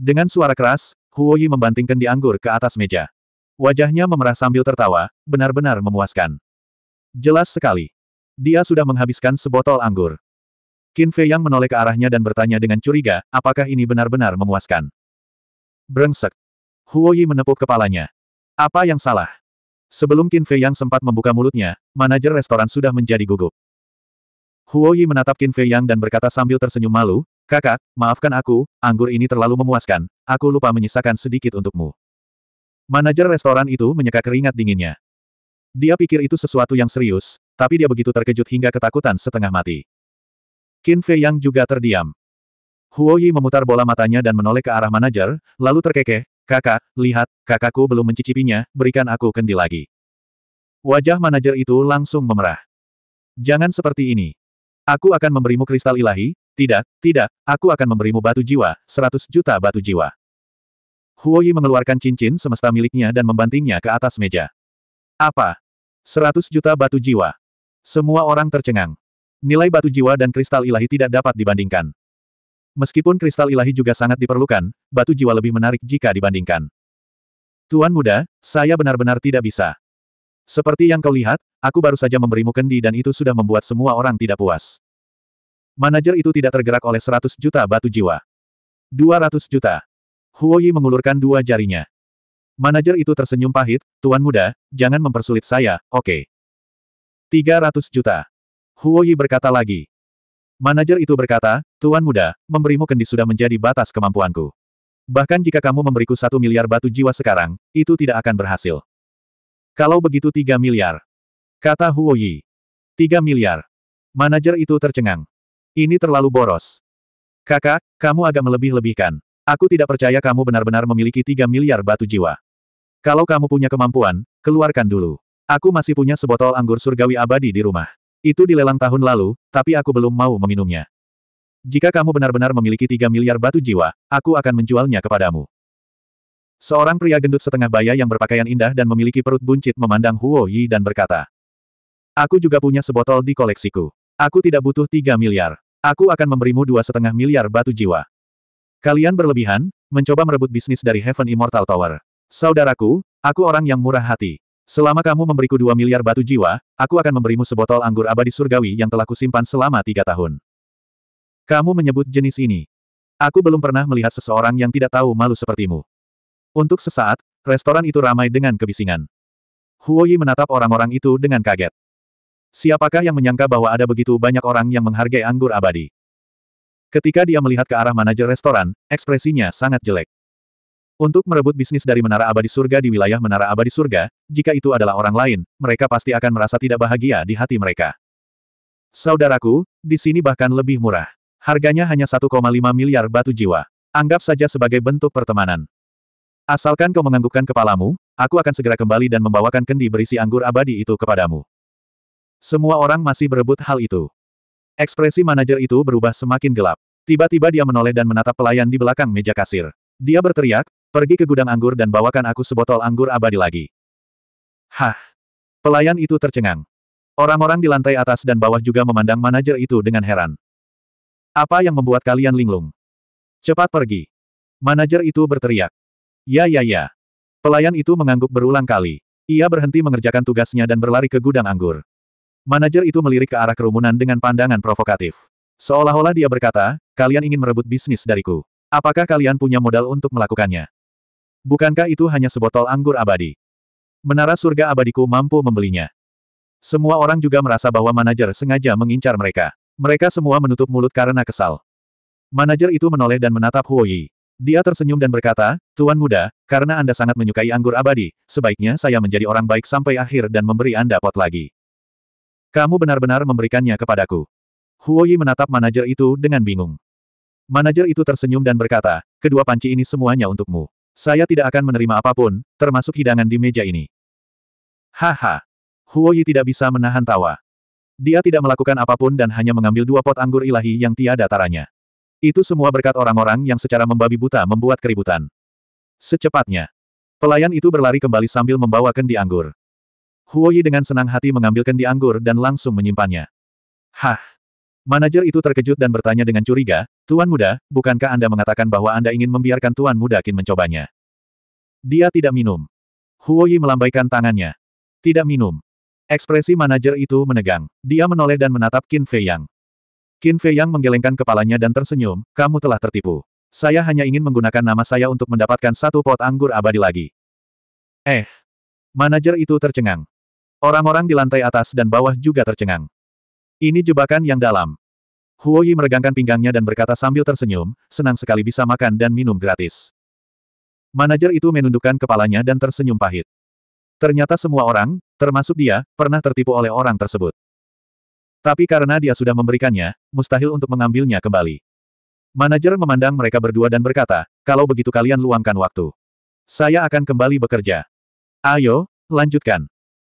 Dengan suara keras, Huoyi membantingkan di anggur ke atas meja. Wajahnya memerah sambil tertawa, benar-benar memuaskan. Jelas sekali. Dia sudah menghabiskan sebotol anggur. Qin Fei Yang menoleh ke arahnya dan bertanya dengan curiga, apakah ini benar-benar memuaskan. Brengsek. Huoyi menepuk kepalanya. Apa yang salah? Sebelum Qin Fei Yang sempat membuka mulutnya, manajer restoran sudah menjadi gugup. Huoyi menatap Qin Fei Yang dan berkata sambil tersenyum malu, Kakak, maafkan aku, anggur ini terlalu memuaskan, aku lupa menyisakan sedikit untukmu. Manajer restoran itu menyeka keringat dinginnya. Dia pikir itu sesuatu yang serius, tapi dia begitu terkejut hingga ketakutan setengah mati. Qin Fei Yang juga terdiam. Huo Yi memutar bola matanya dan menoleh ke arah manajer, lalu terkekeh, kakak, lihat, kakakku belum mencicipinya, berikan aku kendi lagi. Wajah manajer itu langsung memerah. Jangan seperti ini. Aku akan memberimu kristal ilahi, tidak, tidak, aku akan memberimu batu jiwa, seratus juta batu jiwa. Huoyi mengeluarkan cincin semesta miliknya dan membantingnya ke atas meja. Apa? Seratus juta batu jiwa. Semua orang tercengang. Nilai batu jiwa dan kristal ilahi tidak dapat dibandingkan. Meskipun kristal ilahi juga sangat diperlukan, batu jiwa lebih menarik jika dibandingkan. Tuan muda, saya benar-benar tidak bisa. Seperti yang kau lihat, aku baru saja memberimu kendi dan itu sudah membuat semua orang tidak puas. Manajer itu tidak tergerak oleh 100 juta batu jiwa. 200 juta. Huoyi mengulurkan dua jarinya. Manajer itu tersenyum pahit, Tuan Muda, jangan mempersulit saya, oke. Okay. 300 juta. Huoyi berkata lagi. Manajer itu berkata, Tuan Muda, memberimu kendi sudah menjadi batas kemampuanku. Bahkan jika kamu memberiku satu miliar batu jiwa sekarang, itu tidak akan berhasil. Kalau begitu tiga miliar. Kata Huoyi. Tiga miliar. Manajer itu tercengang. Ini terlalu boros. Kakak, kamu agak melebih-lebihkan. Aku tidak percaya kamu benar-benar memiliki 3 miliar batu jiwa. Kalau kamu punya kemampuan, keluarkan dulu. Aku masih punya sebotol anggur surgawi abadi di rumah. Itu dilelang tahun lalu, tapi aku belum mau meminumnya. Jika kamu benar-benar memiliki 3 miliar batu jiwa, aku akan menjualnya kepadamu. Seorang pria gendut setengah baya yang berpakaian indah dan memiliki perut buncit memandang Huo Yi dan berkata, Aku juga punya sebotol di koleksiku. Aku tidak butuh tiga miliar. Aku akan memberimu dua setengah miliar batu jiwa. Kalian berlebihan, mencoba merebut bisnis dari Heaven Immortal Tower. Saudaraku, aku orang yang murah hati. Selama kamu memberiku dua miliar batu jiwa, aku akan memberimu sebotol anggur abadi surgawi yang telah kusimpan selama tiga tahun. Kamu menyebut jenis ini. Aku belum pernah melihat seseorang yang tidak tahu malu sepertimu. Untuk sesaat, restoran itu ramai dengan kebisingan. Huoyi menatap orang-orang itu dengan kaget. Siapakah yang menyangka bahwa ada begitu banyak orang yang menghargai anggur abadi? Ketika dia melihat ke arah manajer restoran, ekspresinya sangat jelek. Untuk merebut bisnis dari Menara Abadi Surga di wilayah Menara Abadi Surga, jika itu adalah orang lain, mereka pasti akan merasa tidak bahagia di hati mereka. Saudaraku, di sini bahkan lebih murah. Harganya hanya 1,5 miliar batu jiwa. Anggap saja sebagai bentuk pertemanan. Asalkan kau menganggukkan kepalamu, aku akan segera kembali dan membawakan kendi berisi anggur abadi itu kepadamu. Semua orang masih berebut hal itu. Ekspresi manajer itu berubah semakin gelap. Tiba-tiba dia menoleh dan menatap pelayan di belakang meja kasir. Dia berteriak, pergi ke gudang anggur dan bawakan aku sebotol anggur abadi lagi. Hah! Pelayan itu tercengang. Orang-orang di lantai atas dan bawah juga memandang manajer itu dengan heran. Apa yang membuat kalian linglung? Cepat pergi. Manajer itu berteriak. Ya ya ya. Pelayan itu mengangguk berulang kali. Ia berhenti mengerjakan tugasnya dan berlari ke gudang anggur. Manajer itu melirik ke arah kerumunan dengan pandangan provokatif. Seolah-olah dia berkata, kalian ingin merebut bisnis dariku. Apakah kalian punya modal untuk melakukannya? Bukankah itu hanya sebotol anggur abadi? Menara surga abadiku mampu membelinya. Semua orang juga merasa bahwa manajer sengaja mengincar mereka. Mereka semua menutup mulut karena kesal. Manajer itu menoleh dan menatap Huoyi. Dia tersenyum dan berkata, Tuan muda, karena Anda sangat menyukai anggur abadi, sebaiknya saya menjadi orang baik sampai akhir dan memberi Anda pot lagi. Kamu benar-benar memberikannya kepadaku. Huoyi menatap manajer itu dengan bingung. Manajer itu tersenyum dan berkata, kedua panci ini semuanya untukmu. Saya tidak akan menerima apapun, termasuk hidangan di meja ini. Haha. Huoyi tidak bisa menahan tawa. Dia tidak melakukan apapun dan hanya mengambil dua pot anggur ilahi yang tiada taranya. Itu semua berkat orang-orang yang secara membabi buta membuat keributan. Secepatnya. Pelayan itu berlari kembali sambil membawa kendi anggur. Huoyi dengan senang hati mengambil kendi anggur dan langsung menyimpannya. Hah! Manajer itu terkejut dan bertanya dengan curiga, Tuan Muda, bukankah Anda mengatakan bahwa Anda ingin membiarkan Tuan Muda Qin mencobanya? Dia tidak minum. Huoyi melambaikan tangannya. Tidak minum. Ekspresi manajer itu menegang. Dia menoleh dan menatap Qin Fei Yang. Qin Fei Yang menggelengkan kepalanya dan tersenyum, kamu telah tertipu. Saya hanya ingin menggunakan nama saya untuk mendapatkan satu pot anggur abadi lagi. Eh. Manajer itu tercengang. Orang-orang di lantai atas dan bawah juga tercengang. Ini jebakan yang dalam. Huo Yi meregangkan pinggangnya dan berkata sambil tersenyum, senang sekali bisa makan dan minum gratis. Manajer itu menundukkan kepalanya dan tersenyum pahit. Ternyata semua orang, termasuk dia, pernah tertipu oleh orang tersebut. Tapi karena dia sudah memberikannya, mustahil untuk mengambilnya kembali. Manajer memandang mereka berdua dan berkata, kalau begitu kalian luangkan waktu. Saya akan kembali bekerja. Ayo, lanjutkan.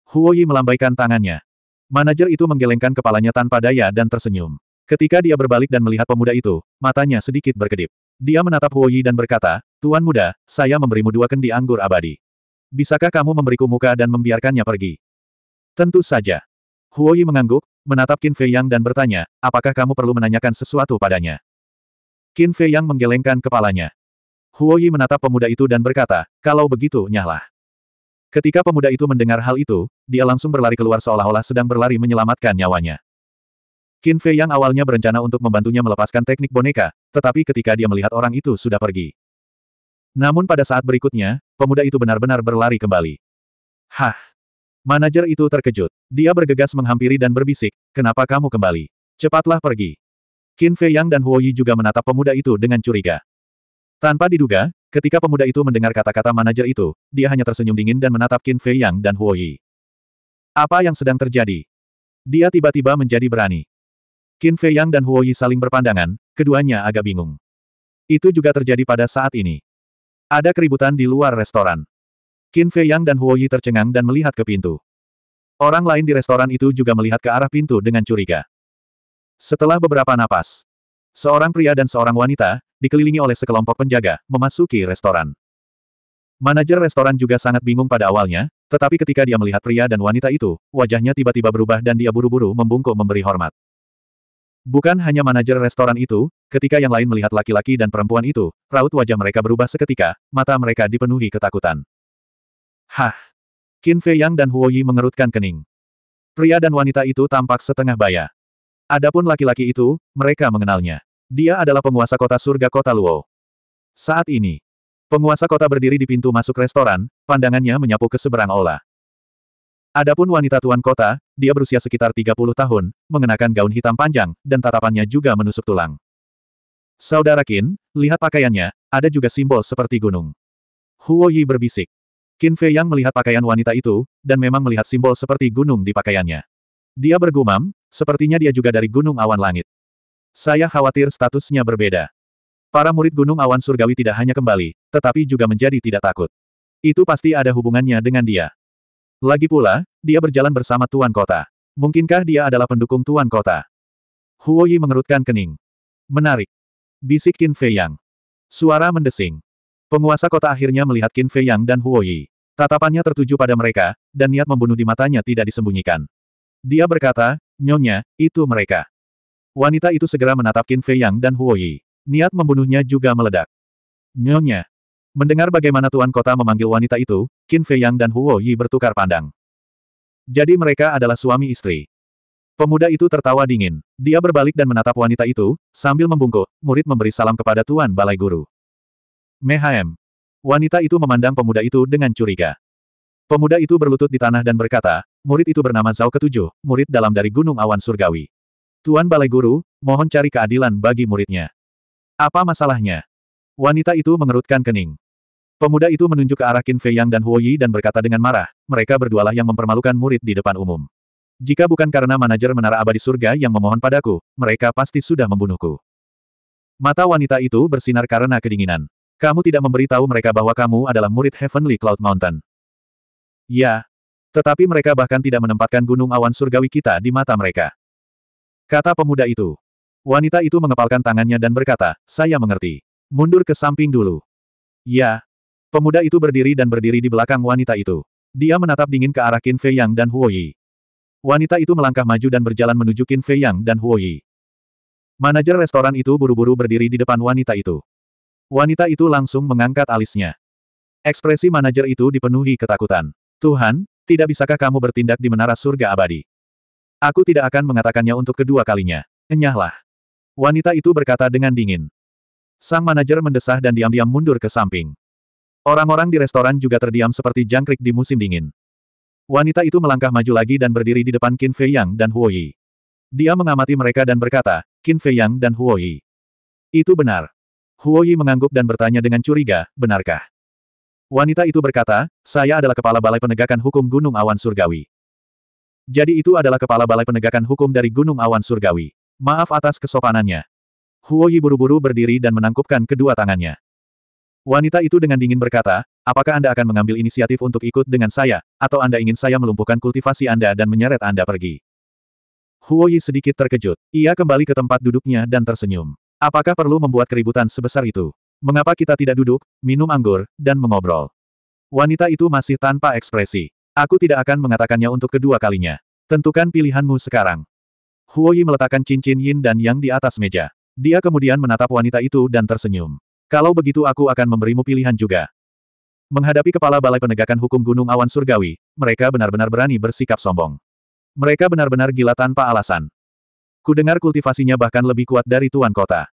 Huoyi melambaikan tangannya. Manajer itu menggelengkan kepalanya tanpa daya dan tersenyum. Ketika dia berbalik dan melihat pemuda itu, matanya sedikit berkedip. Dia menatap Huoyi dan berkata, Tuan muda, saya memberimu dua kendi anggur abadi. Bisakah kamu memberiku muka dan membiarkannya pergi? Tentu saja. Huoyi mengangguk, menatap Qin Fei Yang dan bertanya, apakah kamu perlu menanyakan sesuatu padanya? Qin Fei Yang menggelengkan kepalanya. Huoyi menatap pemuda itu dan berkata, kalau begitu nyahlah. Ketika pemuda itu mendengar hal itu, dia langsung berlari keluar seolah-olah sedang berlari menyelamatkan nyawanya. Qin Fei yang awalnya berencana untuk membantunya melepaskan teknik boneka, tetapi ketika dia melihat orang itu sudah pergi. Namun pada saat berikutnya, pemuda itu benar-benar berlari kembali. Hah! Manajer itu terkejut. Dia bergegas menghampiri dan berbisik, kenapa kamu kembali? Cepatlah pergi. Qin Fei Yang dan Huo Yi juga menatap pemuda itu dengan curiga. Tanpa diduga, Ketika pemuda itu mendengar kata-kata manajer itu, dia hanya tersenyum dingin dan menatap Qin Fei Yang dan Huo Yi. Apa yang sedang terjadi? Dia tiba-tiba menjadi berani. Qin Fei Yang dan Huo Yi saling berpandangan, keduanya agak bingung. Itu juga terjadi pada saat ini. Ada keributan di luar restoran. Qin Fei Yang dan Huo Yi tercengang dan melihat ke pintu. Orang lain di restoran itu juga melihat ke arah pintu dengan curiga. Setelah beberapa napas, seorang pria dan seorang wanita, dikelilingi oleh sekelompok penjaga, memasuki restoran. Manajer restoran juga sangat bingung pada awalnya, tetapi ketika dia melihat pria dan wanita itu, wajahnya tiba-tiba berubah dan dia buru-buru membungkuk memberi hormat. Bukan hanya manajer restoran itu, ketika yang lain melihat laki-laki dan perempuan itu, raut wajah mereka berubah seketika, mata mereka dipenuhi ketakutan. Hah! Qin Fei Yang dan Huo Yi mengerutkan kening. Pria dan wanita itu tampak setengah baya. Adapun laki-laki itu, mereka mengenalnya. Dia adalah penguasa kota surga kota Luo. Saat ini, penguasa kota berdiri di pintu masuk restoran, pandangannya menyapu ke seberang aula. Adapun wanita tuan kota, dia berusia sekitar 30 tahun, mengenakan gaun hitam panjang, dan tatapannya juga menusuk tulang. Saudara Qin, lihat pakaiannya, ada juga simbol seperti gunung. Huo Yi berbisik. Qin Fei Yang melihat pakaian wanita itu, dan memang melihat simbol seperti gunung di pakaiannya. Dia bergumam, sepertinya dia juga dari gunung awan langit. Saya khawatir statusnya berbeda. Para murid Gunung Awan Surgawi tidak hanya kembali, tetapi juga menjadi tidak takut. Itu pasti ada hubungannya dengan dia. Lagi pula, dia berjalan bersama Tuan Kota. Mungkinkah dia adalah pendukung Tuan Kota? Huo Yi mengerutkan kening. Menarik. Bisik Qin Fei Yang. Suara mendesing. Penguasa kota akhirnya melihat Qin Fei Yang dan Huo Yi. Tatapannya tertuju pada mereka, dan niat membunuh di matanya tidak disembunyikan. Dia berkata, Nyonya, itu mereka. Wanita itu segera menatap Qin Fei Yang dan Huo Yi. Niat membunuhnya juga meledak. Nyonya. Mendengar bagaimana Tuan Kota memanggil wanita itu, Qin Fei Yang dan Huo Yi bertukar pandang. Jadi mereka adalah suami istri. Pemuda itu tertawa dingin. Dia berbalik dan menatap wanita itu, sambil membungkuk, murid memberi salam kepada Tuan Balai Guru. Mehaem. Wanita itu memandang pemuda itu dengan curiga. Pemuda itu berlutut di tanah dan berkata, murid itu bernama Zhao Ketujuh, murid dalam dari Gunung Awan Surgawi. Tuan Balai Guru, mohon cari keadilan bagi muridnya. Apa masalahnya? Wanita itu mengerutkan kening. Pemuda itu menunjuk ke arah Qin Fei Yang dan Huo Yi dan berkata dengan marah, mereka berdualah yang mempermalukan murid di depan umum. Jika bukan karena manajer menara abadi surga yang memohon padaku, mereka pasti sudah membunuhku. Mata wanita itu bersinar karena kedinginan. Kamu tidak memberitahu mereka bahwa kamu adalah murid Heavenly Cloud Mountain. Ya. Tetapi mereka bahkan tidak menempatkan gunung awan surgawi kita di mata mereka. Kata pemuda itu. Wanita itu mengepalkan tangannya dan berkata, saya mengerti. Mundur ke samping dulu. Ya. Pemuda itu berdiri dan berdiri di belakang wanita itu. Dia menatap dingin ke arah Qin Fei Yang dan Huo Yi. Wanita itu melangkah maju dan berjalan menuju Qin Fei Yang dan Huo Yi. Manajer restoran itu buru-buru berdiri di depan wanita itu. Wanita itu langsung mengangkat alisnya. Ekspresi manajer itu dipenuhi ketakutan. Tuhan, tidak bisakah kamu bertindak di menara surga abadi? Aku tidak akan mengatakannya untuk kedua kalinya. Enyahlah. Wanita itu berkata dengan dingin. Sang manajer mendesah dan diam-diam mundur ke samping. Orang-orang di restoran juga terdiam seperti jangkrik di musim dingin. Wanita itu melangkah maju lagi dan berdiri di depan Qin Fei Yang dan Huo Yi. Dia mengamati mereka dan berkata, Qin Fei Yang dan Huo Yi. Itu benar. Huo Yi mengangguk dan bertanya dengan curiga, benarkah? Wanita itu berkata, saya adalah kepala balai penegakan hukum Gunung Awan Surgawi. Jadi itu adalah kepala balai penegakan hukum dari Gunung Awan Surgawi. Maaf atas kesopanannya. Huo Yi buru-buru berdiri dan menangkupkan kedua tangannya. Wanita itu dengan dingin berkata, apakah Anda akan mengambil inisiatif untuk ikut dengan saya, atau Anda ingin saya melumpuhkan kultivasi Anda dan menyeret Anda pergi? Huo Yi sedikit terkejut. Ia kembali ke tempat duduknya dan tersenyum. Apakah perlu membuat keributan sebesar itu? Mengapa kita tidak duduk, minum anggur, dan mengobrol? Wanita itu masih tanpa ekspresi. Aku tidak akan mengatakannya untuk kedua kalinya. Tentukan pilihanmu sekarang. Huoyi meletakkan cincin yin dan yang di atas meja. Dia kemudian menatap wanita itu dan tersenyum. Kalau begitu aku akan memberimu pilihan juga. Menghadapi kepala balai penegakan hukum Gunung Awan Surgawi, mereka benar-benar berani bersikap sombong. Mereka benar-benar gila tanpa alasan. Kudengar kultivasinya bahkan lebih kuat dari tuan kota.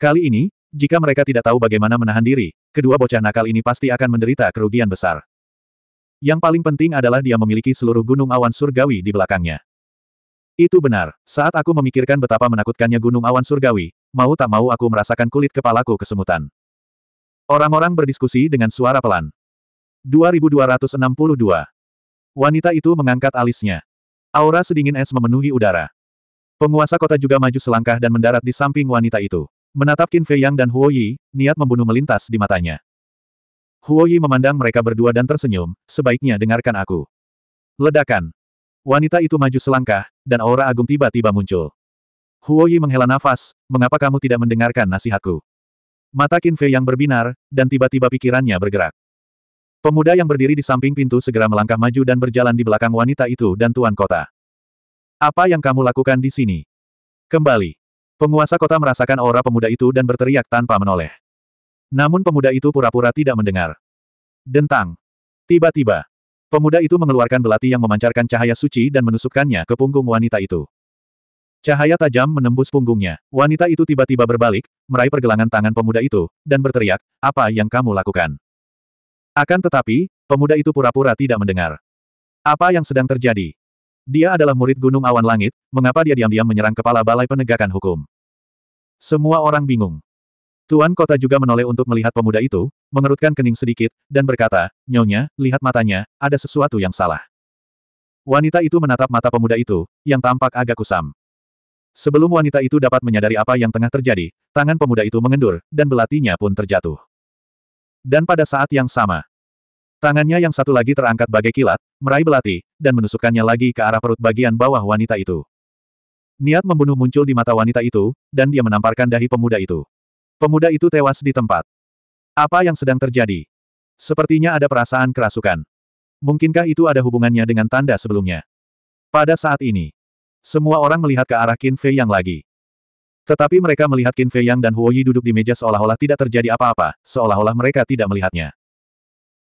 Kali ini, jika mereka tidak tahu bagaimana menahan diri, kedua bocah nakal ini pasti akan menderita kerugian besar. Yang paling penting adalah dia memiliki seluruh gunung awan surgawi di belakangnya. Itu benar, saat aku memikirkan betapa menakutkannya gunung awan surgawi, mau tak mau aku merasakan kulit kepalaku kesemutan. Orang-orang berdiskusi dengan suara pelan. 2262. Wanita itu mengangkat alisnya. Aura sedingin es memenuhi udara. Penguasa kota juga maju selangkah dan mendarat di samping wanita itu. Menatap Qin Fei Yang dan Huo Yi, niat membunuh melintas di matanya. Huoyi memandang mereka berdua dan tersenyum, sebaiknya dengarkan aku. Ledakan. Wanita itu maju selangkah, dan aura agung tiba-tiba muncul. Huoyi menghela nafas, mengapa kamu tidak mendengarkan nasihatku? Mata Qin Fei yang berbinar, dan tiba-tiba pikirannya bergerak. Pemuda yang berdiri di samping pintu segera melangkah maju dan berjalan di belakang wanita itu dan tuan kota. Apa yang kamu lakukan di sini? Kembali. Penguasa kota merasakan aura pemuda itu dan berteriak tanpa menoleh. Namun pemuda itu pura-pura tidak mendengar. Dentang. Tiba-tiba, pemuda itu mengeluarkan belati yang memancarkan cahaya suci dan menusukkannya ke punggung wanita itu. Cahaya tajam menembus punggungnya. Wanita itu tiba-tiba berbalik, meraih pergelangan tangan pemuda itu, dan berteriak, apa yang kamu lakukan? Akan tetapi, pemuda itu pura-pura tidak mendengar. Apa yang sedang terjadi? Dia adalah murid Gunung Awan Langit, mengapa dia diam-diam menyerang kepala balai penegakan hukum? Semua orang bingung. Tuan kota juga menoleh untuk melihat pemuda itu, mengerutkan kening sedikit, dan berkata, Nyonya, lihat matanya, ada sesuatu yang salah. Wanita itu menatap mata pemuda itu, yang tampak agak kusam. Sebelum wanita itu dapat menyadari apa yang tengah terjadi, tangan pemuda itu mengendur, dan belatinya pun terjatuh. Dan pada saat yang sama, tangannya yang satu lagi terangkat bagai kilat, meraih belati, dan menusukkannya lagi ke arah perut bagian bawah wanita itu. Niat membunuh muncul di mata wanita itu, dan dia menamparkan dahi pemuda itu. Pemuda itu tewas di tempat. Apa yang sedang terjadi? Sepertinya ada perasaan kerasukan. Mungkinkah itu ada hubungannya dengan tanda sebelumnya? Pada saat ini, semua orang melihat ke arah Qin Fei Yang lagi. Tetapi mereka melihat Qin Fei Yang dan Huo Yi duduk di meja seolah-olah tidak terjadi apa-apa, seolah-olah mereka tidak melihatnya.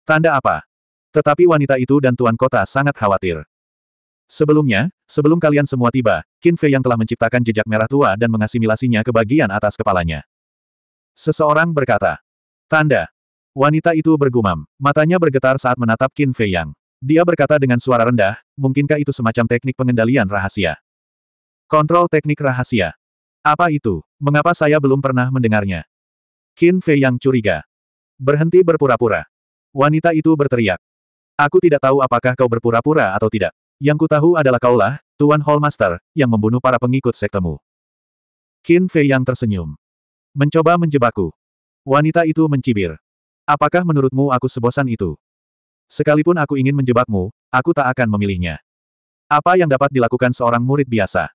Tanda apa? Tetapi wanita itu dan Tuan Kota sangat khawatir. Sebelumnya, sebelum kalian semua tiba, Qin Fei Yang telah menciptakan jejak merah tua dan mengasimilasinya ke bagian atas kepalanya. Seseorang berkata. Tanda. Wanita itu bergumam. Matanya bergetar saat menatap Qin Fei Yang. Dia berkata dengan suara rendah, mungkinkah itu semacam teknik pengendalian rahasia? Kontrol teknik rahasia. Apa itu? Mengapa saya belum pernah mendengarnya? Qin Fei Yang curiga. Berhenti berpura-pura. Wanita itu berteriak. Aku tidak tahu apakah kau berpura-pura atau tidak. Yang ku tahu adalah kaulah, Tuan Hallmaster, yang membunuh para pengikut sektemu. Qin Fei Yang tersenyum. Mencoba menjebakku. Wanita itu mencibir. Apakah menurutmu aku sebosan itu? Sekalipun aku ingin menjebakmu, aku tak akan memilihnya. Apa yang dapat dilakukan seorang murid biasa?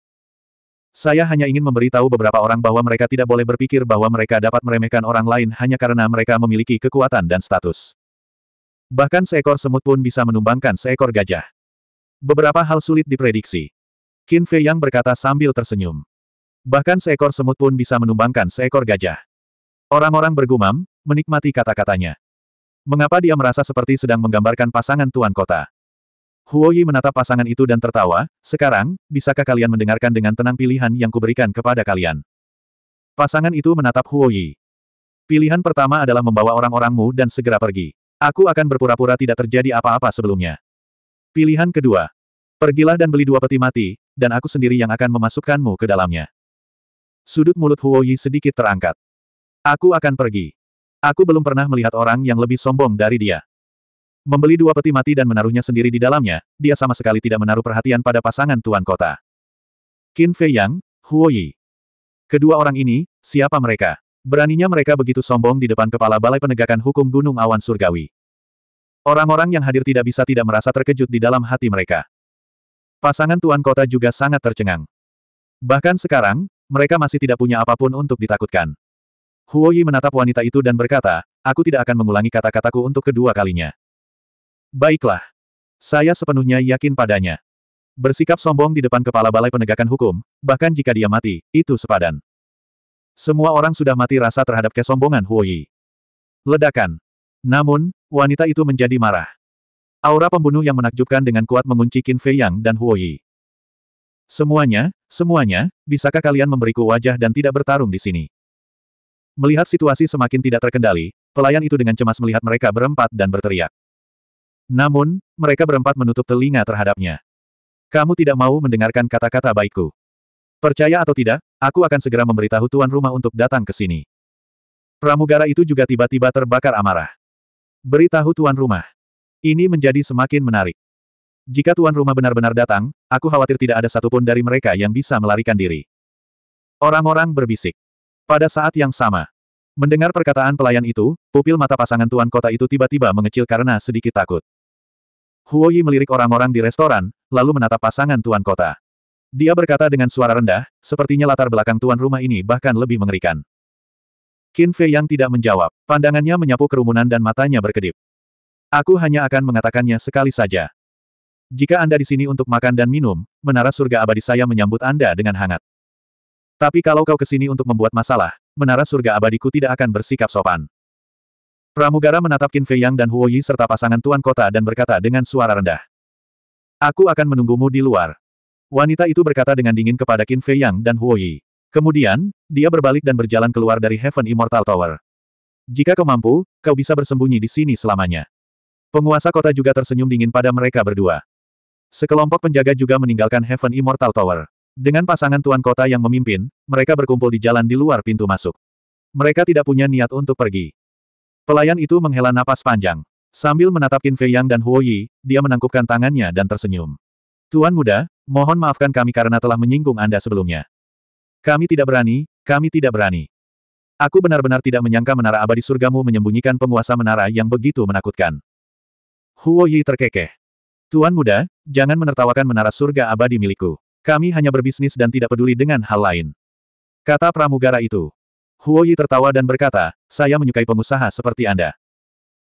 Saya hanya ingin memberitahu beberapa orang bahwa mereka tidak boleh berpikir bahwa mereka dapat meremehkan orang lain hanya karena mereka memiliki kekuatan dan status. Bahkan seekor semut pun bisa menumbangkan seekor gajah. Beberapa hal sulit diprediksi. Qin Fei Yang berkata sambil tersenyum. Bahkan seekor semut pun bisa menumbangkan seekor gajah. Orang-orang bergumam, menikmati kata-katanya. Mengapa dia merasa seperti sedang menggambarkan pasangan tuan kota? Huo Yi menatap pasangan itu dan tertawa, sekarang, bisakah kalian mendengarkan dengan tenang pilihan yang kuberikan kepada kalian? Pasangan itu menatap Huo Yi. Pilihan pertama adalah membawa orang-orangmu dan segera pergi. Aku akan berpura-pura tidak terjadi apa-apa sebelumnya. Pilihan kedua. Pergilah dan beli dua peti mati, dan aku sendiri yang akan memasukkanmu ke dalamnya. Sudut mulut Huo Yi sedikit terangkat. Aku akan pergi. Aku belum pernah melihat orang yang lebih sombong dari dia. Membeli dua peti mati dan menaruhnya sendiri di dalamnya, dia sama sekali tidak menaruh perhatian pada pasangan tuan kota. Qin Fei Yang, Huo Yi. Kedua orang ini, siapa mereka? Beraninya mereka begitu sombong di depan kepala Balai Penegakan Hukum Gunung Awan Surgawi. Orang-orang yang hadir tidak bisa tidak merasa terkejut di dalam hati mereka. Pasangan tuan kota juga sangat tercengang. Bahkan sekarang, mereka masih tidak punya apapun untuk ditakutkan. Huo Yi menatap wanita itu dan berkata, aku tidak akan mengulangi kata-kataku untuk kedua kalinya. Baiklah. Saya sepenuhnya yakin padanya. Bersikap sombong di depan kepala balai penegakan hukum, bahkan jika dia mati, itu sepadan. Semua orang sudah mati rasa terhadap kesombongan Huo Yi. Ledakan. Namun, wanita itu menjadi marah. Aura pembunuh yang menakjubkan dengan kuat mengunci Qin Fei Yang dan Huo Yi. Semuanya, semuanya, bisakah kalian memberiku wajah dan tidak bertarung di sini? Melihat situasi semakin tidak terkendali, pelayan itu dengan cemas melihat mereka berempat dan berteriak. Namun, mereka berempat menutup telinga terhadapnya. Kamu tidak mau mendengarkan kata-kata baikku. Percaya atau tidak, aku akan segera memberitahu tuan rumah untuk datang ke sini. Pramugara itu juga tiba-tiba terbakar amarah. Beritahu tuan rumah. Ini menjadi semakin menarik. Jika tuan rumah benar-benar datang, aku khawatir tidak ada satupun dari mereka yang bisa melarikan diri. Orang-orang berbisik. Pada saat yang sama, mendengar perkataan pelayan itu, pupil mata pasangan tuan kota itu tiba-tiba mengecil karena sedikit takut. Huoyi melirik orang-orang di restoran, lalu menatap pasangan tuan kota. Dia berkata dengan suara rendah, sepertinya latar belakang tuan rumah ini bahkan lebih mengerikan. Qin Fei yang tidak menjawab, pandangannya menyapu kerumunan dan matanya berkedip. Aku hanya akan mengatakannya sekali saja. Jika Anda di sini untuk makan dan minum, menara surga abadi saya menyambut Anda dengan hangat. Tapi kalau kau ke sini untuk membuat masalah, menara surga abadiku tidak akan bersikap sopan. Pramugara menatap Qin Fei Yang dan Huo Yi serta pasangan tuan kota dan berkata dengan suara rendah. Aku akan menunggumu di luar. Wanita itu berkata dengan dingin kepada Qin Fei Yang dan Huo Yi. Kemudian, dia berbalik dan berjalan keluar dari Heaven Immortal Tower. Jika kau mampu, kau bisa bersembunyi di sini selamanya. Penguasa kota juga tersenyum dingin pada mereka berdua. Sekelompok penjaga juga meninggalkan Heaven Immortal Tower. Dengan pasangan tuan kota yang memimpin, mereka berkumpul di jalan di luar pintu masuk. Mereka tidak punya niat untuk pergi. Pelayan itu menghela napas panjang. Sambil menatap Qin Fei Yang dan Huo Yi, dia menangkupkan tangannya dan tersenyum. Tuan muda, mohon maafkan kami karena telah menyinggung Anda sebelumnya. Kami tidak berani, kami tidak berani. Aku benar-benar tidak menyangka menara abadi surgamu menyembunyikan penguasa menara yang begitu menakutkan. Huo Yi terkekeh. Tuan muda, jangan menertawakan menara surga abadi milikku. Kami hanya berbisnis dan tidak peduli dengan hal lain. Kata pramugara itu. Huo Yi tertawa dan berkata, saya menyukai pengusaha seperti Anda.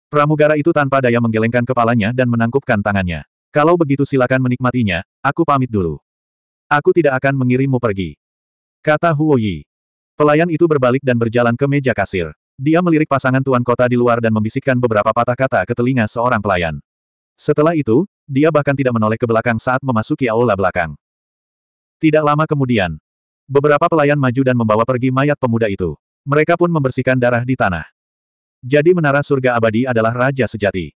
Pramugara itu tanpa daya menggelengkan kepalanya dan menangkupkan tangannya. Kalau begitu silakan menikmatinya, aku pamit dulu. Aku tidak akan mengirimmu pergi. Kata Huo Yi. Pelayan itu berbalik dan berjalan ke meja kasir. Dia melirik pasangan tuan kota di luar dan membisikkan beberapa patah kata ke telinga seorang pelayan. Setelah itu, dia bahkan tidak menoleh ke belakang saat memasuki aula belakang. Tidak lama kemudian, beberapa pelayan maju dan membawa pergi mayat pemuda itu. Mereka pun membersihkan darah di tanah. Jadi menara surga abadi adalah raja sejati.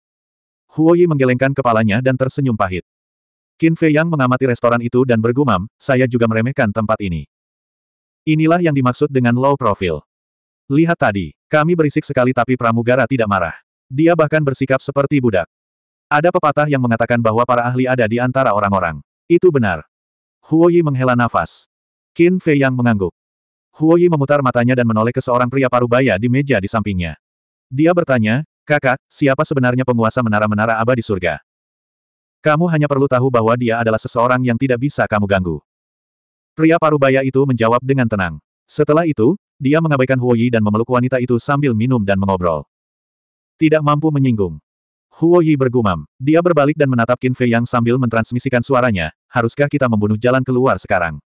Huoyi menggelengkan kepalanya dan tersenyum pahit. Qin Fei Yang mengamati restoran itu dan bergumam, saya juga meremehkan tempat ini. Inilah yang dimaksud dengan low profile. Lihat tadi, kami berisik sekali tapi pramugara tidak marah. Dia bahkan bersikap seperti budak. Ada pepatah yang mengatakan bahwa para ahli ada di antara orang-orang. Itu benar. Huoyi menghela nafas. Qin Fei yang mengangguk. Huoyi memutar matanya dan menoleh ke seorang pria parubaya di meja di sampingnya. Dia bertanya, kakak, siapa sebenarnya penguasa menara-menara abadi surga? Kamu hanya perlu tahu bahwa dia adalah seseorang yang tidak bisa kamu ganggu. Pria parubaya itu menjawab dengan tenang. Setelah itu, dia mengabaikan Huoyi dan memeluk wanita itu sambil minum dan mengobrol. Tidak mampu menyinggung. Huo Yi bergumam. Dia berbalik dan menatap Qin Fei Yang sambil mentransmisikan suaranya, haruskah kita membunuh jalan keluar sekarang?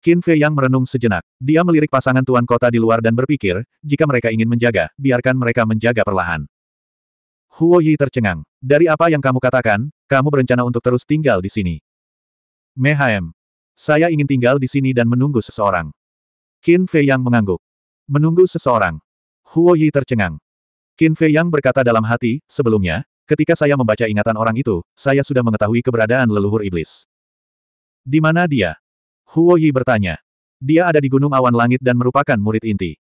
Qin Fei Yang merenung sejenak. Dia melirik pasangan tuan kota di luar dan berpikir, jika mereka ingin menjaga, biarkan mereka menjaga perlahan. Huo Yi tercengang. Dari apa yang kamu katakan, kamu berencana untuk terus tinggal di sini. Mehaem. Saya ingin tinggal di sini dan menunggu seseorang. Qin Fei Yang mengangguk. Menunggu seseorang. Huo Yi tercengang. Qin Fei Yang berkata dalam hati, sebelumnya, ketika saya membaca ingatan orang itu, saya sudah mengetahui keberadaan leluhur iblis. Di mana dia? Huo Yi bertanya. Dia ada di Gunung Awan Langit dan merupakan murid inti.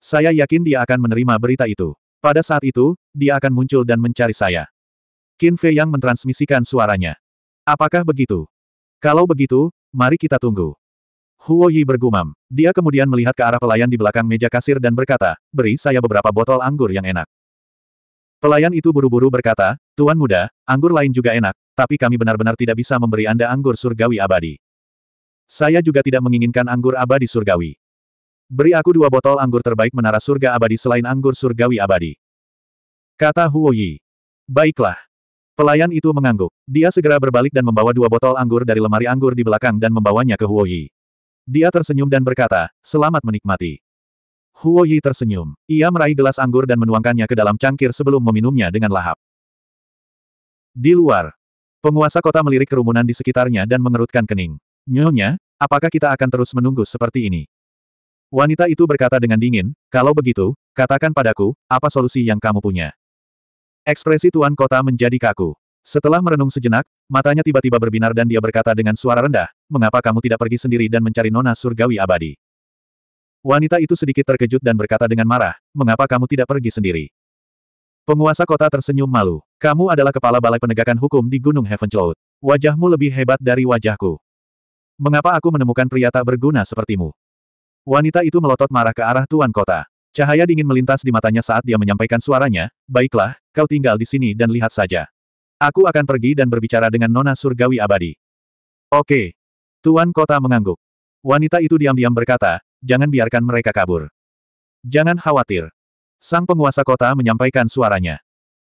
Saya yakin dia akan menerima berita itu. Pada saat itu, dia akan muncul dan mencari saya. Qin Fei Yang mentransmisikan suaranya. Apakah begitu? Kalau begitu, mari kita tunggu. Huo Yi bergumam. Dia kemudian melihat ke arah pelayan di belakang meja kasir dan berkata, beri saya beberapa botol anggur yang enak. Pelayan itu buru-buru berkata, Tuan muda, anggur lain juga enak, tapi kami benar-benar tidak bisa memberi Anda anggur surgawi abadi. Saya juga tidak menginginkan anggur abadi surgawi. Beri aku dua botol anggur terbaik menara surga abadi selain anggur surgawi abadi. Kata Huo Yi. Baiklah. Pelayan itu mengangguk. Dia segera berbalik dan membawa dua botol anggur dari lemari anggur di belakang dan membawanya ke Huo Yi. Dia tersenyum dan berkata, selamat menikmati. Huo Yi tersenyum. Ia meraih gelas anggur dan menuangkannya ke dalam cangkir sebelum meminumnya dengan lahap. Di luar, penguasa kota melirik kerumunan di sekitarnya dan mengerutkan kening. Nyonya, apakah kita akan terus menunggu seperti ini? Wanita itu berkata dengan dingin, kalau begitu, katakan padaku, apa solusi yang kamu punya? Ekspresi tuan kota menjadi kaku. Setelah merenung sejenak, matanya tiba-tiba berbinar dan dia berkata dengan suara rendah, mengapa kamu tidak pergi sendiri dan mencari nona surgawi abadi? Wanita itu sedikit terkejut dan berkata dengan marah, mengapa kamu tidak pergi sendiri? Penguasa kota tersenyum malu. Kamu adalah kepala balai penegakan hukum di Gunung Heaven Cloud. Wajahmu lebih hebat dari wajahku. Mengapa aku menemukan pria tak berguna sepertimu? Wanita itu melotot marah ke arah tuan kota. Cahaya dingin melintas di matanya saat dia menyampaikan suaranya, baiklah, kau tinggal di sini dan lihat saja. Aku akan pergi dan berbicara dengan Nona Surgawi Abadi. Oke. Tuan Kota mengangguk. Wanita itu diam-diam berkata, jangan biarkan mereka kabur. Jangan khawatir. Sang penguasa kota menyampaikan suaranya.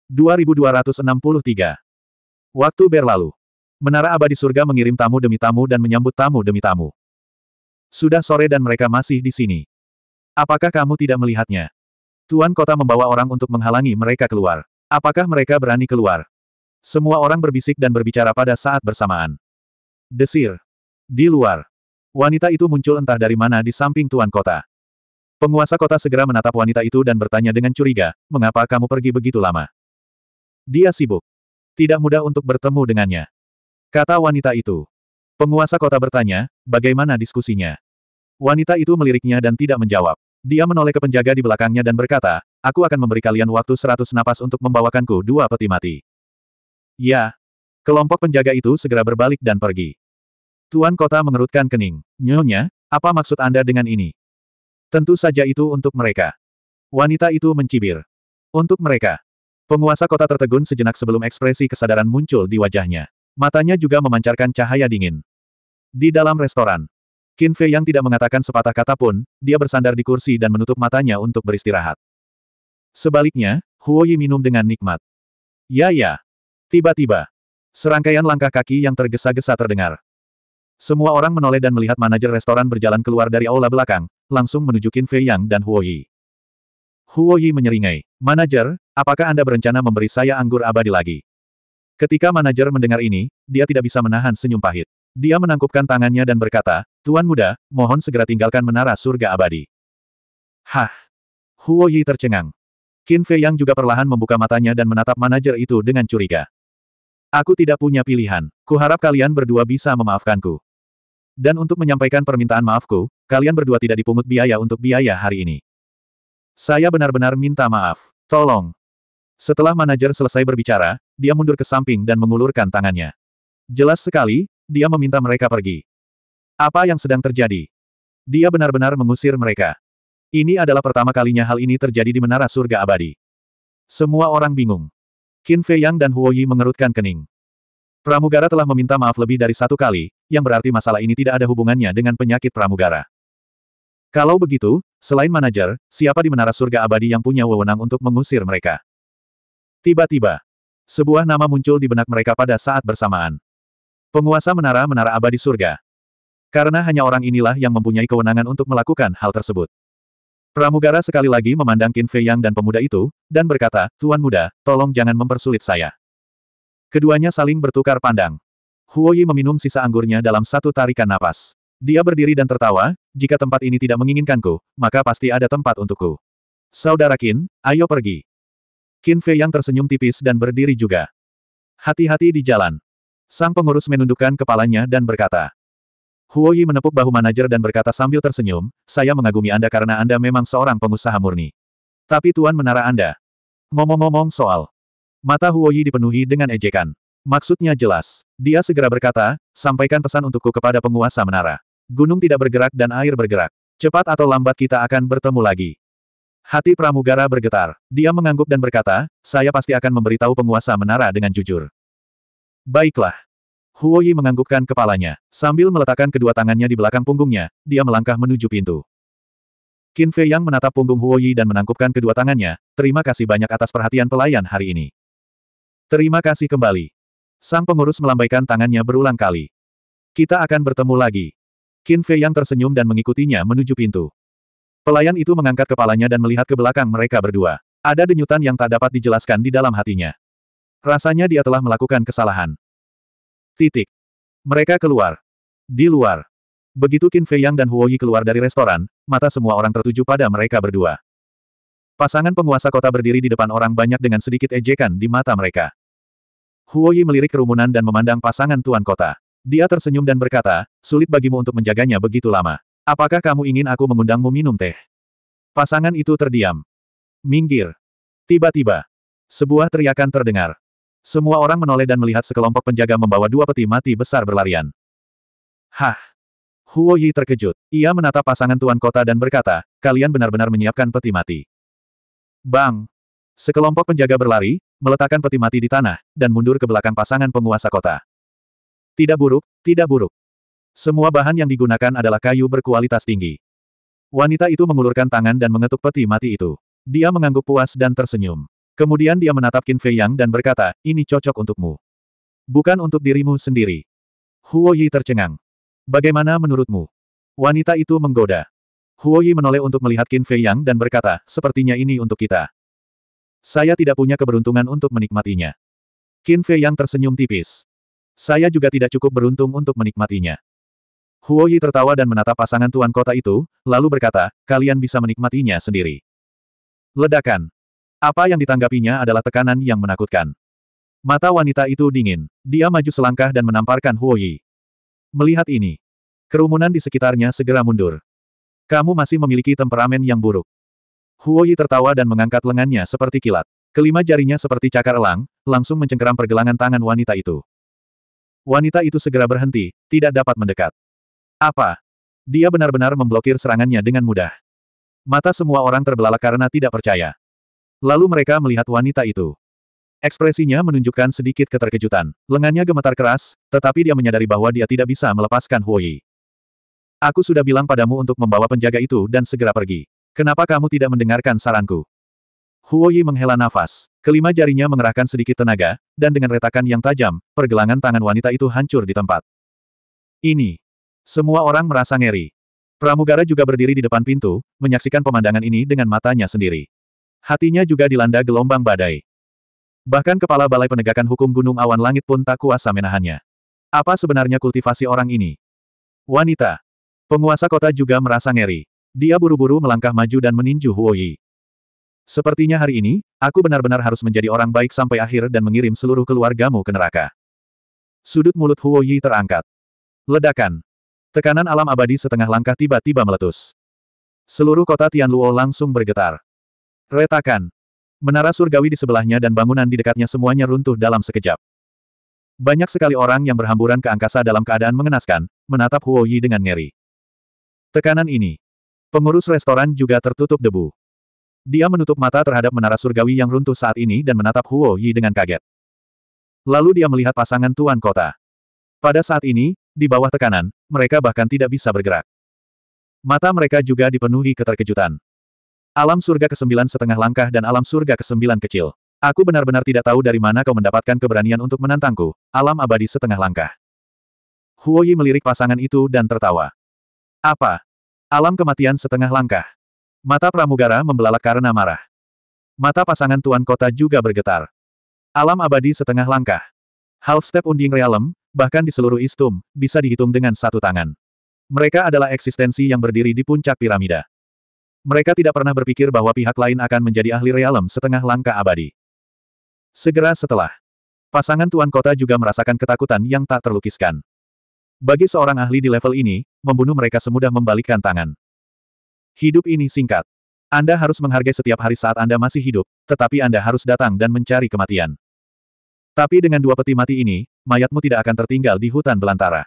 2263. Waktu berlalu. Menara abadi surga mengirim tamu demi tamu dan menyambut tamu demi tamu. Sudah sore dan mereka masih di sini. Apakah kamu tidak melihatnya? Tuan kota membawa orang untuk menghalangi mereka keluar. Apakah mereka berani keluar? Semua orang berbisik dan berbicara pada saat bersamaan. Desir. Di luar. Wanita itu muncul entah dari mana di samping tuan kota. Penguasa kota segera menatap wanita itu dan bertanya dengan curiga, mengapa kamu pergi begitu lama? Dia sibuk. Tidak mudah untuk bertemu dengannya. Kata wanita itu. Penguasa kota bertanya, bagaimana diskusinya? Wanita itu meliriknya dan tidak menjawab. Dia menoleh ke penjaga di belakangnya dan berkata, aku akan memberi kalian waktu seratus napas untuk membawakanku dua peti mati. Ya. Kelompok penjaga itu segera berbalik dan pergi. Tuan kota mengerutkan kening. Nyonya, apa maksud Anda dengan ini? Tentu saja itu untuk mereka. Wanita itu mencibir. Untuk mereka. Penguasa kota tertegun sejenak sebelum ekspresi kesadaran muncul di wajahnya. Matanya juga memancarkan cahaya dingin. Di dalam restoran, Qin Fei yang tidak mengatakan sepatah kata pun, dia bersandar di kursi dan menutup matanya untuk beristirahat. Sebaliknya, Huo Yi minum dengan nikmat. Ya ya, Tiba-tiba, serangkaian langkah kaki yang tergesa-gesa terdengar. Semua orang menoleh dan melihat manajer restoran berjalan keluar dari aula belakang, langsung menuju Qin Fei Yang dan Huo Yi. Huo Yi menyeringai. Manajer, apakah Anda berencana memberi saya anggur abadi lagi? Ketika manajer mendengar ini, dia tidak bisa menahan senyum pahit. Dia menangkupkan tangannya dan berkata, Tuan muda, mohon segera tinggalkan menara surga abadi. Hah! Huo Yi tercengang. Qin Fei Yang juga perlahan membuka matanya dan menatap manajer itu dengan curiga. Aku tidak punya pilihan. Kuharap kalian berdua bisa memaafkanku. Dan untuk menyampaikan permintaan maafku, kalian berdua tidak dipungut biaya untuk biaya hari ini. Saya benar-benar minta maaf. Tolong. Setelah manajer selesai berbicara, dia mundur ke samping dan mengulurkan tangannya. Jelas sekali, dia meminta mereka pergi. Apa yang sedang terjadi? Dia benar-benar mengusir mereka. Ini adalah pertama kalinya hal ini terjadi di Menara Surga Abadi. Semua orang bingung. Qin Fei Yang dan Huo Yi mengerutkan kening. Pramugara telah meminta maaf lebih dari satu kali, yang berarti masalah ini tidak ada hubungannya dengan penyakit pramugara. Kalau begitu, selain manajer, siapa di Menara Surga Abadi yang punya wewenang untuk mengusir mereka? Tiba-tiba, sebuah nama muncul di benak mereka pada saat bersamaan. Penguasa Menara-Menara Abadi Surga. Karena hanya orang inilah yang mempunyai kewenangan untuk melakukan hal tersebut. Pramugara sekali lagi memandang Qin Fei Yang dan pemuda itu, dan berkata, Tuan muda, tolong jangan mempersulit saya. Keduanya saling bertukar pandang. Huoyi meminum sisa anggurnya dalam satu tarikan napas. Dia berdiri dan tertawa, jika tempat ini tidak menginginkanku, maka pasti ada tempat untukku. Saudara Qin, ayo pergi. Qin Fei Yang tersenyum tipis dan berdiri juga. Hati-hati di jalan. Sang pengurus menundukkan kepalanya dan berkata, Huo Yi menepuk bahu manajer dan berkata sambil tersenyum, saya mengagumi Anda karena Anda memang seorang pengusaha murni. Tapi Tuan Menara Anda. Ngomong-ngomong soal. Mata Huo Yi dipenuhi dengan ejekan. Maksudnya jelas. Dia segera berkata, sampaikan pesan untukku kepada penguasa menara. Gunung tidak bergerak dan air bergerak. Cepat atau lambat kita akan bertemu lagi. Hati pramugara bergetar. Dia mengangguk dan berkata, saya pasti akan memberitahu penguasa menara dengan jujur. Baiklah. Huoyi menganggukkan kepalanya. Sambil meletakkan kedua tangannya di belakang punggungnya, dia melangkah menuju pintu. Qin Fei Yang menatap punggung Huoyi dan menangkupkan kedua tangannya, terima kasih banyak atas perhatian pelayan hari ini. Terima kasih kembali. Sang pengurus melambaikan tangannya berulang kali. Kita akan bertemu lagi. Qin Fei Yang tersenyum dan mengikutinya menuju pintu. Pelayan itu mengangkat kepalanya dan melihat ke belakang mereka berdua. Ada denyutan yang tak dapat dijelaskan di dalam hatinya. Rasanya dia telah melakukan kesalahan. Titik. Mereka keluar. Di luar. Begitu Qin Fei Yang dan Huo Yi keluar dari restoran, mata semua orang tertuju pada mereka berdua. Pasangan penguasa kota berdiri di depan orang banyak dengan sedikit ejekan di mata mereka. Huo Yi melirik kerumunan dan memandang pasangan tuan kota. Dia tersenyum dan berkata, sulit bagimu untuk menjaganya begitu lama. Apakah kamu ingin aku mengundangmu minum teh? Pasangan itu terdiam. Minggir. Tiba-tiba. Sebuah teriakan terdengar. Semua orang menoleh dan melihat sekelompok penjaga membawa dua peti mati besar berlarian. Hah! Huo Yi terkejut. Ia menatap pasangan tuan kota dan berkata, kalian benar-benar menyiapkan peti mati. Bang! Sekelompok penjaga berlari, meletakkan peti mati di tanah, dan mundur ke belakang pasangan penguasa kota. Tidak buruk, tidak buruk. Semua bahan yang digunakan adalah kayu berkualitas tinggi. Wanita itu mengulurkan tangan dan mengetuk peti mati itu. Dia mengangguk puas dan tersenyum. Kemudian dia menatap Qin Fei Yang dan berkata, ini cocok untukmu. Bukan untuk dirimu sendiri. Huo Yi tercengang. Bagaimana menurutmu? Wanita itu menggoda. Huo Yi menoleh untuk melihat Qin Fei Yang dan berkata, sepertinya ini untuk kita. Saya tidak punya keberuntungan untuk menikmatinya. Qin Fei Yang tersenyum tipis. Saya juga tidak cukup beruntung untuk menikmatinya. Huo Yi tertawa dan menatap pasangan tuan kota itu, lalu berkata, kalian bisa menikmatinya sendiri. Ledakan. Apa yang ditanggapinya adalah tekanan yang menakutkan. Mata wanita itu dingin. Dia maju selangkah dan menamparkan Huo Yi. Melihat ini, kerumunan di sekitarnya segera mundur. Kamu masih memiliki temperamen yang buruk. Huo Yi tertawa dan mengangkat lengannya seperti kilat. Kelima jarinya seperti cakar elang, langsung mencengkeram pergelangan tangan wanita itu. Wanita itu segera berhenti, tidak dapat mendekat. Apa? Dia benar-benar memblokir serangannya dengan mudah. Mata semua orang terbelalak karena tidak percaya. Lalu mereka melihat wanita itu. Ekspresinya menunjukkan sedikit keterkejutan. Lengannya gemetar keras, tetapi dia menyadari bahwa dia tidak bisa melepaskan Huoyi. Aku sudah bilang padamu untuk membawa penjaga itu dan segera pergi. Kenapa kamu tidak mendengarkan saranku? Huoyi menghela nafas. Kelima jarinya mengerahkan sedikit tenaga, dan dengan retakan yang tajam, pergelangan tangan wanita itu hancur di tempat. Ini. Semua orang merasa ngeri. Pramugara juga berdiri di depan pintu, menyaksikan pemandangan ini dengan matanya sendiri. Hatinya juga dilanda gelombang badai. Bahkan kepala Balai Penegakan Hukum Gunung Awan Langit pun tak kuasa menahannya. Apa sebenarnya kultivasi orang ini? Wanita. Penguasa kota juga merasa ngeri. Dia buru-buru melangkah maju dan meninju Huoyi. Sepertinya hari ini, aku benar-benar harus menjadi orang baik sampai akhir dan mengirim seluruh keluargamu ke neraka. Sudut mulut Huoyi terangkat. Ledakan. Tekanan alam abadi setengah langkah tiba-tiba meletus. Seluruh kota Tianluo langsung bergetar. Retakan. Menara surgawi di sebelahnya dan bangunan di dekatnya semuanya runtuh dalam sekejap. Banyak sekali orang yang berhamburan ke angkasa dalam keadaan mengenaskan, menatap Huo Yi dengan ngeri. Tekanan ini. Pengurus restoran juga tertutup debu. Dia menutup mata terhadap menara surgawi yang runtuh saat ini dan menatap Huo Yi dengan kaget. Lalu dia melihat pasangan tuan kota. Pada saat ini, di bawah tekanan, mereka bahkan tidak bisa bergerak. Mata mereka juga dipenuhi keterkejutan. Alam surga ke ke-9 setengah langkah dan alam surga ke ke-9 kecil. Aku benar-benar tidak tahu dari mana kau mendapatkan keberanian untuk menantangku, alam abadi setengah langkah. Huoyi melirik pasangan itu dan tertawa. Apa? Alam kematian setengah langkah. Mata pramugara membelalak karena marah. Mata pasangan tuan kota juga bergetar. Alam abadi setengah langkah. Half step unding realem, bahkan di seluruh istum, bisa dihitung dengan satu tangan. Mereka adalah eksistensi yang berdiri di puncak piramida. Mereka tidak pernah berpikir bahwa pihak lain akan menjadi ahli realem setengah langkah abadi. Segera setelah, pasangan Tuan Kota juga merasakan ketakutan yang tak terlukiskan. Bagi seorang ahli di level ini, membunuh mereka semudah membalikkan tangan. Hidup ini singkat. Anda harus menghargai setiap hari saat Anda masih hidup, tetapi Anda harus datang dan mencari kematian. Tapi dengan dua peti mati ini, mayatmu tidak akan tertinggal di hutan belantara.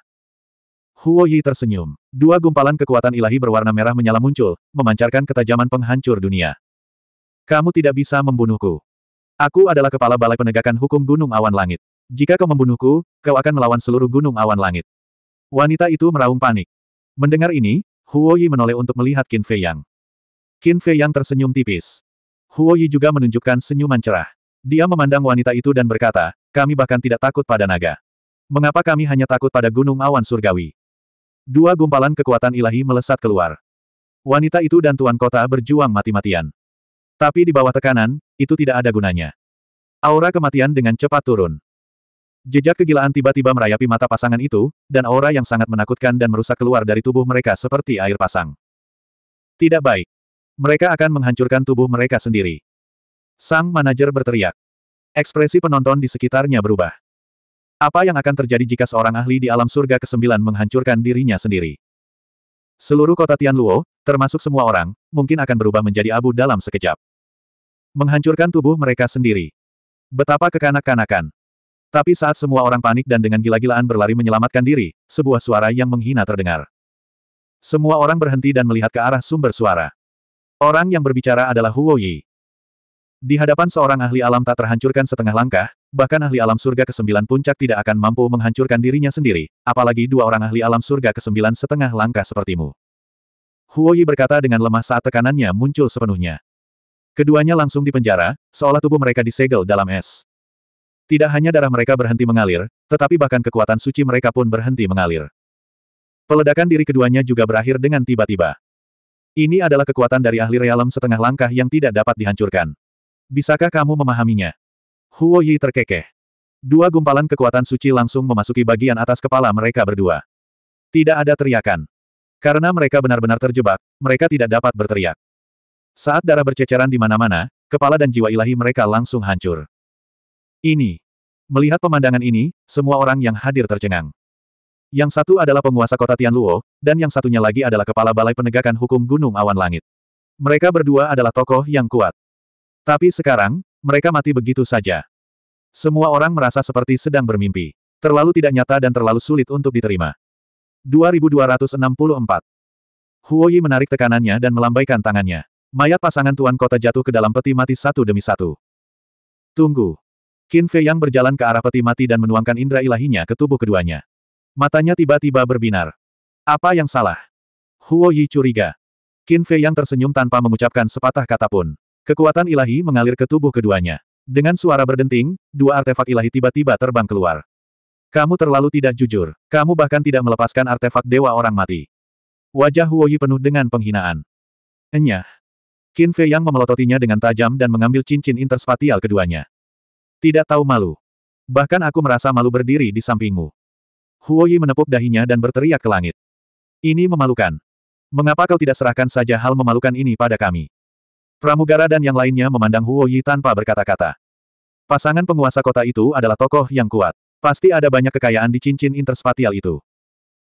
Huo Yi tersenyum. Dua gumpalan kekuatan ilahi berwarna merah menyala muncul, memancarkan ketajaman penghancur dunia. Kamu tidak bisa membunuhku. Aku adalah kepala balai penegakan hukum Gunung Awan Langit. Jika kau membunuhku, kau akan melawan seluruh Gunung Awan Langit. Wanita itu meraung panik. Mendengar ini, Huo Yi menoleh untuk melihat Qin Fei Yang. Qin Fei Yang tersenyum tipis. Huo Yi juga menunjukkan senyuman cerah. Dia memandang wanita itu dan berkata, kami bahkan tidak takut pada naga. Mengapa kami hanya takut pada gunung awan surgawi? Dua gumpalan kekuatan ilahi melesat keluar. Wanita itu dan tuan kota berjuang mati-matian. Tapi di bawah tekanan, itu tidak ada gunanya. Aura kematian dengan cepat turun. Jejak kegilaan tiba-tiba merayapi mata pasangan itu, dan aura yang sangat menakutkan dan merusak keluar dari tubuh mereka seperti air pasang. Tidak baik. Mereka akan menghancurkan tubuh mereka sendiri. Sang manajer berteriak. Ekspresi penonton di sekitarnya berubah. Apa yang akan terjadi jika seorang ahli di alam surga ke-9 menghancurkan dirinya sendiri? Seluruh kota Tianluo, termasuk semua orang, mungkin akan berubah menjadi abu dalam sekejap. Menghancurkan tubuh mereka sendiri. Betapa kekanak-kanakan. Tapi saat semua orang panik dan dengan gila-gilaan berlari menyelamatkan diri, sebuah suara yang menghina terdengar. Semua orang berhenti dan melihat ke arah sumber suara. Orang yang berbicara adalah Huo Yi. Di hadapan seorang ahli alam tak terhancurkan setengah langkah, Bahkan ahli alam surga ke-9 puncak tidak akan mampu menghancurkan dirinya sendiri, apalagi dua orang ahli alam surga ke-9 setengah langkah sepertimu. Huoyi berkata dengan lemah saat tekanannya muncul sepenuhnya. Keduanya langsung dipenjara, seolah tubuh mereka disegel dalam es. Tidak hanya darah mereka berhenti mengalir, tetapi bahkan kekuatan suci mereka pun berhenti mengalir. Peledakan diri keduanya juga berakhir dengan tiba-tiba. Ini adalah kekuatan dari ahli realem setengah langkah yang tidak dapat dihancurkan. Bisakah kamu memahaminya? Huo Yi terkekeh. Dua gumpalan kekuatan suci langsung memasuki bagian atas kepala mereka berdua. Tidak ada teriakan. Karena mereka benar-benar terjebak, mereka tidak dapat berteriak. Saat darah berceceran di mana-mana, kepala dan jiwa ilahi mereka langsung hancur. Ini. Melihat pemandangan ini, semua orang yang hadir tercengang. Yang satu adalah penguasa kota Tianluo, dan yang satunya lagi adalah kepala balai penegakan hukum Gunung Awan Langit. Mereka berdua adalah tokoh yang kuat. Tapi sekarang, mereka mati begitu saja. Semua orang merasa seperti sedang bermimpi. Terlalu tidak nyata dan terlalu sulit untuk diterima. 2264 Huoyi menarik tekanannya dan melambaikan tangannya. Mayat pasangan tuan kota jatuh ke dalam peti mati satu demi satu. Tunggu. Qin Fei yang berjalan ke arah peti mati dan menuangkan indera ilahinya ke tubuh keduanya. Matanya tiba-tiba berbinar. Apa yang salah? Huo curiga. Qin Fei yang tersenyum tanpa mengucapkan sepatah kata pun. Kekuatan ilahi mengalir ke tubuh keduanya. Dengan suara berdenting, dua artefak ilahi tiba-tiba terbang keluar. Kamu terlalu tidak jujur. Kamu bahkan tidak melepaskan artefak dewa orang mati. Wajah Huoyi penuh dengan penghinaan. Enyah. Qin Fei yang memelototinya dengan tajam dan mengambil cincin interspatial keduanya. Tidak tahu malu. Bahkan aku merasa malu berdiri di sampingmu. Huoyi menepuk dahinya dan berteriak ke langit. Ini memalukan. Mengapa kau tidak serahkan saja hal memalukan ini pada kami? Pramugara dan yang lainnya memandang Huo Yi tanpa berkata-kata. Pasangan penguasa kota itu adalah tokoh yang kuat. Pasti ada banyak kekayaan di cincin interspatial itu.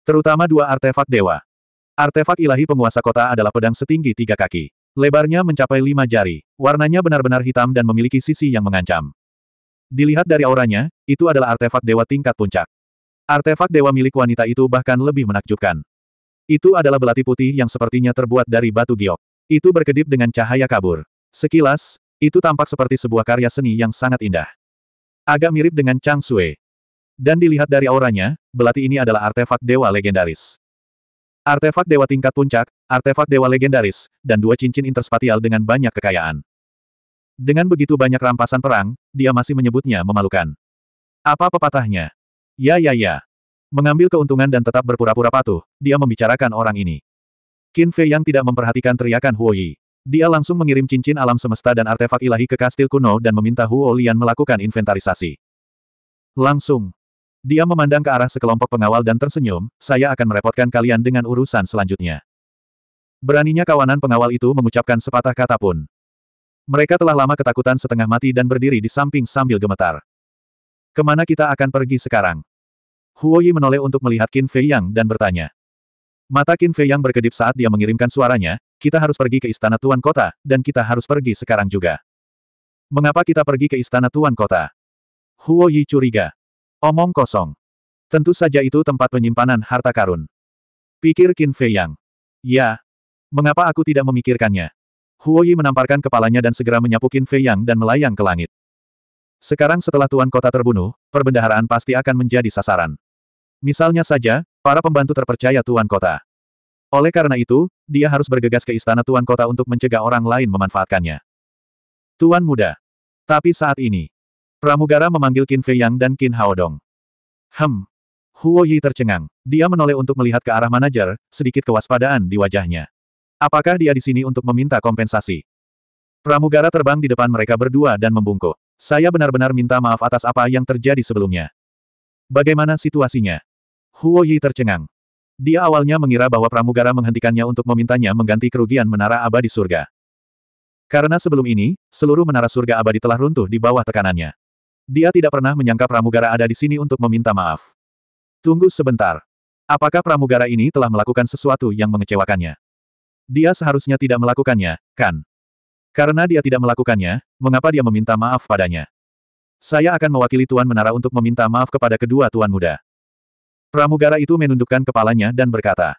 Terutama dua artefak dewa. Artefak ilahi penguasa kota adalah pedang setinggi tiga kaki. Lebarnya mencapai lima jari, warnanya benar-benar hitam dan memiliki sisi yang mengancam. Dilihat dari auranya, itu adalah artefak dewa tingkat puncak. Artefak dewa milik wanita itu bahkan lebih menakjubkan. Itu adalah belati putih yang sepertinya terbuat dari batu giok. Itu berkedip dengan cahaya kabur. Sekilas, itu tampak seperti sebuah karya seni yang sangat indah. Agak mirip dengan Chang Sui. Dan dilihat dari auranya, belati ini adalah artefak dewa legendaris. Artefak dewa tingkat puncak, artefak dewa legendaris, dan dua cincin interspatial dengan banyak kekayaan. Dengan begitu banyak rampasan perang, dia masih menyebutnya memalukan. Apa pepatahnya? Ya ya ya. Mengambil keuntungan dan tetap berpura-pura patuh, dia membicarakan orang ini. Qin Fei yang tidak memperhatikan teriakan Huo Yi. Dia langsung mengirim cincin alam semesta dan artefak ilahi ke kastil kuno dan meminta Huo Lian melakukan inventarisasi. Langsung. Dia memandang ke arah sekelompok pengawal dan tersenyum, saya akan merepotkan kalian dengan urusan selanjutnya. Beraninya kawanan pengawal itu mengucapkan sepatah kata pun. Mereka telah lama ketakutan setengah mati dan berdiri di samping sambil gemetar. Kemana kita akan pergi sekarang? Huo Yi menoleh untuk melihat Qin Fei Yang dan bertanya. Mata Qin Fei yang berkedip saat dia mengirimkan suaranya, kita harus pergi ke istana Tuan Kota, dan kita harus pergi sekarang juga. Mengapa kita pergi ke istana Tuan Kota? Huo Yi curiga. Omong kosong. Tentu saja itu tempat penyimpanan harta karun. Pikir Qin Fei Yang. Ya. Mengapa aku tidak memikirkannya? Huo Yi menamparkan kepalanya dan segera menyapu Qin Fei Yang dan melayang ke langit. Sekarang setelah Tuan Kota terbunuh, perbendaharaan pasti akan menjadi sasaran. Misalnya saja, para pembantu terpercaya Tuan Kota. Oleh karena itu, dia harus bergegas ke istana Tuan Kota untuk mencegah orang lain memanfaatkannya. Tuan Muda. Tapi saat ini, Pramugara memanggil Qin Fei Yang dan Qin Dong. Hem. Huo Yi tercengang. Dia menoleh untuk melihat ke arah manajer, sedikit kewaspadaan di wajahnya. Apakah dia di sini untuk meminta kompensasi? Pramugara terbang di depan mereka berdua dan membungkuk. Saya benar-benar minta maaf atas apa yang terjadi sebelumnya. Bagaimana situasinya? Huo Yi tercengang. Dia awalnya mengira bahwa pramugara menghentikannya untuk memintanya mengganti kerugian menara abadi surga. Karena sebelum ini, seluruh menara surga abadi telah runtuh di bawah tekanannya. Dia tidak pernah menyangka pramugara ada di sini untuk meminta maaf. Tunggu sebentar. Apakah pramugara ini telah melakukan sesuatu yang mengecewakannya? Dia seharusnya tidak melakukannya, kan? Karena dia tidak melakukannya, mengapa dia meminta maaf padanya? Saya akan mewakili Tuan Menara untuk meminta maaf kepada kedua Tuan Muda. Pramugara itu menundukkan kepalanya dan berkata.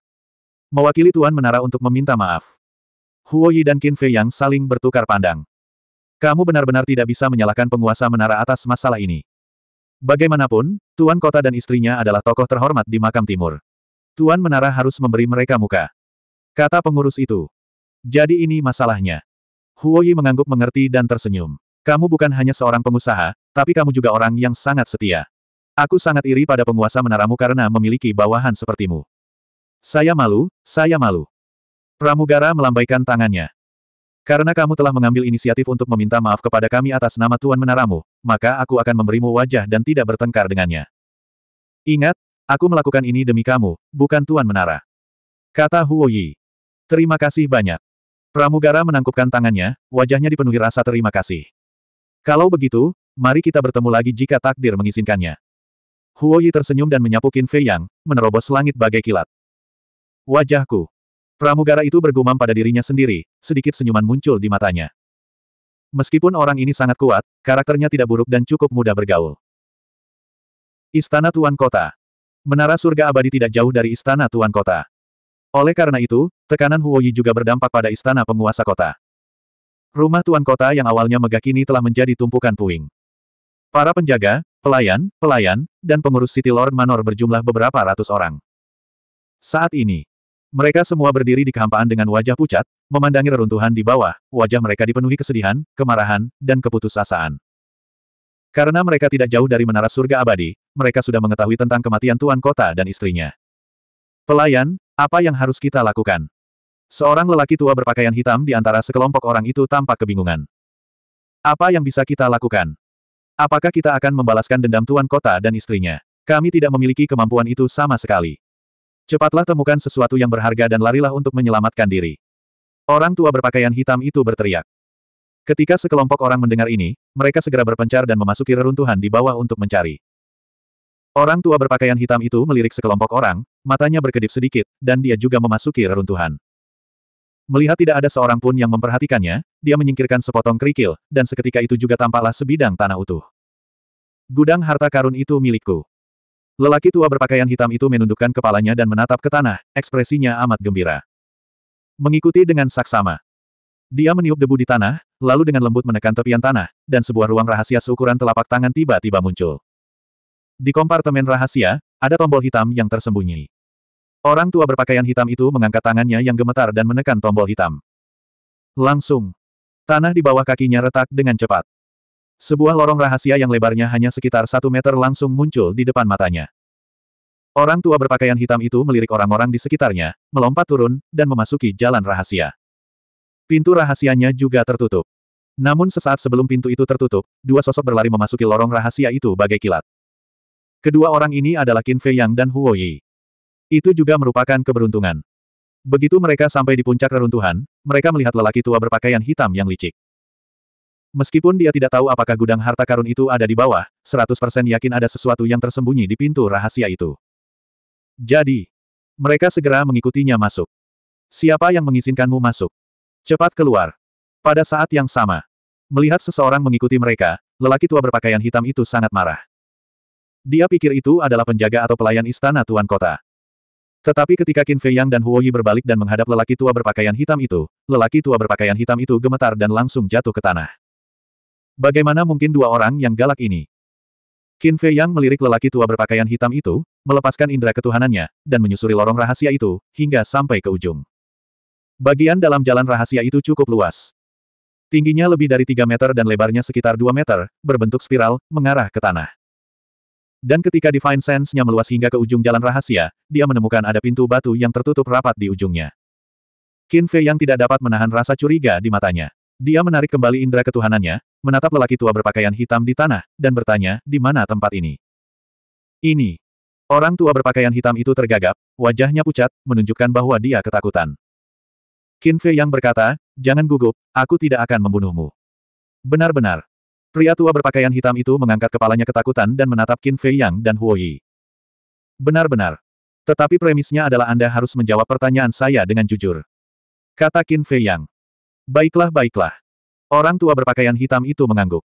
Mewakili Tuan Menara untuk meminta maaf. Huo Yi dan Qin Fei yang saling bertukar pandang. Kamu benar-benar tidak bisa menyalahkan penguasa menara atas masalah ini. Bagaimanapun, Tuan Kota dan istrinya adalah tokoh terhormat di makam timur. Tuan Menara harus memberi mereka muka. Kata pengurus itu. Jadi ini masalahnya. Huo Yi mengangguk mengerti dan tersenyum. Kamu bukan hanya seorang pengusaha, tapi kamu juga orang yang sangat setia. Aku sangat iri pada penguasa menaramu karena memiliki bawahan sepertimu. Saya malu, saya malu. Pramugara melambaikan tangannya. Karena kamu telah mengambil inisiatif untuk meminta maaf kepada kami atas nama Tuan Menaramu, maka aku akan memberimu wajah dan tidak bertengkar dengannya. Ingat, aku melakukan ini demi kamu, bukan Tuan Menara. Kata Huo Yi. Terima kasih banyak. Pramugara menangkupkan tangannya, wajahnya dipenuhi rasa terima kasih. Kalau begitu, mari kita bertemu lagi jika takdir mengizinkannya. Huo Yi tersenyum dan menyapu Qin Fei Yang, menerobos langit bagai kilat. Wajahku. Pramugara itu bergumam pada dirinya sendiri, sedikit senyuman muncul di matanya. Meskipun orang ini sangat kuat, karakternya tidak buruk dan cukup mudah bergaul. Istana Tuan Kota. Menara surga abadi tidak jauh dari Istana Tuan Kota. Oleh karena itu, tekanan Huoyi juga berdampak pada istana penguasa kota. Rumah Tuan Kota yang awalnya megah kini telah menjadi tumpukan puing. Para penjaga, Pelayan, pelayan, dan pengurus City Lord Manor berjumlah beberapa ratus orang. Saat ini, mereka semua berdiri di kehampaan dengan wajah pucat, memandangi reruntuhan di bawah, wajah mereka dipenuhi kesedihan, kemarahan, dan keputusasaan. Karena mereka tidak jauh dari menara surga abadi, mereka sudah mengetahui tentang kematian tuan kota dan istrinya. Pelayan, apa yang harus kita lakukan? Seorang lelaki tua berpakaian hitam di antara sekelompok orang itu tampak kebingungan. Apa yang bisa kita lakukan? Apakah kita akan membalaskan dendam tuan kota dan istrinya? Kami tidak memiliki kemampuan itu sama sekali. Cepatlah temukan sesuatu yang berharga dan larilah untuk menyelamatkan diri. Orang tua berpakaian hitam itu berteriak. Ketika sekelompok orang mendengar ini, mereka segera berpencar dan memasuki reruntuhan di bawah untuk mencari. Orang tua berpakaian hitam itu melirik sekelompok orang, matanya berkedip sedikit, dan dia juga memasuki reruntuhan. Melihat tidak ada seorang pun yang memperhatikannya, dia menyingkirkan sepotong kerikil, dan seketika itu juga tampaklah sebidang tanah utuh. Gudang harta karun itu milikku. Lelaki tua berpakaian hitam itu menundukkan kepalanya dan menatap ke tanah, ekspresinya amat gembira. Mengikuti dengan saksama. Dia meniup debu di tanah, lalu dengan lembut menekan tepian tanah, dan sebuah ruang rahasia seukuran telapak tangan tiba-tiba muncul. Di kompartemen rahasia, ada tombol hitam yang tersembunyi. Orang tua berpakaian hitam itu mengangkat tangannya yang gemetar dan menekan tombol hitam. Langsung. Tanah di bawah kakinya retak dengan cepat. Sebuah lorong rahasia yang lebarnya hanya sekitar satu meter langsung muncul di depan matanya. Orang tua berpakaian hitam itu melirik orang-orang di sekitarnya, melompat turun, dan memasuki jalan rahasia. Pintu rahasianya juga tertutup. Namun sesaat sebelum pintu itu tertutup, dua sosok berlari memasuki lorong rahasia itu bagai kilat. Kedua orang ini adalah Qin Fei Yang dan Huo Yi. Itu juga merupakan keberuntungan. Begitu mereka sampai di puncak reruntuhan, mereka melihat lelaki tua berpakaian hitam yang licik. Meskipun dia tidak tahu apakah gudang harta karun itu ada di bawah, 100% yakin ada sesuatu yang tersembunyi di pintu rahasia itu. Jadi, mereka segera mengikutinya masuk. Siapa yang mengizinkanmu masuk? Cepat keluar. Pada saat yang sama, melihat seseorang mengikuti mereka, lelaki tua berpakaian hitam itu sangat marah. Dia pikir itu adalah penjaga atau pelayan istana tuan kota. Tetapi ketika Qin Fei Yang dan Huo Yi berbalik dan menghadap lelaki tua berpakaian hitam itu, lelaki tua berpakaian hitam itu gemetar dan langsung jatuh ke tanah. Bagaimana mungkin dua orang yang galak ini? Qin Fei Yang melirik lelaki tua berpakaian hitam itu, melepaskan indera ketuhanannya, dan menyusuri lorong rahasia itu, hingga sampai ke ujung. Bagian dalam jalan rahasia itu cukup luas. Tingginya lebih dari 3 meter dan lebarnya sekitar 2 meter, berbentuk spiral, mengarah ke tanah. Dan ketika Divine Sense-nya meluas hingga ke ujung jalan rahasia, dia menemukan ada pintu batu yang tertutup rapat di ujungnya. Qin Fei yang tidak dapat menahan rasa curiga di matanya. Dia menarik kembali indera ketuhanannya, menatap lelaki tua berpakaian hitam di tanah, dan bertanya, di mana tempat ini? Ini. Orang tua berpakaian hitam itu tergagap, wajahnya pucat, menunjukkan bahwa dia ketakutan. Qin Fei yang berkata, jangan gugup, aku tidak akan membunuhmu. Benar-benar, Pria tua berpakaian hitam itu mengangkat kepalanya ketakutan dan menatap Qin Fei Yang dan Huo Yi. Benar-benar. Tetapi premisnya adalah Anda harus menjawab pertanyaan saya dengan jujur. Kata Qin Fei Yang. Baiklah baiklah. Orang tua berpakaian hitam itu mengangguk.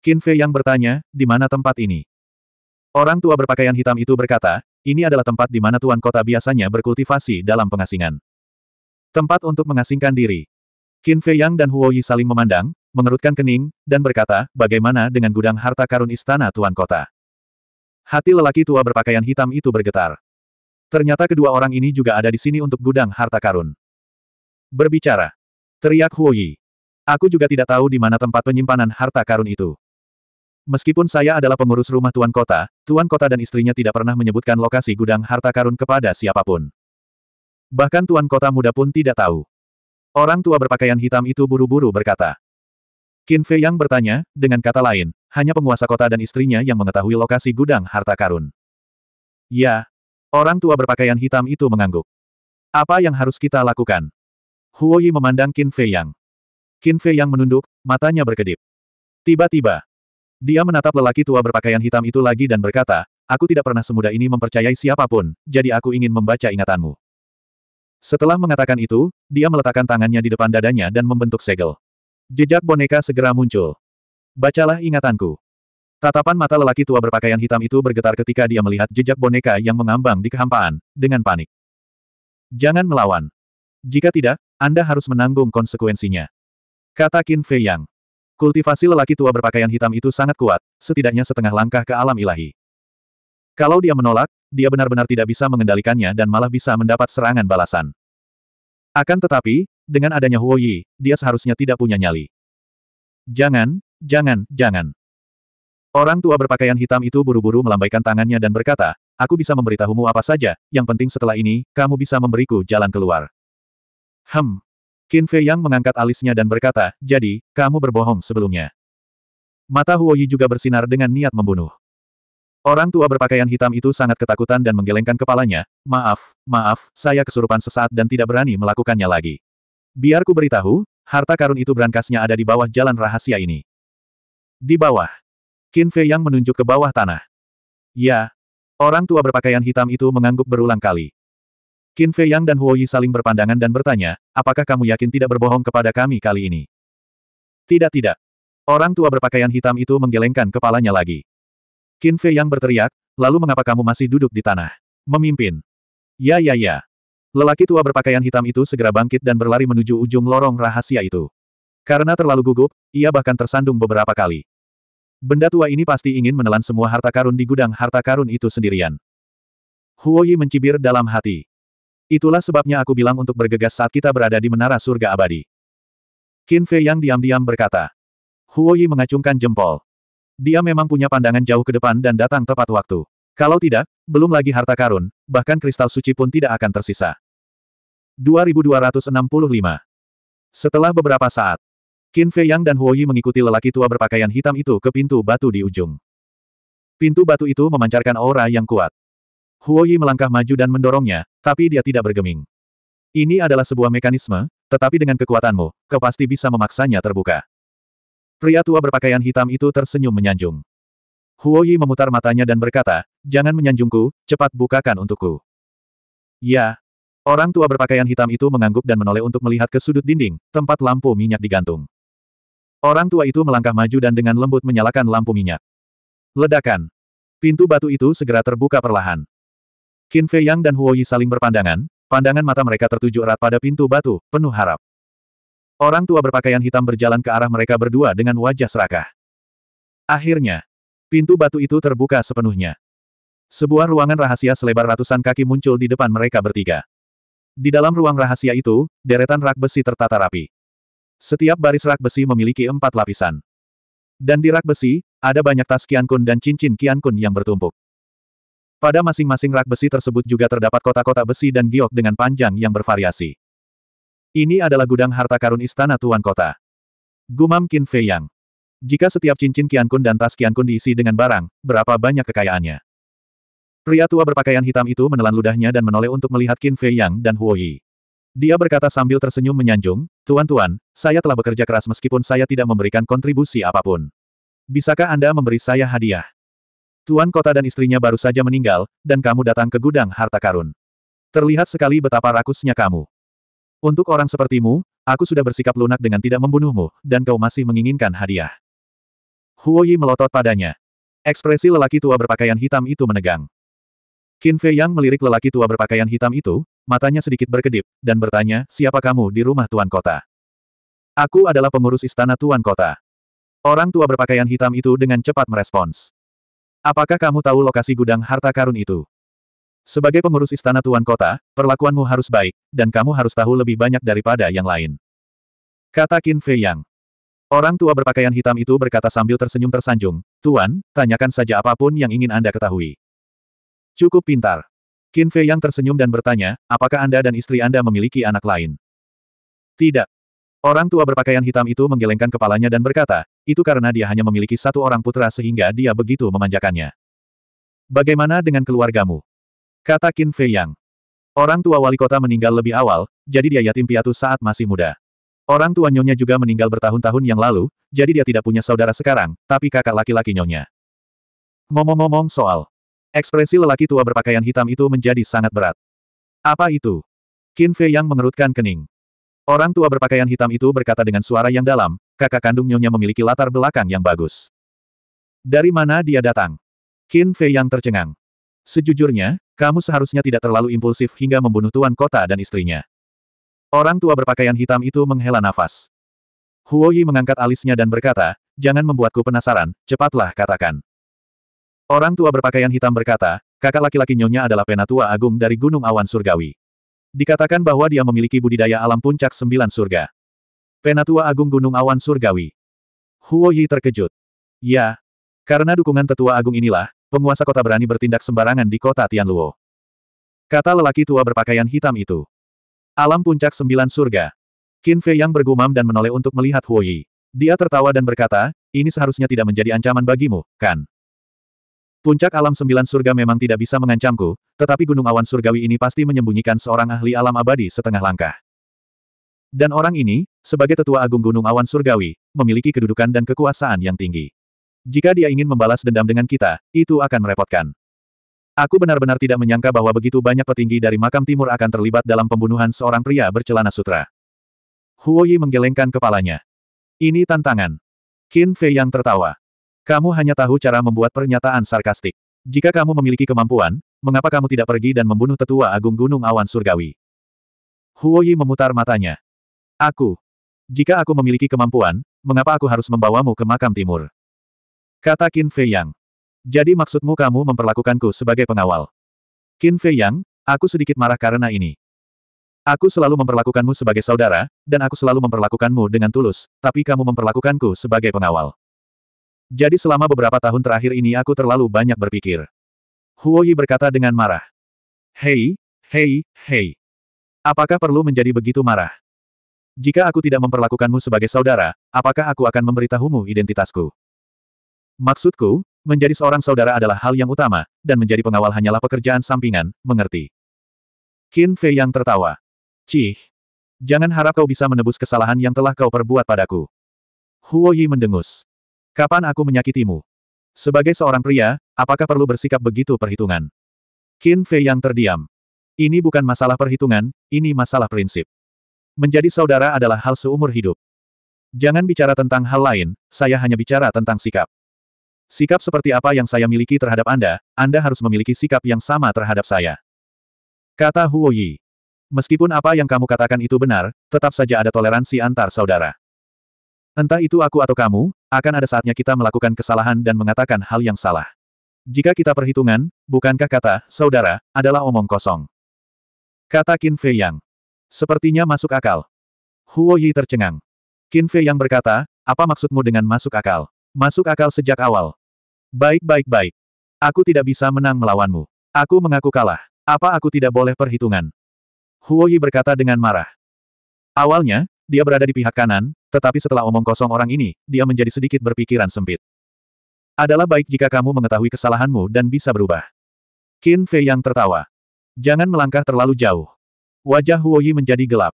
Qin Fei Yang bertanya, di mana tempat ini? Orang tua berpakaian hitam itu berkata, ini adalah tempat di mana tuan kota biasanya berkultivasi dalam pengasingan. Tempat untuk mengasingkan diri. Qin Fei Yang dan Huo Yi saling memandang, mengerutkan kening, dan berkata, bagaimana dengan gudang harta karun istana Tuan Kota? Hati lelaki tua berpakaian hitam itu bergetar. Ternyata kedua orang ini juga ada di sini untuk gudang harta karun. Berbicara. Teriak Huoyi. Aku juga tidak tahu di mana tempat penyimpanan harta karun itu. Meskipun saya adalah pengurus rumah Tuan Kota, Tuan Kota dan istrinya tidak pernah menyebutkan lokasi gudang harta karun kepada siapapun. Bahkan Tuan Kota muda pun tidak tahu. Orang tua berpakaian hitam itu buru-buru berkata. Qin Fei yang bertanya, dengan kata lain, hanya penguasa kota dan istrinya yang mengetahui lokasi gudang harta karun. Ya. Orang tua berpakaian hitam itu mengangguk. Apa yang harus kita lakukan? Huo Yi memandang Qin Fei Yang. Qin Fei Yang menunduk, matanya berkedip. Tiba-tiba, dia menatap lelaki tua berpakaian hitam itu lagi dan berkata, aku tidak pernah semudah ini mempercayai siapapun, jadi aku ingin membaca ingatanmu. Setelah mengatakan itu, dia meletakkan tangannya di depan dadanya dan membentuk segel. Jejak boneka segera muncul. Bacalah ingatanku. Tatapan mata lelaki tua berpakaian hitam itu bergetar ketika dia melihat jejak boneka yang mengambang di kehampaan, dengan panik. Jangan melawan. Jika tidak, Anda harus menanggung konsekuensinya. Kata Qin Fei Yang. Kultivasi lelaki tua berpakaian hitam itu sangat kuat, setidaknya setengah langkah ke alam ilahi. Kalau dia menolak, dia benar-benar tidak bisa mengendalikannya dan malah bisa mendapat serangan balasan. Akan tetapi, dengan adanya Huo Yi, dia seharusnya tidak punya nyali. Jangan, jangan, jangan. Orang tua berpakaian hitam itu buru-buru melambaikan tangannya dan berkata, aku bisa memberitahumu apa saja, yang penting setelah ini, kamu bisa memberiku jalan keluar. Hem. Qin Fei Yang mengangkat alisnya dan berkata, jadi, kamu berbohong sebelumnya. Mata Huo Yi juga bersinar dengan niat membunuh. Orang tua berpakaian hitam itu sangat ketakutan dan menggelengkan kepalanya, maaf, maaf, saya kesurupan sesaat dan tidak berani melakukannya lagi. Biar ku beritahu, harta karun itu berangkasnya ada di bawah jalan rahasia ini. Di bawah. Qin Fei yang menunjuk ke bawah tanah. Ya. Orang tua berpakaian hitam itu mengangguk berulang kali. Qin Fei Yang dan Huo Yi saling berpandangan dan bertanya, apakah kamu yakin tidak berbohong kepada kami kali ini? Tidak tidak. Orang tua berpakaian hitam itu menggelengkan kepalanya lagi. Qin Fei Yang berteriak, lalu mengapa kamu masih duduk di tanah? Memimpin. Ya ya ya. Lelaki tua berpakaian hitam itu segera bangkit dan berlari menuju ujung lorong rahasia itu. Karena terlalu gugup, ia bahkan tersandung beberapa kali. Benda tua ini pasti ingin menelan semua harta karun di gudang harta karun itu sendirian. Huoyi mencibir dalam hati. Itulah sebabnya aku bilang untuk bergegas saat kita berada di menara surga abadi. Qin Fei yang diam-diam berkata. Huoyi mengacungkan jempol. Dia memang punya pandangan jauh ke depan dan datang tepat waktu. Kalau tidak, belum lagi harta karun, bahkan kristal suci pun tidak akan tersisa. 2265. Setelah beberapa saat, Qin Fei Yang dan Huoyi mengikuti lelaki tua berpakaian hitam itu ke pintu batu di ujung. Pintu batu itu memancarkan aura yang kuat. Huoyi melangkah maju dan mendorongnya, tapi dia tidak bergeming. Ini adalah sebuah mekanisme, tetapi dengan kekuatanmu, kau pasti bisa memaksanya terbuka. Pria tua berpakaian hitam itu tersenyum menyanjung. Huoyi memutar matanya dan berkata, Jangan menyanjungku, cepat bukakan untukku. Ya, Orang tua berpakaian hitam itu mengangguk dan menoleh untuk melihat ke sudut dinding, tempat lampu minyak digantung. Orang tua itu melangkah maju dan dengan lembut menyalakan lampu minyak. Ledakan. Pintu batu itu segera terbuka perlahan. Qin Fei Yang dan Huo Yi saling berpandangan, pandangan mata mereka tertuju erat pada pintu batu, penuh harap. Orang tua berpakaian hitam berjalan ke arah mereka berdua dengan wajah serakah. Akhirnya, pintu batu itu terbuka sepenuhnya. Sebuah ruangan rahasia selebar ratusan kaki muncul di depan mereka bertiga. Di dalam ruang rahasia itu, deretan rak besi tertata rapi. Setiap baris rak besi memiliki empat lapisan. Dan di rak besi, ada banyak tas kian kun dan cincin kian kun yang bertumpuk. Pada masing-masing rak besi tersebut juga terdapat kotak-kotak besi dan giok dengan panjang yang bervariasi. Ini adalah gudang harta karun istana tuan kota. Gumam Qin Fei Yang. Jika setiap cincin kian kun dan tas kian kun diisi dengan barang, berapa banyak kekayaannya? Pria tua berpakaian hitam itu menelan ludahnya dan menoleh untuk melihat Qin Fei Yang dan Huo Yi. Dia berkata sambil tersenyum menyanjung, Tuan-tuan, saya telah bekerja keras meskipun saya tidak memberikan kontribusi apapun. Bisakah Anda memberi saya hadiah? Tuan kota dan istrinya baru saja meninggal, dan kamu datang ke gudang harta karun. Terlihat sekali betapa rakusnya kamu. Untuk orang sepertimu, aku sudah bersikap lunak dengan tidak membunuhmu, dan kau masih menginginkan hadiah. Huo Yi melotot padanya. Ekspresi lelaki tua berpakaian hitam itu menegang. Qin Fei Yang melirik lelaki tua berpakaian hitam itu, matanya sedikit berkedip, dan bertanya, siapa kamu di rumah Tuan Kota? Aku adalah pengurus istana Tuan Kota. Orang tua berpakaian hitam itu dengan cepat merespons. Apakah kamu tahu lokasi gudang harta karun itu? Sebagai pengurus istana Tuan Kota, perlakuanmu harus baik, dan kamu harus tahu lebih banyak daripada yang lain. Kata Qin Fei Yang. Orang tua berpakaian hitam itu berkata sambil tersenyum tersanjung, Tuan, tanyakan saja apapun yang ingin Anda ketahui. Cukup pintar. Qin Fei yang tersenyum dan bertanya, apakah Anda dan istri Anda memiliki anak lain? Tidak. Orang tua berpakaian hitam itu menggelengkan kepalanya dan berkata, itu karena dia hanya memiliki satu orang putra sehingga dia begitu memanjakannya. Bagaimana dengan keluargamu? Kata Qin Fei Yang. Orang tua wali kota meninggal lebih awal, jadi dia yatim piatu saat masih muda. Orang tua nyonya juga meninggal bertahun-tahun yang lalu, jadi dia tidak punya saudara sekarang, tapi kakak laki-laki nyonya. Ngomong-ngomong soal Ekspresi lelaki tua berpakaian hitam itu menjadi sangat berat. Apa itu? Qin Fei yang mengerutkan kening. Orang tua berpakaian hitam itu berkata dengan suara yang dalam, kakak kandung nyonya memiliki latar belakang yang bagus. Dari mana dia datang? Qin Fei yang tercengang. Sejujurnya, kamu seharusnya tidak terlalu impulsif hingga membunuh tuan kota dan istrinya. Orang tua berpakaian hitam itu menghela nafas. Huoyi mengangkat alisnya dan berkata, jangan membuatku penasaran, cepatlah katakan. Orang tua berpakaian hitam berkata, kakak laki-laki Nyonya adalah penatua agung dari Gunung Awan Surgawi. Dikatakan bahwa dia memiliki budidaya alam puncak sembilan surga. Penatua Agung Gunung Awan Surgawi. Huo Yi terkejut. Ya, karena dukungan tetua agung inilah, penguasa kota berani bertindak sembarangan di kota Tianluo. Kata lelaki tua berpakaian hitam itu. Alam puncak sembilan surga. Qin Fei yang bergumam dan menoleh untuk melihat Huo Yi. Dia tertawa dan berkata, ini seharusnya tidak menjadi ancaman bagimu, kan? Puncak alam sembilan surga memang tidak bisa mengancamku, tetapi gunung awan surgawi ini pasti menyembunyikan seorang ahli alam abadi setengah langkah. Dan orang ini, sebagai tetua agung gunung awan surgawi, memiliki kedudukan dan kekuasaan yang tinggi. Jika dia ingin membalas dendam dengan kita, itu akan merepotkan. Aku benar-benar tidak menyangka bahwa begitu banyak petinggi dari makam timur akan terlibat dalam pembunuhan seorang pria bercelana sutra. Huoyi menggelengkan kepalanya. Ini tantangan. Qin Fei yang tertawa. Kamu hanya tahu cara membuat pernyataan sarkastik. Jika kamu memiliki kemampuan, mengapa kamu tidak pergi dan membunuh tetua agung gunung awan surgawi? Huoyi memutar matanya. Aku. Jika aku memiliki kemampuan, mengapa aku harus membawamu ke makam timur? Kata Qin Fei Yang. Jadi maksudmu kamu memperlakukanku sebagai pengawal? Qin Fei Yang, aku sedikit marah karena ini. Aku selalu memperlakukanmu sebagai saudara, dan aku selalu memperlakukanmu dengan tulus, tapi kamu memperlakukanku sebagai pengawal. Jadi selama beberapa tahun terakhir ini aku terlalu banyak berpikir. Huo Yi berkata dengan marah. Hei, hei, hei. Apakah perlu menjadi begitu marah? Jika aku tidak memperlakukanmu sebagai saudara, apakah aku akan memberitahumu identitasku? Maksudku, menjadi seorang saudara adalah hal yang utama, dan menjadi pengawal hanyalah pekerjaan sampingan, mengerti? Qin Fei yang tertawa. Cih. Jangan harap kau bisa menebus kesalahan yang telah kau perbuat padaku. Huo Yi mendengus. Kapan aku menyakitimu? Sebagai seorang pria, apakah perlu bersikap begitu perhitungan? Qin Fei yang terdiam. Ini bukan masalah perhitungan, ini masalah prinsip. Menjadi saudara adalah hal seumur hidup. Jangan bicara tentang hal lain, saya hanya bicara tentang sikap. Sikap seperti apa yang saya miliki terhadap Anda, Anda harus memiliki sikap yang sama terhadap saya. Kata Huo Yi. Meskipun apa yang kamu katakan itu benar, tetap saja ada toleransi antar saudara. Entah itu aku atau kamu, akan ada saatnya kita melakukan kesalahan dan mengatakan hal yang salah. Jika kita perhitungan, bukankah kata, saudara, adalah omong kosong? Kata Qin Fei Yang. Sepertinya masuk akal. Huo Yi tercengang. Qin Fei Yang berkata, apa maksudmu dengan masuk akal? Masuk akal sejak awal. Baik baik baik. Aku tidak bisa menang melawanmu. Aku mengaku kalah. Apa aku tidak boleh perhitungan? Huo Yi berkata dengan marah. Awalnya, dia berada di pihak kanan, tetapi setelah omong kosong orang ini, dia menjadi sedikit berpikiran sempit. Adalah baik jika kamu mengetahui kesalahanmu dan bisa berubah. Qin Fei yang tertawa. Jangan melangkah terlalu jauh. Wajah Huoyi menjadi gelap.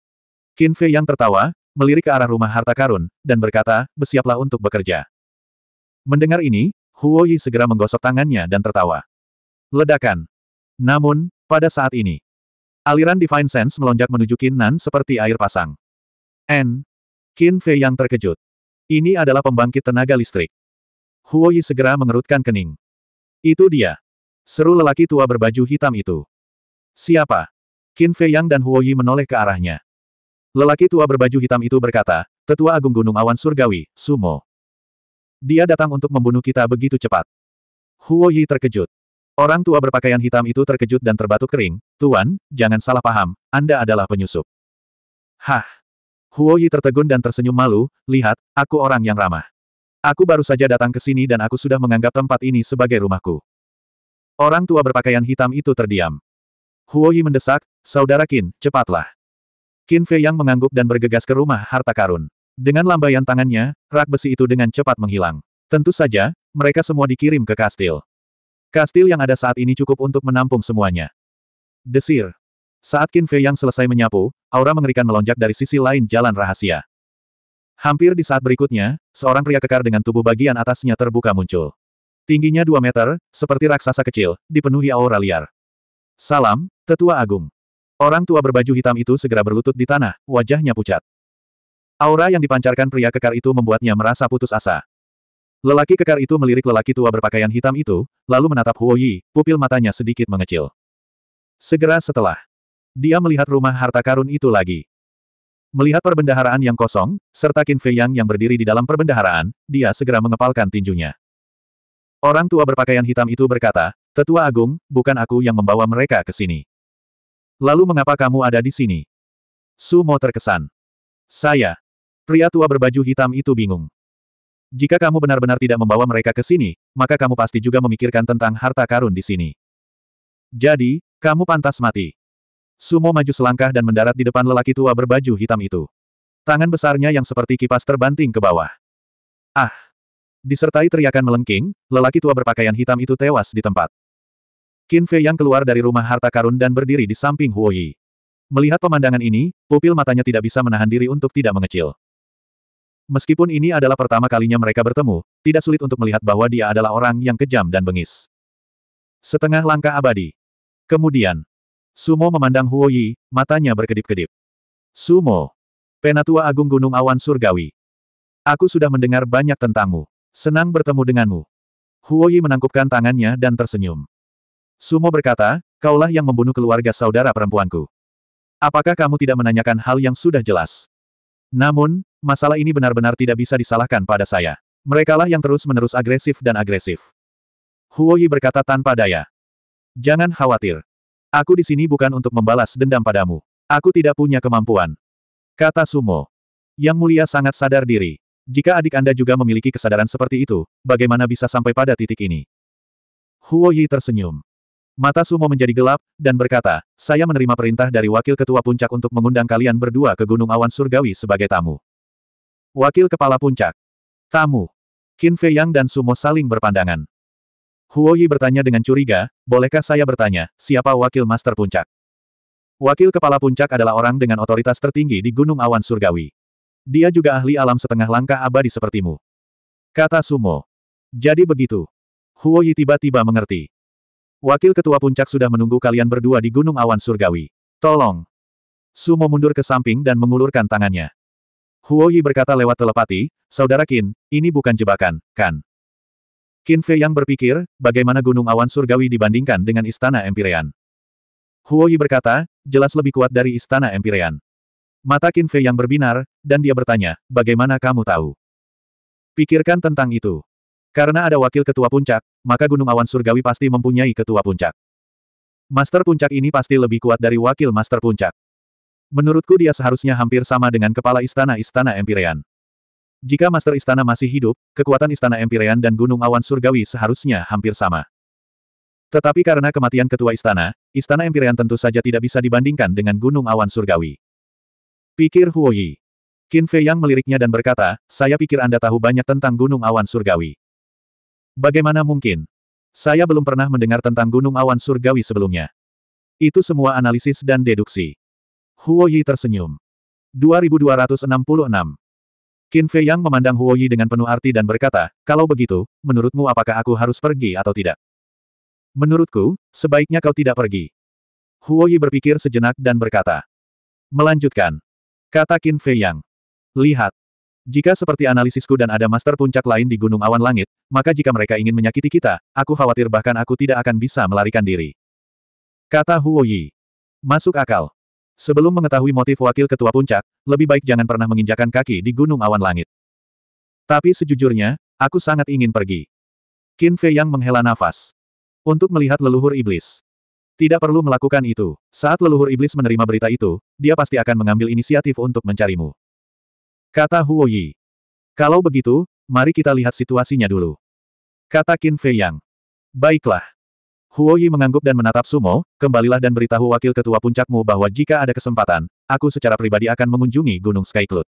Qin Fei yang tertawa, melirik ke arah rumah harta karun, dan berkata, bersiaplah untuk bekerja. Mendengar ini, Huoyi segera menggosok tangannya dan tertawa. Ledakan. Namun, pada saat ini, aliran Divine Sense melonjak menuju Qin Nan seperti air pasang. N. Qin Fei yang terkejut. Ini adalah pembangkit tenaga listrik. Huo Yi segera mengerutkan kening. Itu dia. Seru lelaki tua berbaju hitam itu. Siapa? Qin Fei Yang dan Huo Yi menoleh ke arahnya. Lelaki tua berbaju hitam itu berkata, Tetua Agung Gunung Awan Surgawi, Sumo. Dia datang untuk membunuh kita begitu cepat. Huo Yi terkejut. Orang tua berpakaian hitam itu terkejut dan terbatuk kering, Tuan, jangan salah paham, Anda adalah penyusup. Hah. Huo Yi tertegun dan tersenyum malu, lihat, aku orang yang ramah. Aku baru saja datang ke sini dan aku sudah menganggap tempat ini sebagai rumahku. Orang tua berpakaian hitam itu terdiam. Huo Yi mendesak, saudara Qin, cepatlah. Qin Fei yang mengangguk dan bergegas ke rumah harta karun. Dengan lambaian tangannya, rak besi itu dengan cepat menghilang. Tentu saja, mereka semua dikirim ke kastil. Kastil yang ada saat ini cukup untuk menampung semuanya. Desir, saat Qin Fei yang selesai menyapu, aura mengerikan melonjak dari sisi lain jalan rahasia. Hampir di saat berikutnya, seorang pria kekar dengan tubuh bagian atasnya terbuka muncul. Tingginya 2 meter, seperti raksasa kecil, dipenuhi aura liar. Salam, Tetua Agung. Orang tua berbaju hitam itu segera berlutut di tanah, wajahnya pucat. Aura yang dipancarkan pria kekar itu membuatnya merasa putus asa. Lelaki kekar itu melirik lelaki tua berpakaian hitam itu, lalu menatap Huo Yi, pupil matanya sedikit mengecil. Segera setelah, dia melihat rumah harta karun itu lagi. Melihat perbendaharaan yang kosong, serta Qin Fei Yang yang berdiri di dalam perbendaharaan, dia segera mengepalkan tinjunya. Orang tua berpakaian hitam itu berkata, Tetua Agung, bukan aku yang membawa mereka ke sini. Lalu mengapa kamu ada di sini? Sumo terkesan. Saya. Pria tua berbaju hitam itu bingung. Jika kamu benar-benar tidak membawa mereka ke sini, maka kamu pasti juga memikirkan tentang harta karun di sini. Jadi, kamu pantas mati. Sumo maju selangkah dan mendarat di depan lelaki tua berbaju hitam itu. Tangan besarnya yang seperti kipas terbanting ke bawah. Ah! Disertai teriakan melengking, lelaki tua berpakaian hitam itu tewas di tempat. Qin Fei yang keluar dari rumah harta karun dan berdiri di samping Huo Yi. Melihat pemandangan ini, pupil matanya tidak bisa menahan diri untuk tidak mengecil. Meskipun ini adalah pertama kalinya mereka bertemu, tidak sulit untuk melihat bahwa dia adalah orang yang kejam dan bengis. Setengah langkah abadi. Kemudian, Sumo memandang Huo Yi, matanya berkedip-kedip. Sumo. Penatua Agung Gunung Awan Surgawi. Aku sudah mendengar banyak tentangmu. Senang bertemu denganmu. Huo Yi menangkupkan tangannya dan tersenyum. Sumo berkata, kaulah yang membunuh keluarga saudara perempuanku. Apakah kamu tidak menanyakan hal yang sudah jelas? Namun, masalah ini benar-benar tidak bisa disalahkan pada saya. Merekalah yang terus-menerus agresif dan agresif. Huo Yi berkata tanpa daya. Jangan khawatir. Aku di sini bukan untuk membalas dendam padamu. Aku tidak punya kemampuan. Kata Sumo. Yang mulia sangat sadar diri. Jika adik Anda juga memiliki kesadaran seperti itu, bagaimana bisa sampai pada titik ini? Huo Yi tersenyum. Mata Sumo menjadi gelap, dan berkata, saya menerima perintah dari Wakil Ketua Puncak untuk mengundang kalian berdua ke Gunung Awan Surgawi sebagai tamu. Wakil Kepala Puncak. Tamu. Qin Fei Yang dan Sumo saling berpandangan. Huo Yi bertanya dengan curiga, bolehkah saya bertanya, siapa wakil master puncak? Wakil kepala puncak adalah orang dengan otoritas tertinggi di Gunung Awan Surgawi. Dia juga ahli alam setengah langkah abadi sepertimu. Kata Sumo. Jadi begitu. Huo Yi tiba-tiba mengerti. Wakil ketua puncak sudah menunggu kalian berdua di Gunung Awan Surgawi. Tolong. Sumo mundur ke samping dan mengulurkan tangannya. Huo Yi berkata lewat telepati, Saudara Qin, ini bukan jebakan, kan? Qin Fei yang berpikir, bagaimana gunung awan surgawi dibandingkan dengan istana Empirean. Huo Yi berkata, jelas lebih kuat dari istana Empirean. Mata Qin Fei yang berbinar, dan dia bertanya, bagaimana kamu tahu? Pikirkan tentang itu. Karena ada wakil ketua puncak, maka gunung awan surgawi pasti mempunyai ketua puncak. Master puncak ini pasti lebih kuat dari wakil master puncak. Menurutku dia seharusnya hampir sama dengan kepala istana-istana Empirean. Jika Master Istana masih hidup, kekuatan Istana Empirean dan Gunung Awan Surgawi seharusnya hampir sama. Tetapi karena kematian Ketua Istana, Istana Empirean tentu saja tidak bisa dibandingkan dengan Gunung Awan Surgawi. Pikir Huoyi. Qin Fei Yang meliriknya dan berkata, saya pikir Anda tahu banyak tentang Gunung Awan Surgawi. Bagaimana mungkin? Saya belum pernah mendengar tentang Gunung Awan Surgawi sebelumnya. Itu semua analisis dan deduksi. Huoyi tersenyum. 2266 Qin Fei Yang memandang Huo Yi dengan penuh arti dan berkata, kalau begitu, menurutmu apakah aku harus pergi atau tidak? Menurutku, sebaiknya kau tidak pergi. Huo Yi berpikir sejenak dan berkata. Melanjutkan. Kata Qin Fei Yang. Lihat. Jika seperti analisisku dan ada master puncak lain di Gunung Awan Langit, maka jika mereka ingin menyakiti kita, aku khawatir bahkan aku tidak akan bisa melarikan diri. Kata Huo Yi. Masuk akal. Sebelum mengetahui motif wakil ketua puncak, lebih baik jangan pernah menginjakan kaki di gunung awan langit. Tapi sejujurnya, aku sangat ingin pergi. Qin Fei yang menghela nafas. Untuk melihat leluhur iblis. Tidak perlu melakukan itu. Saat leluhur iblis menerima berita itu, dia pasti akan mengambil inisiatif untuk mencarimu. Kata Huo Yi. Kalau begitu, mari kita lihat situasinya dulu. Kata Qin Fei Yang. Baiklah. Huo Yi mengangguk dan menatap Sumo, kembalilah dan beritahu wakil ketua puncakmu bahwa jika ada kesempatan, aku secara pribadi akan mengunjungi Gunung Skycloud.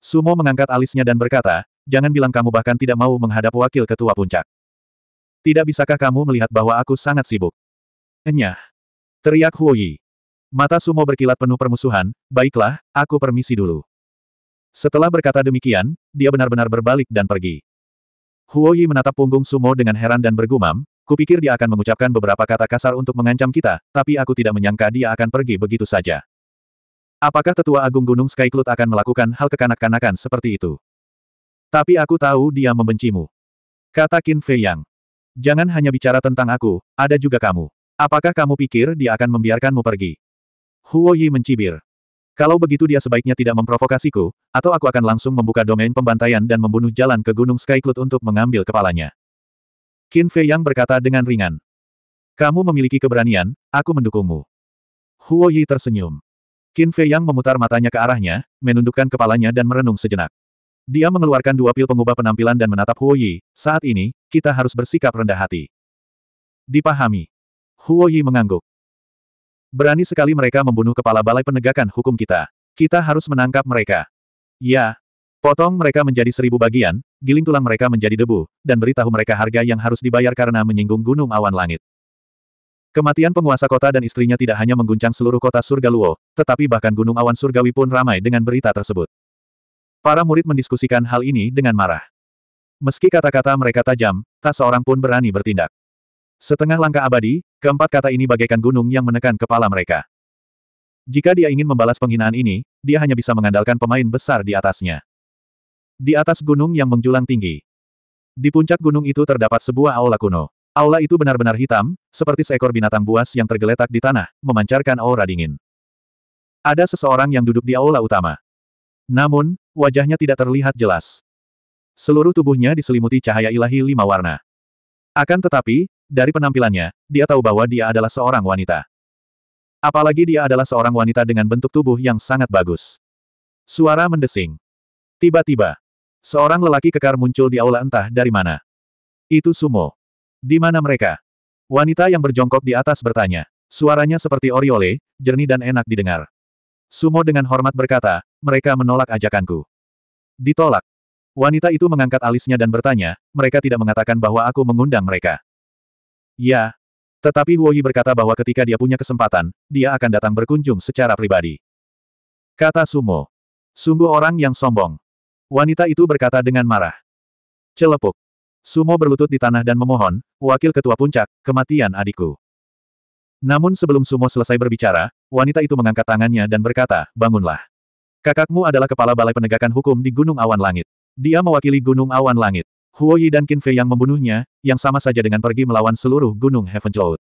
Sumo mengangkat alisnya dan berkata, jangan bilang kamu bahkan tidak mau menghadap wakil ketua puncak. Tidak bisakah kamu melihat bahwa aku sangat sibuk? Enyah. Teriak Huo Yi. Mata Sumo berkilat penuh permusuhan, baiklah, aku permisi dulu. Setelah berkata demikian, dia benar-benar berbalik dan pergi. Huo Yi menatap punggung Sumo dengan heran dan bergumam, Kupikir dia akan mengucapkan beberapa kata kasar untuk mengancam kita, tapi aku tidak menyangka dia akan pergi begitu saja. Apakah tetua agung Gunung Skyclut akan melakukan hal kekanak-kanakan seperti itu? Tapi aku tahu dia membencimu. Kata Qin Fei Yang. Jangan hanya bicara tentang aku, ada juga kamu. Apakah kamu pikir dia akan membiarkanmu pergi? Huo Yi mencibir. Kalau begitu dia sebaiknya tidak memprovokasiku, atau aku akan langsung membuka domain pembantaian dan membunuh jalan ke Gunung Skyclut untuk mengambil kepalanya. Qin Fei Yang berkata dengan ringan. Kamu memiliki keberanian, aku mendukungmu. Huo Yi tersenyum. Qin Fei Yang memutar matanya ke arahnya, menundukkan kepalanya dan merenung sejenak. Dia mengeluarkan dua pil pengubah penampilan dan menatap Huo Yi, saat ini, kita harus bersikap rendah hati. Dipahami. Huo Yi mengangguk. Berani sekali mereka membunuh kepala balai penegakan hukum kita. Kita harus menangkap mereka. Ya, Potong mereka menjadi seribu bagian, giling tulang mereka menjadi debu, dan beritahu mereka harga yang harus dibayar karena menyinggung gunung awan langit. Kematian penguasa kota dan istrinya tidak hanya mengguncang seluruh kota surga Luo, tetapi bahkan gunung awan surgawi pun ramai dengan berita tersebut. Para murid mendiskusikan hal ini dengan marah. Meski kata-kata mereka tajam, tak seorang pun berani bertindak. Setengah langkah abadi, keempat kata ini bagaikan gunung yang menekan kepala mereka. Jika dia ingin membalas penghinaan ini, dia hanya bisa mengandalkan pemain besar di atasnya. Di atas gunung yang menjulang tinggi. Di puncak gunung itu terdapat sebuah aula kuno. Aula itu benar-benar hitam, seperti seekor binatang buas yang tergeletak di tanah, memancarkan aura dingin. Ada seseorang yang duduk di aula utama. Namun, wajahnya tidak terlihat jelas. Seluruh tubuhnya diselimuti cahaya ilahi lima warna. Akan tetapi, dari penampilannya, dia tahu bahwa dia adalah seorang wanita. Apalagi dia adalah seorang wanita dengan bentuk tubuh yang sangat bagus. Suara mendesing. Tiba-tiba, Seorang lelaki kekar muncul di aula entah dari mana. Itu Sumo. Di mana mereka? Wanita yang berjongkok di atas bertanya. Suaranya seperti oriole, jernih dan enak didengar. Sumo dengan hormat berkata, mereka menolak ajakanku. Ditolak. Wanita itu mengangkat alisnya dan bertanya, mereka tidak mengatakan bahwa aku mengundang mereka. Ya. Tetapi Huoyi berkata bahwa ketika dia punya kesempatan, dia akan datang berkunjung secara pribadi. Kata Sumo. Sungguh orang yang sombong. Wanita itu berkata dengan marah. Celepuk. Sumo berlutut di tanah dan memohon, wakil ketua puncak, kematian adikku. Namun sebelum Sumo selesai berbicara, wanita itu mengangkat tangannya dan berkata, bangunlah. Kakakmu adalah kepala balai penegakan hukum di Gunung Awan Langit. Dia mewakili Gunung Awan Langit. Huoyi dan Qin yang membunuhnya, yang sama saja dengan pergi melawan seluruh Gunung Heaven Cloud.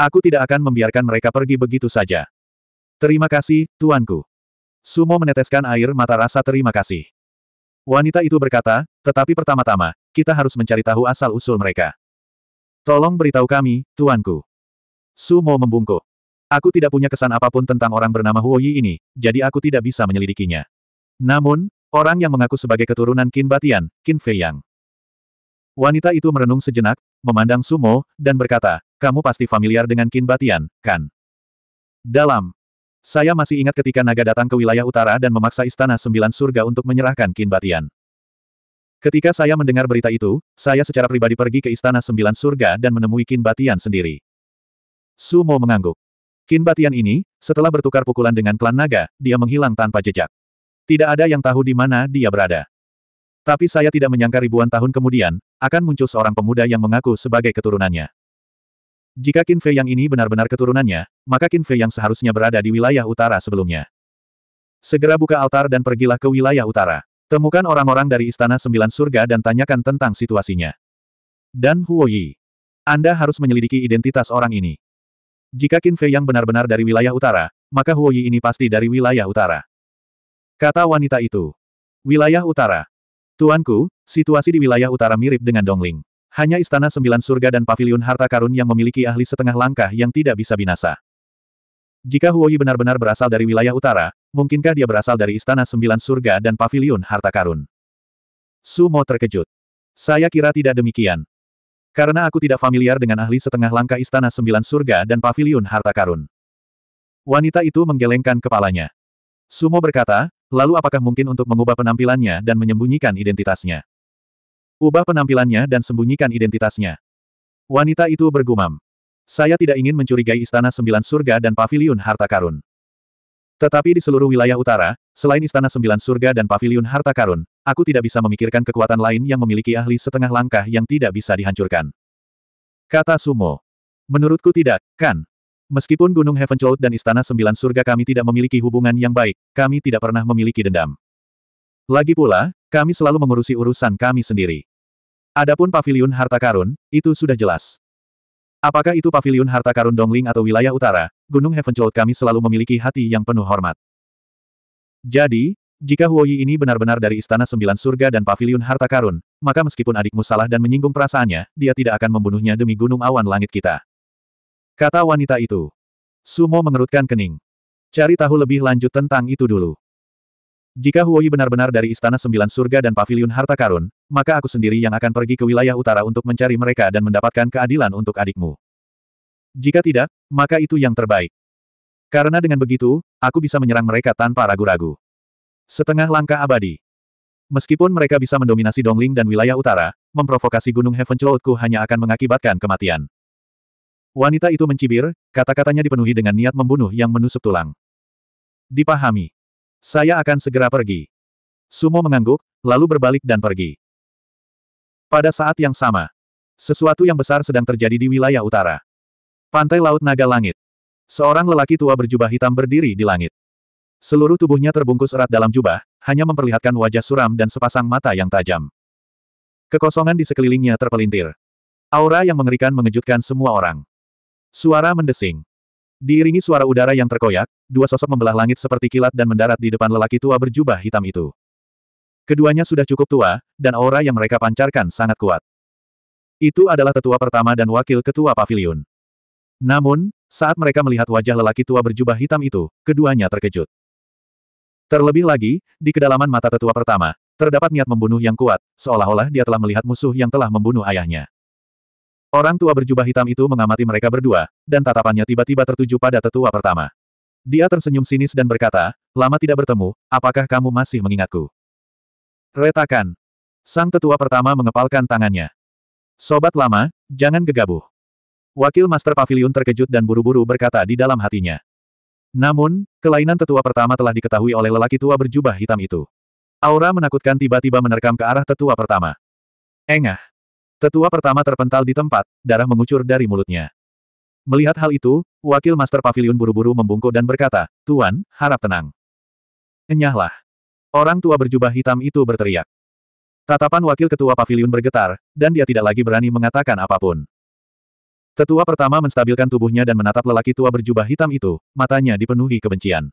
Aku tidak akan membiarkan mereka pergi begitu saja. Terima kasih, Tuanku. Sumo meneteskan air mata rasa terima kasih. Wanita itu berkata, tetapi pertama-tama, kita harus mencari tahu asal-usul mereka. Tolong beritahu kami, tuanku. Sumo membungkuk. Aku tidak punya kesan apapun tentang orang bernama Huo Yi ini, jadi aku tidak bisa menyelidikinya. Namun, orang yang mengaku sebagai keturunan Qin Batian, Qin Fei Yang. Wanita itu merenung sejenak, memandang Sumo, dan berkata, kamu pasti familiar dengan Qin Batian, kan? Dalam saya masih ingat ketika naga datang ke wilayah utara dan memaksa Istana Sembilan Surga untuk menyerahkan Kin Batian. Ketika saya mendengar berita itu, saya secara pribadi pergi ke Istana Sembilan Surga dan menemui Kin Batian sendiri. Sumo mengangguk. Kin Batian ini, setelah bertukar pukulan dengan klan naga, dia menghilang tanpa jejak. Tidak ada yang tahu di mana dia berada. Tapi saya tidak menyangka ribuan tahun kemudian, akan muncul seorang pemuda yang mengaku sebagai keturunannya. Jika Qin Fei yang ini benar-benar keturunannya, maka Qin Fei yang seharusnya berada di wilayah utara sebelumnya. Segera buka altar dan pergilah ke wilayah utara. Temukan orang-orang dari Istana Sembilan Surga dan tanyakan tentang situasinya. Dan Huo Yi. Anda harus menyelidiki identitas orang ini. Jika Qin Fei yang benar-benar dari wilayah utara, maka Huo Yi ini pasti dari wilayah utara. Kata wanita itu. Wilayah utara. Tuanku, situasi di wilayah utara mirip dengan Dongling. Hanya Istana Sembilan Surga dan Paviliun Harta Karun yang memiliki ahli setengah langkah yang tidak bisa binasa. Jika Huoyi benar-benar berasal dari wilayah utara, mungkinkah dia berasal dari Istana Sembilan Surga dan Paviliun Harta Karun? Sumo terkejut. Saya kira tidak demikian. Karena aku tidak familiar dengan ahli setengah langkah Istana Sembilan Surga dan Paviliun Harta Karun. Wanita itu menggelengkan kepalanya. Sumo berkata, lalu apakah mungkin untuk mengubah penampilannya dan menyembunyikan identitasnya? Ubah penampilannya dan sembunyikan identitasnya. Wanita itu bergumam. Saya tidak ingin mencurigai Istana Sembilan Surga dan Paviliun Harta Karun. Tetapi di seluruh wilayah utara, selain Istana Sembilan Surga dan Paviliun Harta Karun, aku tidak bisa memikirkan kekuatan lain yang memiliki ahli setengah langkah yang tidak bisa dihancurkan. Kata Sumo. Menurutku tidak, kan? Meskipun Gunung Heaven Cloud dan Istana Sembilan Surga kami tidak memiliki hubungan yang baik, kami tidak pernah memiliki dendam. Lagi pula, kami selalu mengurusi urusan kami sendiri. Adapun pavilion harta karun, itu sudah jelas. Apakah itu pavilion harta karun Dongling atau wilayah utara, Gunung Heaven Cloud kami selalu memiliki hati yang penuh hormat. Jadi, jika Huoyi ini benar-benar dari Istana Sembilan Surga dan pavilion harta karun, maka meskipun adikmu salah dan menyinggung perasaannya, dia tidak akan membunuhnya demi gunung awan langit kita. Kata wanita itu. Sumo mengerutkan kening. Cari tahu lebih lanjut tentang itu dulu. Jika Huoyi benar-benar dari Istana Sembilan Surga dan pavilion Harta Karun, maka aku sendiri yang akan pergi ke wilayah utara untuk mencari mereka dan mendapatkan keadilan untuk adikmu. Jika tidak, maka itu yang terbaik. Karena dengan begitu, aku bisa menyerang mereka tanpa ragu-ragu. Setengah langkah abadi. Meskipun mereka bisa mendominasi Dongling dan wilayah utara, memprovokasi Gunung Heaven Cloudku hanya akan mengakibatkan kematian. Wanita itu mencibir, kata-katanya dipenuhi dengan niat membunuh yang menusuk tulang. Dipahami. Saya akan segera pergi. Sumo mengangguk, lalu berbalik dan pergi. Pada saat yang sama, sesuatu yang besar sedang terjadi di wilayah utara. Pantai Laut Naga Langit. Seorang lelaki tua berjubah hitam berdiri di langit. Seluruh tubuhnya terbungkus erat dalam jubah, hanya memperlihatkan wajah suram dan sepasang mata yang tajam. Kekosongan di sekelilingnya terpelintir. Aura yang mengerikan mengejutkan semua orang. Suara mendesing. Diiringi suara udara yang terkoyak, dua sosok membelah langit seperti kilat dan mendarat di depan lelaki tua berjubah hitam itu. Keduanya sudah cukup tua, dan aura yang mereka pancarkan sangat kuat. Itu adalah tetua pertama dan wakil ketua pavilion. Namun, saat mereka melihat wajah lelaki tua berjubah hitam itu, keduanya terkejut. Terlebih lagi, di kedalaman mata tetua pertama, terdapat niat membunuh yang kuat, seolah-olah dia telah melihat musuh yang telah membunuh ayahnya. Orang tua berjubah hitam itu mengamati mereka berdua, dan tatapannya tiba-tiba tertuju pada tetua pertama. Dia tersenyum sinis dan berkata, lama tidak bertemu, apakah kamu masih mengingatku? Retakan. Sang tetua pertama mengepalkan tangannya. Sobat lama, jangan gegabuh. Wakil Master Pavilion terkejut dan buru-buru berkata di dalam hatinya. Namun, kelainan tetua pertama telah diketahui oleh lelaki tua berjubah hitam itu. Aura menakutkan tiba-tiba menerkam ke arah tetua pertama. Engah. Tetua pertama terpental di tempat, darah mengucur dari mulutnya. Melihat hal itu, wakil Master Pavilion buru-buru membungkuk dan berkata, Tuan, harap tenang. Enyahlah. Orang tua berjubah hitam itu berteriak. Tatapan wakil ketua pavilion bergetar, dan dia tidak lagi berani mengatakan apapun. Tetua pertama menstabilkan tubuhnya dan menatap lelaki tua berjubah hitam itu, matanya dipenuhi kebencian.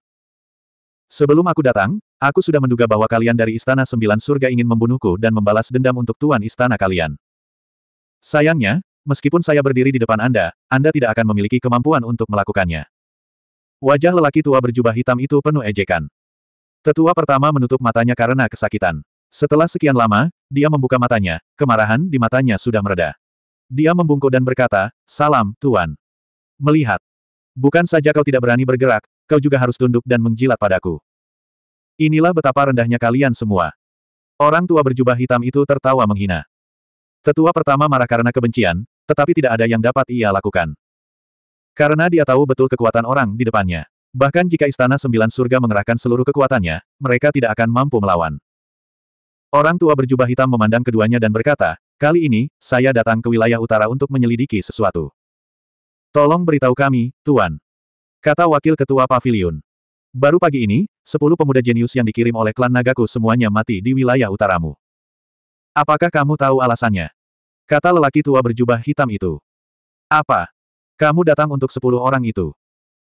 Sebelum aku datang, aku sudah menduga bahwa kalian dari Istana Sembilan Surga ingin membunuhku dan membalas dendam untuk Tuan Istana kalian. Sayangnya, meskipun saya berdiri di depan Anda, Anda tidak akan memiliki kemampuan untuk melakukannya. Wajah lelaki tua berjubah hitam itu penuh ejekan. Tetua pertama menutup matanya karena kesakitan. Setelah sekian lama, dia membuka matanya, kemarahan di matanya sudah mereda. Dia membungkuk dan berkata, Salam, Tuan. Melihat. Bukan saja kau tidak berani bergerak, kau juga harus tunduk dan menjilat padaku. Inilah betapa rendahnya kalian semua. Orang tua berjubah hitam itu tertawa menghina. Tetua pertama marah karena kebencian, tetapi tidak ada yang dapat ia lakukan. Karena dia tahu betul kekuatan orang di depannya. Bahkan jika Istana Sembilan Surga mengerahkan seluruh kekuatannya, mereka tidak akan mampu melawan. Orang tua berjubah hitam memandang keduanya dan berkata, kali ini, saya datang ke wilayah utara untuk menyelidiki sesuatu. Tolong beritahu kami, Tuan. Kata Wakil Ketua pavilion. Baru pagi ini, sepuluh pemuda jenius yang dikirim oleh klan Nagaku semuanya mati di wilayah utaramu. Apakah kamu tahu alasannya? Kata lelaki tua berjubah hitam itu. Apa? Kamu datang untuk sepuluh orang itu.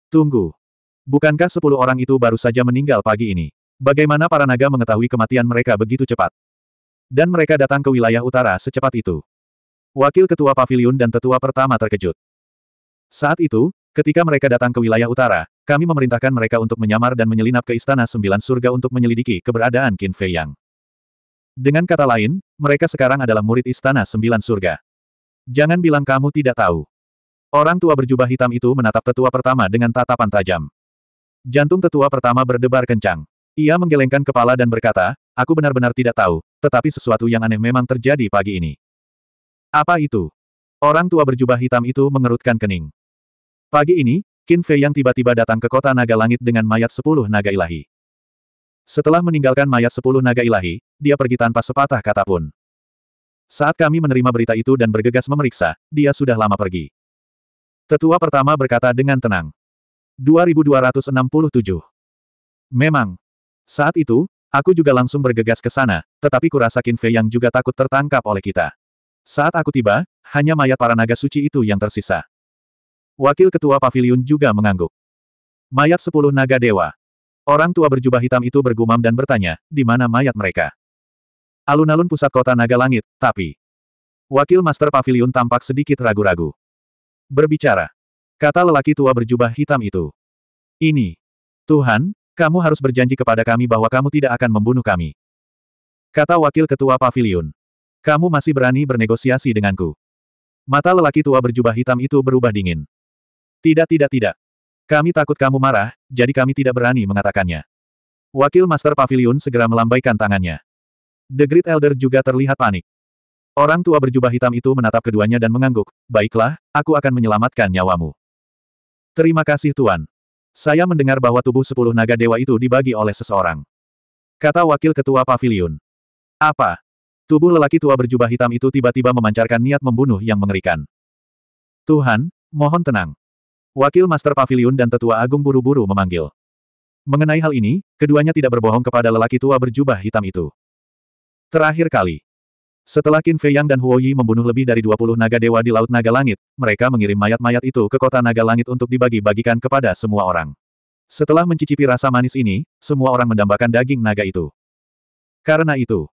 Tunggu, Bukankah sepuluh orang itu baru saja meninggal pagi ini? Bagaimana para naga mengetahui kematian mereka begitu cepat? Dan mereka datang ke wilayah utara secepat itu. Wakil Ketua Pavilion dan Tetua pertama terkejut. Saat itu, ketika mereka datang ke wilayah utara, kami memerintahkan mereka untuk menyamar dan menyelinap ke Istana Sembilan Surga untuk menyelidiki keberadaan Qin Fei Yang. Dengan kata lain, mereka sekarang adalah murid Istana Sembilan Surga. Jangan bilang kamu tidak tahu. Orang tua berjubah hitam itu menatap tetua pertama dengan tatapan tajam. Jantung tetua pertama berdebar kencang. Ia menggelengkan kepala dan berkata, aku benar-benar tidak tahu, tetapi sesuatu yang aneh memang terjadi pagi ini. Apa itu? Orang tua berjubah hitam itu mengerutkan kening. Pagi ini, Qin Fei yang tiba-tiba datang ke kota naga langit dengan mayat sepuluh naga ilahi. Setelah meninggalkan mayat sepuluh naga ilahi, dia pergi tanpa sepatah kata pun. Saat kami menerima berita itu dan bergegas memeriksa, dia sudah lama pergi. Tetua pertama berkata dengan tenang. 2267. Memang. Saat itu, aku juga langsung bergegas ke sana, tetapi kurasa Qin Fei yang juga takut tertangkap oleh kita. Saat aku tiba, hanya mayat para naga suci itu yang tersisa. Wakil Ketua pavilion juga mengangguk. Mayat sepuluh naga dewa. Orang tua berjubah hitam itu bergumam dan bertanya, di mana mayat mereka? Alun-alun pusat kota naga langit, tapi... Wakil Master pavilion tampak sedikit ragu-ragu. Berbicara. Kata lelaki tua berjubah hitam itu. Ini. Tuhan, kamu harus berjanji kepada kami bahwa kamu tidak akan membunuh kami. Kata wakil ketua pavilion. Kamu masih berani bernegosiasi denganku. Mata lelaki tua berjubah hitam itu berubah dingin. Tidak tidak tidak. Kami takut kamu marah, jadi kami tidak berani mengatakannya. Wakil Master Pavilion segera melambaikan tangannya. The Great Elder juga terlihat panik. Orang tua berjubah hitam itu menatap keduanya dan mengangguk, baiklah, aku akan menyelamatkan nyawamu. Terima kasih Tuan. Saya mendengar bahwa tubuh sepuluh naga dewa itu dibagi oleh seseorang. Kata wakil ketua pavilion. Apa? Tubuh lelaki tua berjubah hitam itu tiba-tiba memancarkan niat membunuh yang mengerikan. Tuhan, mohon tenang. Wakil Master Pavilion dan Tetua Agung buru-buru memanggil. Mengenai hal ini, keduanya tidak berbohong kepada lelaki tua berjubah hitam itu. Terakhir kali, setelah Qin Fei Yang dan Huoyi membunuh lebih dari 20 naga dewa di Laut Naga Langit, mereka mengirim mayat-mayat itu ke kota Naga Langit untuk dibagi-bagikan kepada semua orang. Setelah mencicipi rasa manis ini, semua orang mendambakan daging naga itu. Karena itu,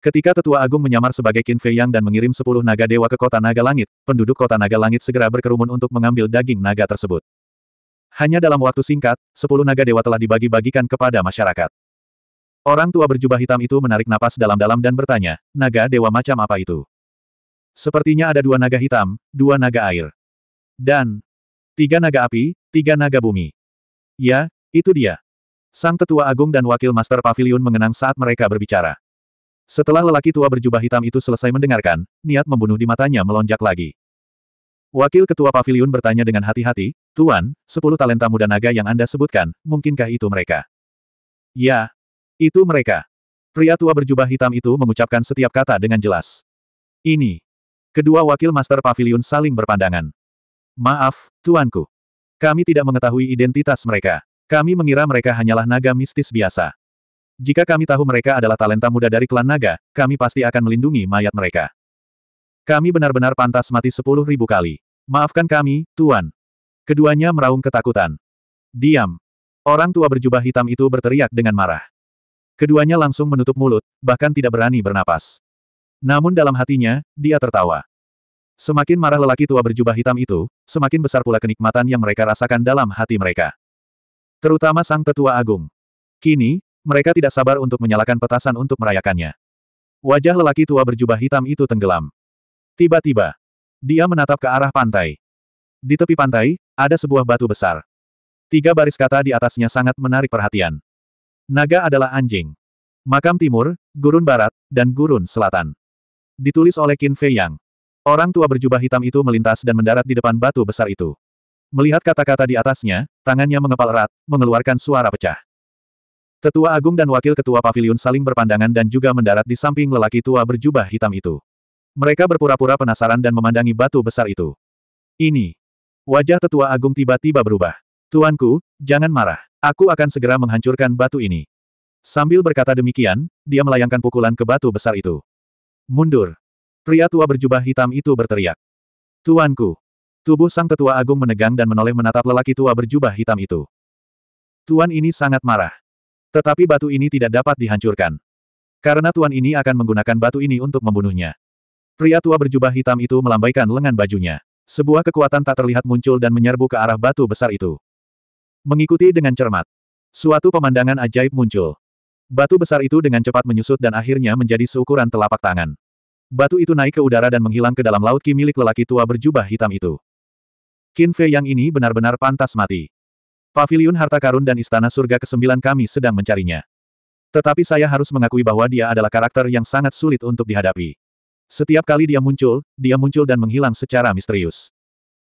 ketika Tetua Agung menyamar sebagai Qin Fei Yang dan mengirim 10 naga dewa ke kota Naga Langit, penduduk kota Naga Langit segera berkerumun untuk mengambil daging naga tersebut. Hanya dalam waktu singkat, 10 naga dewa telah dibagi-bagikan kepada masyarakat. Orang tua berjubah hitam itu menarik napas dalam-dalam dan bertanya, naga dewa macam apa itu? Sepertinya ada dua naga hitam, dua naga air. Dan tiga naga api, tiga naga bumi. Ya, itu dia. Sang tetua agung dan wakil master pavilion mengenang saat mereka berbicara. Setelah lelaki tua berjubah hitam itu selesai mendengarkan, niat membunuh di matanya melonjak lagi. Wakil ketua pavilion bertanya dengan hati-hati, Tuan, sepuluh talenta muda naga yang Anda sebutkan, mungkinkah itu mereka? Ya, itu mereka. Pria tua berjubah hitam itu mengucapkan setiap kata dengan jelas. Ini. Kedua wakil Master Pavilion saling berpandangan. Maaf, tuanku. Kami tidak mengetahui identitas mereka. Kami mengira mereka hanyalah naga mistis biasa. Jika kami tahu mereka adalah talenta muda dari klan naga, kami pasti akan melindungi mayat mereka. Kami benar-benar pantas mati sepuluh ribu kali. Maafkan kami, Tuan. Keduanya meraung ketakutan. Diam. Orang tua berjubah hitam itu berteriak dengan marah. Keduanya langsung menutup mulut, bahkan tidak berani bernapas. Namun dalam hatinya, dia tertawa. Semakin marah lelaki tua berjubah hitam itu, semakin besar pula kenikmatan yang mereka rasakan dalam hati mereka. Terutama sang tetua agung. Kini, mereka tidak sabar untuk menyalakan petasan untuk merayakannya. Wajah lelaki tua berjubah hitam itu tenggelam. Tiba-tiba, dia menatap ke arah pantai. Di tepi pantai, ada sebuah batu besar. Tiga baris kata di atasnya sangat menarik perhatian. Naga adalah anjing. Makam timur, gurun barat, dan gurun selatan. Ditulis oleh Qin Fei Yang. Orang tua berjubah hitam itu melintas dan mendarat di depan batu besar itu. Melihat kata-kata di atasnya, tangannya mengepal erat, mengeluarkan suara pecah. Tetua Agung dan Wakil Ketua Paviliun saling berpandangan dan juga mendarat di samping lelaki tua berjubah hitam itu. Mereka berpura-pura penasaran dan memandangi batu besar itu. Ini. Wajah Tetua Agung tiba-tiba berubah. Tuanku, jangan marah. Aku akan segera menghancurkan batu ini. Sambil berkata demikian, dia melayangkan pukulan ke batu besar itu. Mundur. Pria tua berjubah hitam itu berteriak. Tuanku. Tubuh sang tetua agung menegang dan menoleh menatap lelaki tua berjubah hitam itu. Tuan ini sangat marah. Tetapi batu ini tidak dapat dihancurkan. Karena tuan ini akan menggunakan batu ini untuk membunuhnya. Pria tua berjubah hitam itu melambaikan lengan bajunya. Sebuah kekuatan tak terlihat muncul dan menyerbu ke arah batu besar itu. Mengikuti dengan cermat. Suatu pemandangan ajaib muncul. Batu besar itu dengan cepat menyusut dan akhirnya menjadi seukuran telapak tangan. Batu itu naik ke udara dan menghilang ke dalam laut Ki milik lelaki tua berjubah hitam itu. Qin Fei yang ini benar-benar pantas mati. Paviliun harta karun dan istana surga ke-9 kami sedang mencarinya. Tetapi saya harus mengakui bahwa dia adalah karakter yang sangat sulit untuk dihadapi. Setiap kali dia muncul, dia muncul dan menghilang secara misterius.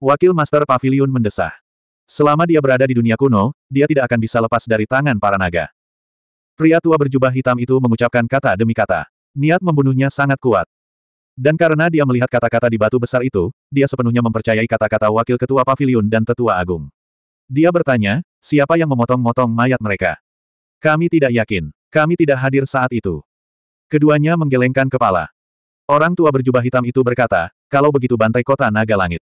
Wakil Master Paviliun mendesah. Selama dia berada di dunia kuno, dia tidak akan bisa lepas dari tangan para naga. Pria tua berjubah hitam itu mengucapkan kata demi kata. Niat membunuhnya sangat kuat. Dan karena dia melihat kata-kata di batu besar itu, dia sepenuhnya mempercayai kata-kata wakil ketua pavilion dan tetua agung. Dia bertanya, siapa yang memotong-motong mayat mereka? Kami tidak yakin. Kami tidak hadir saat itu. Keduanya menggelengkan kepala. Orang tua berjubah hitam itu berkata, kalau begitu bantai kota naga langit.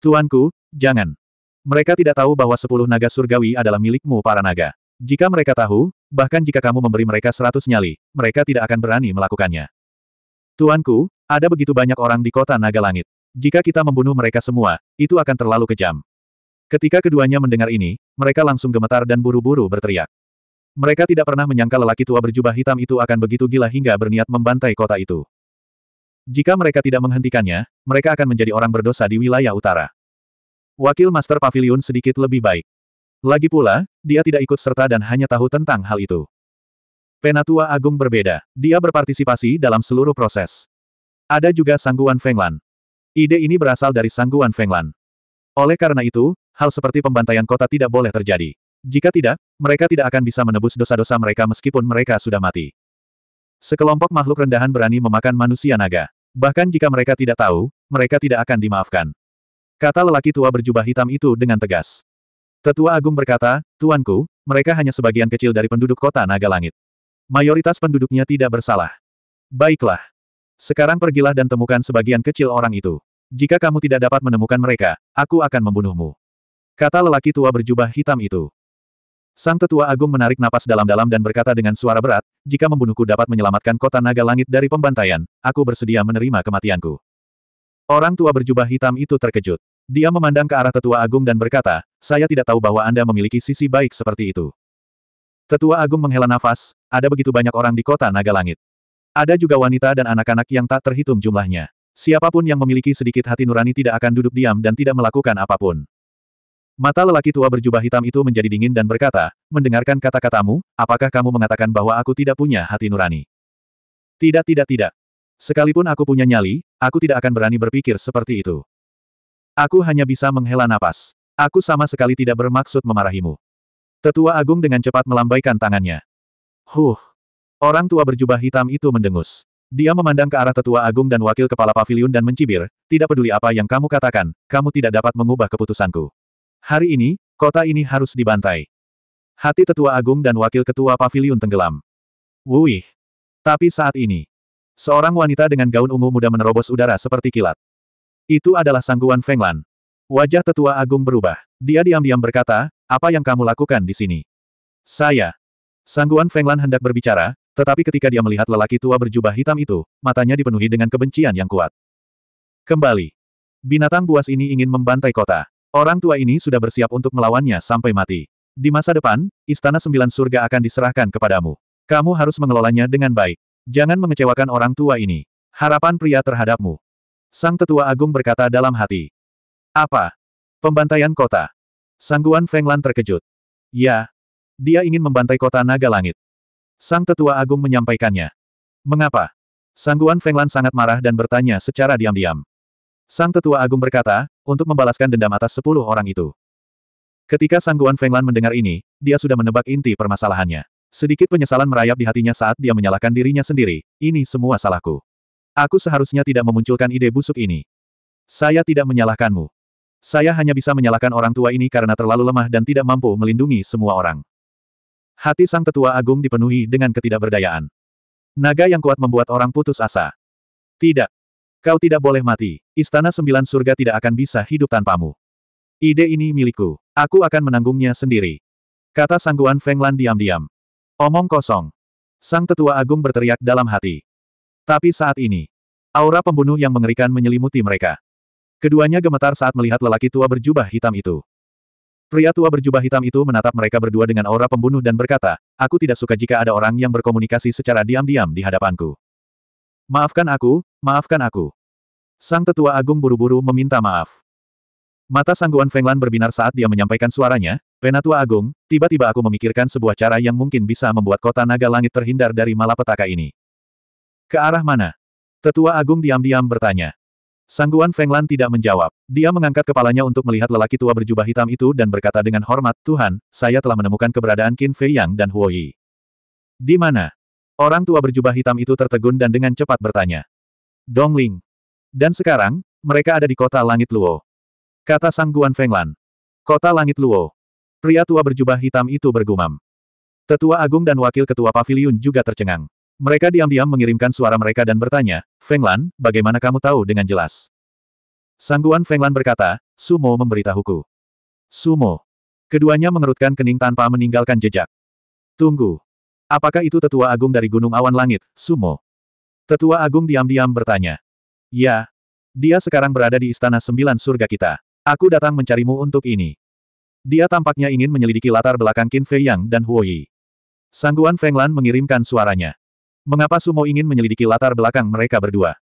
Tuanku, jangan. Mereka tidak tahu bahwa sepuluh naga surgawi adalah milikmu para naga. Jika mereka tahu, bahkan jika kamu memberi mereka seratus nyali, mereka tidak akan berani melakukannya. Tuanku, ada begitu banyak orang di kota naga langit. Jika kita membunuh mereka semua, itu akan terlalu kejam. Ketika keduanya mendengar ini, mereka langsung gemetar dan buru-buru berteriak. Mereka tidak pernah menyangka lelaki tua berjubah hitam itu akan begitu gila hingga berniat membantai kota itu. Jika mereka tidak menghentikannya, mereka akan menjadi orang berdosa di wilayah utara. Wakil Master Pavilion sedikit lebih baik. Lagi pula, dia tidak ikut serta dan hanya tahu tentang hal itu. Penatua Agung berbeda. Dia berpartisipasi dalam seluruh proses. Ada juga sangguan Fenglan. Ide ini berasal dari sangguan Fenglan. Oleh karena itu, hal seperti pembantaian kota tidak boleh terjadi. Jika tidak, mereka tidak akan bisa menebus dosa-dosa mereka meskipun mereka sudah mati. Sekelompok makhluk rendahan berani memakan manusia naga. Bahkan jika mereka tidak tahu, mereka tidak akan dimaafkan. Kata lelaki tua berjubah hitam itu dengan tegas. Tetua Agung berkata, Tuanku, mereka hanya sebagian kecil dari penduduk kota Naga Langit. Mayoritas penduduknya tidak bersalah. Baiklah. Sekarang pergilah dan temukan sebagian kecil orang itu. Jika kamu tidak dapat menemukan mereka, aku akan membunuhmu. Kata lelaki tua berjubah hitam itu. Sang tetua agung menarik napas dalam-dalam dan berkata dengan suara berat, jika membunuhku dapat menyelamatkan kota naga langit dari pembantaian, aku bersedia menerima kematianku. Orang tua berjubah hitam itu terkejut. Dia memandang ke arah tetua agung dan berkata, saya tidak tahu bahwa Anda memiliki sisi baik seperti itu. Tetua agung menghela nafas, ada begitu banyak orang di kota naga langit. Ada juga wanita dan anak-anak yang tak terhitung jumlahnya. Siapapun yang memiliki sedikit hati nurani tidak akan duduk diam dan tidak melakukan apapun. Mata lelaki tua berjubah hitam itu menjadi dingin dan berkata, mendengarkan kata-katamu, apakah kamu mengatakan bahwa aku tidak punya hati nurani? Tidak tidak tidak. Sekalipun aku punya nyali, aku tidak akan berani berpikir seperti itu. Aku hanya bisa menghela napas. Aku sama sekali tidak bermaksud memarahimu. Tetua Agung dengan cepat melambaikan tangannya. Huh. Orang tua berjubah hitam itu mendengus. Dia memandang ke arah Tetua Agung dan Wakil Kepala Paviliun dan mencibir, tidak peduli apa yang kamu katakan, kamu tidak dapat mengubah keputusanku. Hari ini, kota ini harus dibantai. Hati Tetua Agung dan Wakil Ketua Paviliun tenggelam. Wuih. Tapi saat ini, seorang wanita dengan gaun ungu muda menerobos udara seperti kilat. Itu adalah sangguan Fenglan. Wajah tetua agung berubah. Dia diam-diam berkata, apa yang kamu lakukan di sini? Saya. Sangguan Fenglan hendak berbicara, tetapi ketika dia melihat lelaki tua berjubah hitam itu, matanya dipenuhi dengan kebencian yang kuat. Kembali. Binatang buas ini ingin membantai kota. Orang tua ini sudah bersiap untuk melawannya sampai mati. Di masa depan, Istana Sembilan Surga akan diserahkan kepadamu. Kamu harus mengelolanya dengan baik. Jangan mengecewakan orang tua ini. Harapan pria terhadapmu. Sang tetua agung berkata dalam hati. Apa? Pembantaian kota. Sangguan Fenglan terkejut. Ya. Dia ingin membantai kota naga langit. Sang tetua agung menyampaikannya. Mengapa? Sangguan Fenglan sangat marah dan bertanya secara diam-diam. Sang tetua agung berkata, untuk membalaskan dendam atas sepuluh orang itu. Ketika Sangguan Fenglan mendengar ini, dia sudah menebak inti permasalahannya. Sedikit penyesalan merayap di hatinya saat dia menyalahkan dirinya sendiri, ini semua salahku. Aku seharusnya tidak memunculkan ide busuk ini. Saya tidak menyalahkanmu. Saya hanya bisa menyalahkan orang tua ini karena terlalu lemah dan tidak mampu melindungi semua orang. Hati sang tetua agung dipenuhi dengan ketidakberdayaan. Naga yang kuat membuat orang putus asa. Tidak. Kau tidak boleh mati. Istana Sembilan Surga tidak akan bisa hidup tanpamu. Ide ini milikku. Aku akan menanggungnya sendiri. Kata sangguan Fenglan diam-diam. Omong kosong. Sang tetua agung berteriak dalam hati. Tapi saat ini, aura pembunuh yang mengerikan menyelimuti mereka. Keduanya gemetar saat melihat lelaki tua berjubah hitam itu. Pria tua berjubah hitam itu menatap mereka berdua dengan aura pembunuh dan berkata, Aku tidak suka jika ada orang yang berkomunikasi secara diam-diam di hadapanku. Maafkan aku, maafkan aku. Sang tetua agung buru-buru meminta maaf. Mata sangguan Fenglan berbinar saat dia menyampaikan suaranya, Penatua Agung, tiba-tiba aku memikirkan sebuah cara yang mungkin bisa membuat kota naga langit terhindar dari malapetaka ini. Ke arah mana? Tetua Agung diam-diam bertanya. Sangguan Fenglan tidak menjawab. Dia mengangkat kepalanya untuk melihat lelaki tua berjubah hitam itu dan berkata dengan hormat, Tuhan, saya telah menemukan keberadaan Qin Fei Yang dan Huo Yi. Di mana? Orang tua berjubah hitam itu tertegun dan dengan cepat bertanya. Dong Ling. Dan sekarang, mereka ada di kota Langit Luo. Kata Sangguan Fenglan. Kota Langit Luo. Pria tua berjubah hitam itu bergumam. Tetua Agung dan Wakil Ketua Paviliun juga tercengang. Mereka diam-diam mengirimkan suara mereka dan bertanya, Fenglan, bagaimana kamu tahu dengan jelas? Sangguan Fenglan berkata, Sumo memberitahuku. Sumo. Keduanya mengerutkan kening tanpa meninggalkan jejak. Tunggu. Apakah itu tetua agung dari Gunung Awan Langit, Sumo? Tetua agung diam-diam bertanya. Ya. Dia sekarang berada di Istana Sembilan Surga kita. Aku datang mencarimu untuk ini. Dia tampaknya ingin menyelidiki latar belakang Qin Fei Yang dan Huo Yi. Sangguan Fenglan mengirimkan suaranya. Mengapa Sumo ingin menyelidiki latar belakang mereka berdua?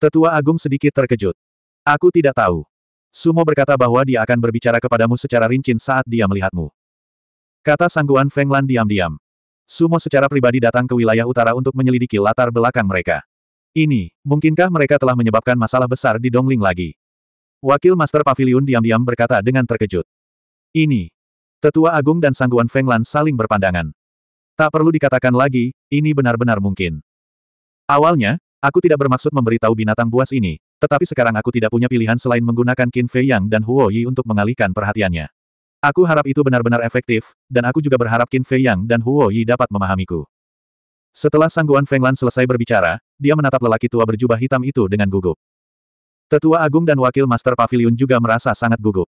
Tetua Agung sedikit terkejut. Aku tidak tahu. Sumo berkata bahwa dia akan berbicara kepadamu secara rinci saat dia melihatmu. Kata Sangguan Fenglan diam-diam. Sumo secara pribadi datang ke wilayah utara untuk menyelidiki latar belakang mereka. Ini, mungkinkah mereka telah menyebabkan masalah besar di Dongling lagi? Wakil Master Pavilion diam-diam berkata dengan terkejut. Ini. Tetua Agung dan Sangguan Fenglan saling berpandangan. Tak perlu dikatakan lagi, ini benar-benar mungkin. Awalnya, aku tidak bermaksud memberitahu binatang buas ini, tetapi sekarang aku tidak punya pilihan selain menggunakan Qin Fei Yang dan Huo Yi untuk mengalihkan perhatiannya. Aku harap itu benar-benar efektif, dan aku juga berharap Qin Fei Yang dan Huo Yi dapat memahamiku. Setelah Sangguan Fenglan selesai berbicara, dia menatap lelaki tua berjubah hitam itu dengan gugup. Tetua Agung dan Wakil Master Pavilion juga merasa sangat gugup.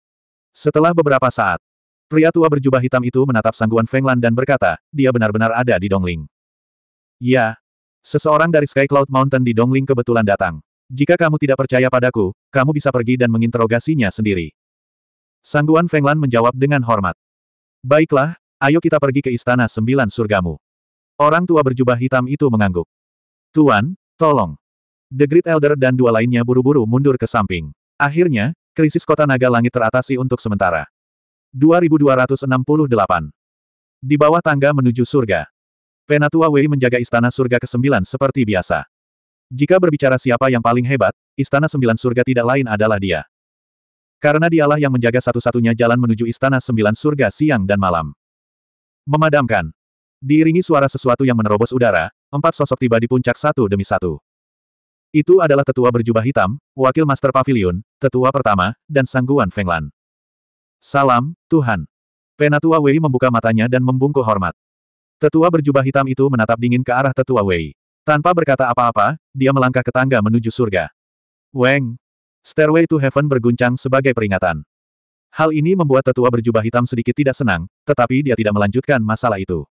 Setelah beberapa saat, Pria tua berjubah hitam itu menatap sangguan Fenglan dan berkata, dia benar-benar ada di Dongling. Ya. Seseorang dari Sky Cloud Mountain di Dongling kebetulan datang. Jika kamu tidak percaya padaku, kamu bisa pergi dan menginterogasinya sendiri. Sangguan Fenglan menjawab dengan hormat. Baiklah, ayo kita pergi ke Istana Sembilan Surgamu. Orang tua berjubah hitam itu mengangguk. Tuan, tolong. The Great Elder dan dua lainnya buru-buru mundur ke samping. Akhirnya, krisis kota naga langit teratasi untuk sementara. 2268. Di bawah tangga menuju surga. Penatua Wei menjaga istana surga ke-9 seperti biasa. Jika berbicara siapa yang paling hebat, istana sembilan surga tidak lain adalah dia. Karena dialah yang menjaga satu-satunya jalan menuju istana sembilan surga siang dan malam. Memadamkan. Diiringi suara sesuatu yang menerobos udara, empat sosok tiba di puncak satu demi satu. Itu adalah tetua berjubah hitam, wakil master pavilion, tetua pertama, dan sangguan Fenglan. Salam, Tuhan. Penatua Wei membuka matanya dan membungkuk hormat. Tetua berjubah hitam itu menatap dingin ke arah Tetua Wei. Tanpa berkata apa-apa, dia melangkah ke tangga menuju surga. Weng! Stairway to Heaven berguncang sebagai peringatan. Hal ini membuat tetua berjubah hitam sedikit tidak senang, tetapi dia tidak melanjutkan masalah itu.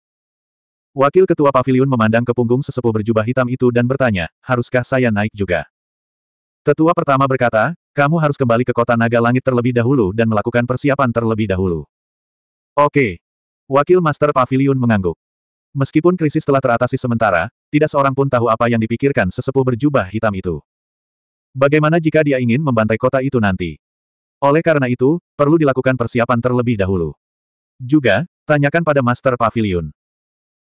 Wakil ketua pavilion memandang ke punggung sesepuh berjubah hitam itu dan bertanya, haruskah saya naik juga? Tetua pertama berkata, kamu harus kembali ke kota naga langit terlebih dahulu dan melakukan persiapan terlebih dahulu. Oke. Wakil Master Pavilion mengangguk. Meskipun krisis telah teratasi sementara, tidak seorang pun tahu apa yang dipikirkan sesepuh berjubah hitam itu. Bagaimana jika dia ingin membantai kota itu nanti? Oleh karena itu, perlu dilakukan persiapan terlebih dahulu. Juga, tanyakan pada Master Pavilion.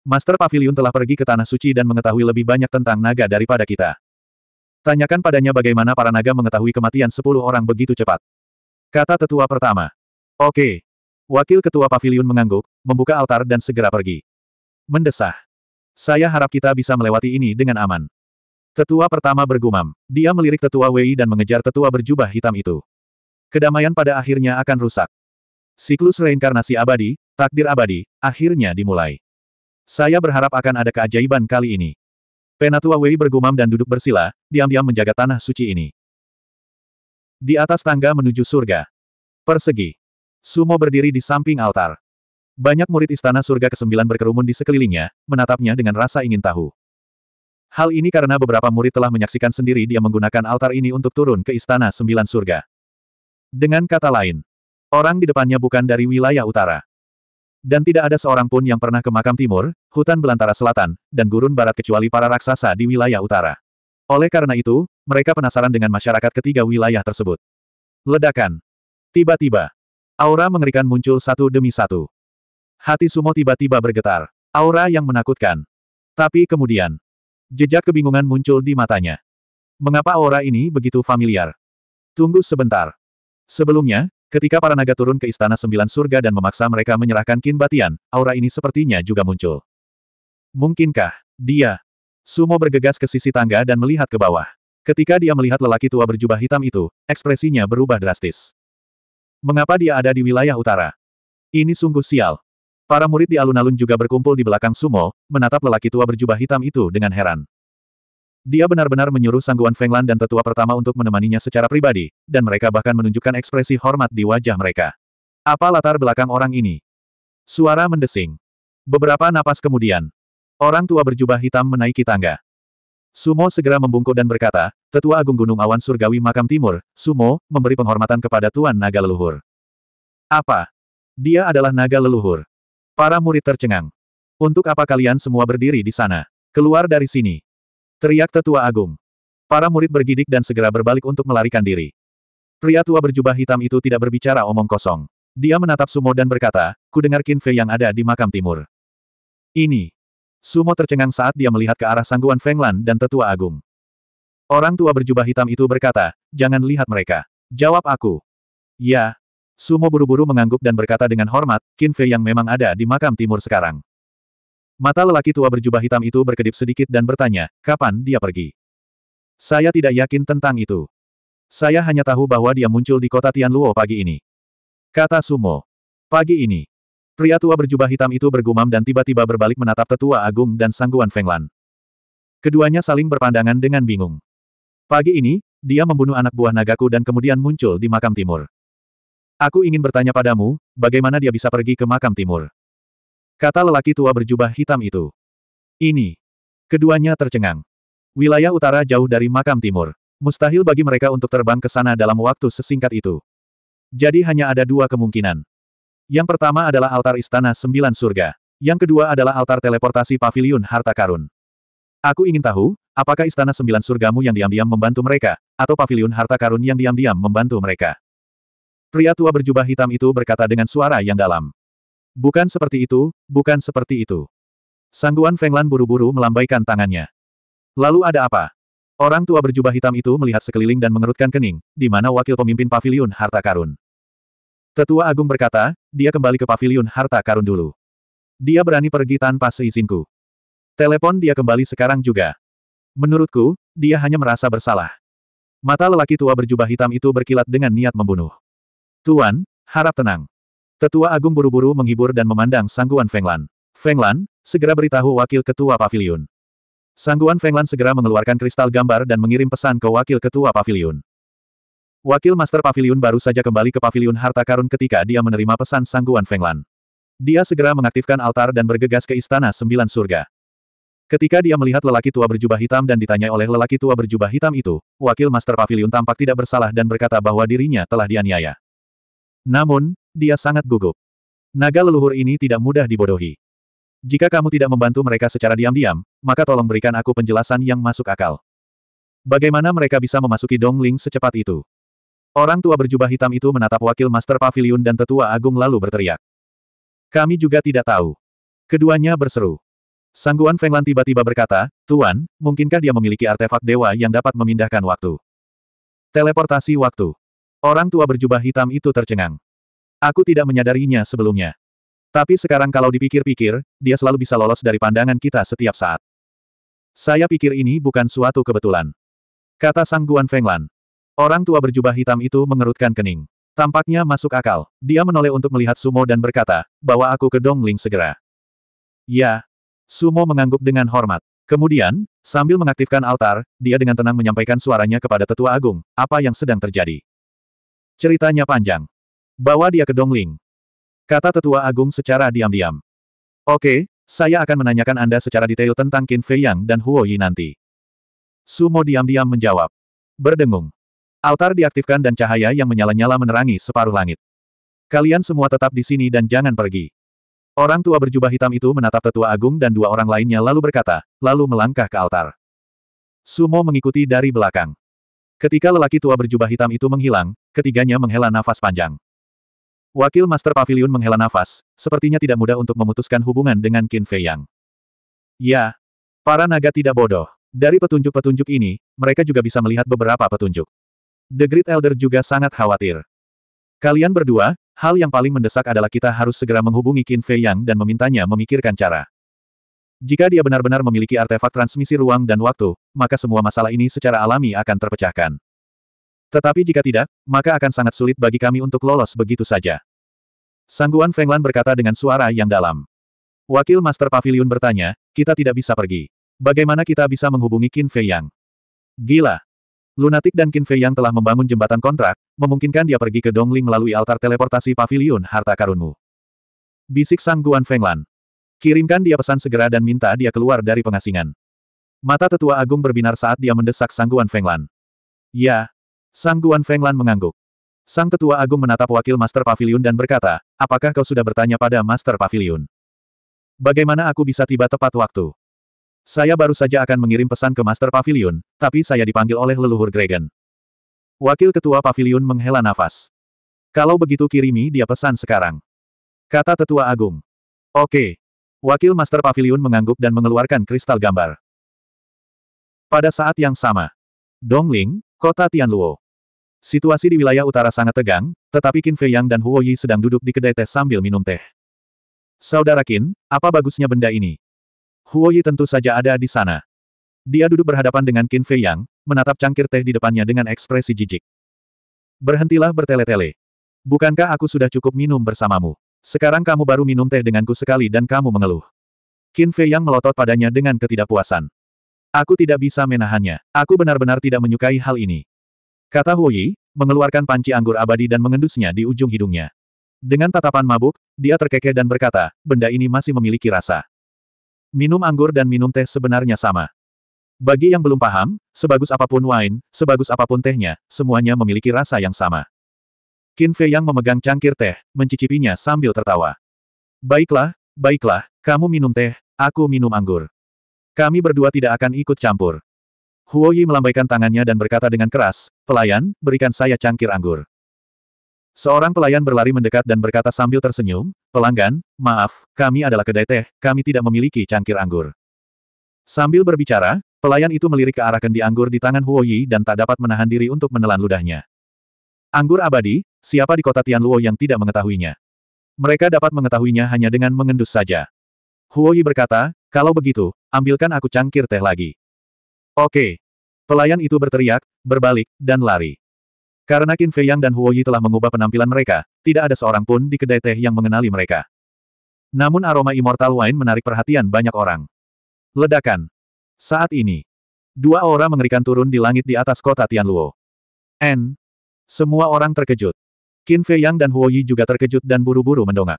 Master Pavilion telah pergi ke Tanah Suci dan mengetahui lebih banyak tentang naga daripada kita. Tanyakan padanya bagaimana para naga mengetahui kematian sepuluh orang begitu cepat. Kata tetua pertama. Oke. Wakil ketua pavilion mengangguk, membuka altar dan segera pergi. Mendesah. Saya harap kita bisa melewati ini dengan aman. Tetua pertama bergumam. Dia melirik tetua Wei dan mengejar tetua berjubah hitam itu. Kedamaian pada akhirnya akan rusak. Siklus reinkarnasi abadi, takdir abadi, akhirnya dimulai. Saya berharap akan ada keajaiban kali ini. Penatua Wei bergumam dan duduk bersila, diam-diam menjaga tanah suci ini. Di atas tangga menuju surga. Persegi. Sumo berdiri di samping altar. Banyak murid istana surga ke-9 berkerumun di sekelilingnya, menatapnya dengan rasa ingin tahu. Hal ini karena beberapa murid telah menyaksikan sendiri dia menggunakan altar ini untuk turun ke istana sembilan surga. Dengan kata lain, orang di depannya bukan dari wilayah utara. Dan tidak ada seorang pun yang pernah ke makam timur, hutan belantara selatan, dan gurun barat kecuali para raksasa di wilayah utara. Oleh karena itu, mereka penasaran dengan masyarakat ketiga wilayah tersebut. Ledakan. Tiba-tiba. Aura mengerikan muncul satu demi satu. Hati Sumo tiba-tiba bergetar. Aura yang menakutkan. Tapi kemudian. Jejak kebingungan muncul di matanya. Mengapa aura ini begitu familiar? Tunggu sebentar. Sebelumnya, Ketika para naga turun ke Istana Sembilan Surga dan memaksa mereka menyerahkan Kin Batian, aura ini sepertinya juga muncul. Mungkinkah? Dia. Sumo bergegas ke sisi tangga dan melihat ke bawah. Ketika dia melihat lelaki tua berjubah hitam itu, ekspresinya berubah drastis. Mengapa dia ada di wilayah utara? Ini sungguh sial. Para murid di alun-alun juga berkumpul di belakang Sumo, menatap lelaki tua berjubah hitam itu dengan heran. Dia benar-benar menyuruh Sangguan Fenglan dan tetua pertama untuk menemaninya secara pribadi, dan mereka bahkan menunjukkan ekspresi hormat di wajah mereka. Apa latar belakang orang ini? Suara mendesing. Beberapa napas kemudian, orang tua berjubah hitam menaiki tangga. Sumo segera membungkuk dan berkata, Tetua Agung Gunung Awan Surgawi Makam Timur, Sumo, memberi penghormatan kepada Tuan Naga Leluhur. Apa? Dia adalah Naga Leluhur. Para murid tercengang. Untuk apa kalian semua berdiri di sana? Keluar dari sini. Teriak tetua agung. Para murid bergidik dan segera berbalik untuk melarikan diri. Pria tua berjubah hitam itu tidak berbicara omong kosong. Dia menatap Sumo dan berkata, ku dengar Qin Fei yang ada di makam timur. Ini. Sumo tercengang saat dia melihat ke arah sangguan Fenglan dan tetua agung. Orang tua berjubah hitam itu berkata, jangan lihat mereka. Jawab aku. Ya. Sumo buru-buru mengangguk dan berkata dengan hormat, Qin Fei yang memang ada di makam timur sekarang. Mata lelaki tua berjubah hitam itu berkedip sedikit dan bertanya, kapan dia pergi? Saya tidak yakin tentang itu. Saya hanya tahu bahwa dia muncul di kota Tianluo pagi ini. Kata Sumo. Pagi ini. Pria tua berjubah hitam itu bergumam dan tiba-tiba berbalik menatap tetua agung dan sangguan Fenglan. Keduanya saling berpandangan dengan bingung. Pagi ini, dia membunuh anak buah nagaku dan kemudian muncul di makam timur. Aku ingin bertanya padamu, bagaimana dia bisa pergi ke makam timur? Kata lelaki tua berjubah hitam itu. Ini. Keduanya tercengang. Wilayah utara jauh dari makam timur. Mustahil bagi mereka untuk terbang ke sana dalam waktu sesingkat itu. Jadi hanya ada dua kemungkinan. Yang pertama adalah altar istana sembilan surga. Yang kedua adalah altar teleportasi pavilion harta karun. Aku ingin tahu, apakah istana sembilan surgamu yang diam-diam membantu mereka, atau pavilion harta karun yang diam-diam membantu mereka. Pria tua berjubah hitam itu berkata dengan suara yang dalam. Bukan seperti itu, bukan seperti itu. Sangguan Fenglan buru-buru melambaikan tangannya. Lalu ada apa? Orang tua berjubah hitam itu melihat sekeliling dan mengerutkan kening, di mana wakil pemimpin pavilion harta karun. Tetua Agung berkata, dia kembali ke pavilion harta karun dulu. Dia berani pergi tanpa seizinku. Telepon dia kembali sekarang juga. Menurutku, dia hanya merasa bersalah. Mata lelaki tua berjubah hitam itu berkilat dengan niat membunuh. Tuan, harap tenang. Tetua Agung buru-buru menghibur dan memandang Sangguan Fenglan. Fenglan, segera beritahu Wakil Ketua Pavilion. Sangguan Fenglan segera mengeluarkan kristal gambar dan mengirim pesan ke Wakil Ketua Pavilion. Wakil Master Pavilion baru saja kembali ke Pavilion Harta Karun ketika dia menerima pesan Sangguan Fenglan. Dia segera mengaktifkan altar dan bergegas ke Istana Sembilan Surga. Ketika dia melihat lelaki tua berjubah hitam dan ditanya oleh lelaki tua berjubah hitam itu, Wakil Master Pavilion tampak tidak bersalah dan berkata bahwa dirinya telah dianiaya. Namun, dia sangat gugup. Naga leluhur ini tidak mudah dibodohi. Jika kamu tidak membantu mereka secara diam-diam, maka tolong berikan aku penjelasan yang masuk akal. Bagaimana mereka bisa memasuki Dongling secepat itu? Orang tua berjubah hitam itu menatap wakil Master Pavilion dan tetua agung lalu berteriak. Kami juga tidak tahu. Keduanya berseru. Sangguan Fenglan tiba-tiba berkata, Tuan, mungkinkah dia memiliki artefak dewa yang dapat memindahkan waktu? Teleportasi waktu. Orang tua berjubah hitam itu tercengang. Aku tidak menyadarinya sebelumnya. Tapi sekarang kalau dipikir-pikir, dia selalu bisa lolos dari pandangan kita setiap saat. Saya pikir ini bukan suatu kebetulan. Kata Sang Guan Fenglan. Orang tua berjubah hitam itu mengerutkan kening. Tampaknya masuk akal. Dia menoleh untuk melihat Sumo dan berkata, bawa aku ke Dongling segera. Ya. Sumo mengangguk dengan hormat. Kemudian, sambil mengaktifkan altar, dia dengan tenang menyampaikan suaranya kepada Tetua Agung, apa yang sedang terjadi. Ceritanya panjang. Bawa dia ke Dongling. Kata tetua agung secara diam-diam. Oke, saya akan menanyakan Anda secara detail tentang Qin Fei Yang dan Huo Yi nanti. Sumo diam-diam menjawab. Berdengung. Altar diaktifkan dan cahaya yang menyala-nyala menerangi separuh langit. Kalian semua tetap di sini dan jangan pergi. Orang tua berjubah hitam itu menatap tetua agung dan dua orang lainnya lalu berkata, lalu melangkah ke altar. Sumo mengikuti dari belakang. Ketika lelaki tua berjubah hitam itu menghilang, ketiganya menghela nafas panjang. Wakil Master Pavilion menghela nafas, sepertinya tidak mudah untuk memutuskan hubungan dengan Qin Fei Yang. Ya, para naga tidak bodoh. Dari petunjuk-petunjuk ini, mereka juga bisa melihat beberapa petunjuk. The Great Elder juga sangat khawatir. Kalian berdua, hal yang paling mendesak adalah kita harus segera menghubungi Qin Fei Yang dan memintanya memikirkan cara. Jika dia benar-benar memiliki artefak transmisi ruang dan waktu, maka semua masalah ini secara alami akan terpecahkan. Tetapi jika tidak, maka akan sangat sulit bagi kami untuk lolos begitu saja. Sangguan Fenglan berkata dengan suara yang dalam. Wakil Master Pavilion bertanya, kita tidak bisa pergi. Bagaimana kita bisa menghubungi Qin Fei Yang? Gila! Lunatik dan Qin Fei Yang telah membangun jembatan kontrak, memungkinkan dia pergi ke Dongling melalui altar teleportasi pavilion harta karunmu. Bisik Sangguan Fenglan. Kirimkan dia pesan segera dan minta dia keluar dari pengasingan. Mata tetua agung berbinar saat dia mendesak Sangguan Fenglan. Ya, Sang Guan Fenglan mengangguk. Sang Tetua Agung menatap wakil Master Pavilion dan berkata, apakah kau sudah bertanya pada Master Pavilion? Bagaimana aku bisa tiba tepat waktu? Saya baru saja akan mengirim pesan ke Master Pavilion, tapi saya dipanggil oleh leluhur Gregen." Wakil Ketua Pavilion menghela nafas. Kalau begitu kirimi dia pesan sekarang. Kata Tetua Agung. Oke. Wakil Master Pavilion mengangguk dan mengeluarkan kristal gambar. Pada saat yang sama. Dongling, Kota Tianluo. Situasi di wilayah utara sangat tegang, tetapi Qin Fei Yang dan Huo Yi sedang duduk di kedai teh sambil minum teh. Saudara Qin, apa bagusnya benda ini? Huo Yi tentu saja ada di sana. Dia duduk berhadapan dengan Qin Fei Yang, menatap cangkir teh di depannya dengan ekspresi jijik. Berhentilah bertele-tele. Bukankah aku sudah cukup minum bersamamu? Sekarang kamu baru minum teh denganku sekali dan kamu mengeluh. Qin Fei Yang melotot padanya dengan ketidakpuasan. Aku tidak bisa menahannya. Aku benar-benar tidak menyukai hal ini. Kata Huoyi, mengeluarkan panci anggur abadi dan mengendusnya di ujung hidungnya. Dengan tatapan mabuk, dia terkekeh dan berkata, benda ini masih memiliki rasa. Minum anggur dan minum teh sebenarnya sama. Bagi yang belum paham, sebagus apapun wine, sebagus apapun tehnya, semuanya memiliki rasa yang sama. Qin Fei yang memegang cangkir teh, mencicipinya sambil tertawa. Baiklah, baiklah, kamu minum teh, aku minum anggur. Kami berdua tidak akan ikut campur. Huo Yi melambaikan tangannya dan berkata dengan keras, Pelayan, berikan saya cangkir anggur. Seorang pelayan berlari mendekat dan berkata sambil tersenyum, Pelanggan, maaf, kami adalah kedai teh, kami tidak memiliki cangkir anggur. Sambil berbicara, pelayan itu melirik ke arah kendi anggur di tangan Huo Yi dan tak dapat menahan diri untuk menelan ludahnya. Anggur abadi, siapa di kota Tianluo yang tidak mengetahuinya? Mereka dapat mengetahuinya hanya dengan mengendus saja. Huo Yi berkata, kalau begitu, ambilkan aku cangkir teh lagi. Oke, Pelayan itu berteriak, berbalik, dan lari. Karena Qin Fei Yang dan Huo Yi telah mengubah penampilan mereka, tidak ada seorang pun di kedai teh yang mengenali mereka. Namun aroma Immortal Wine menarik perhatian banyak orang. Ledakan. Saat ini. Dua aura mengerikan turun di langit di atas kota Tianluo. N. Semua orang terkejut. Qin Fei Yang dan Huo Yi juga terkejut dan buru-buru mendongak.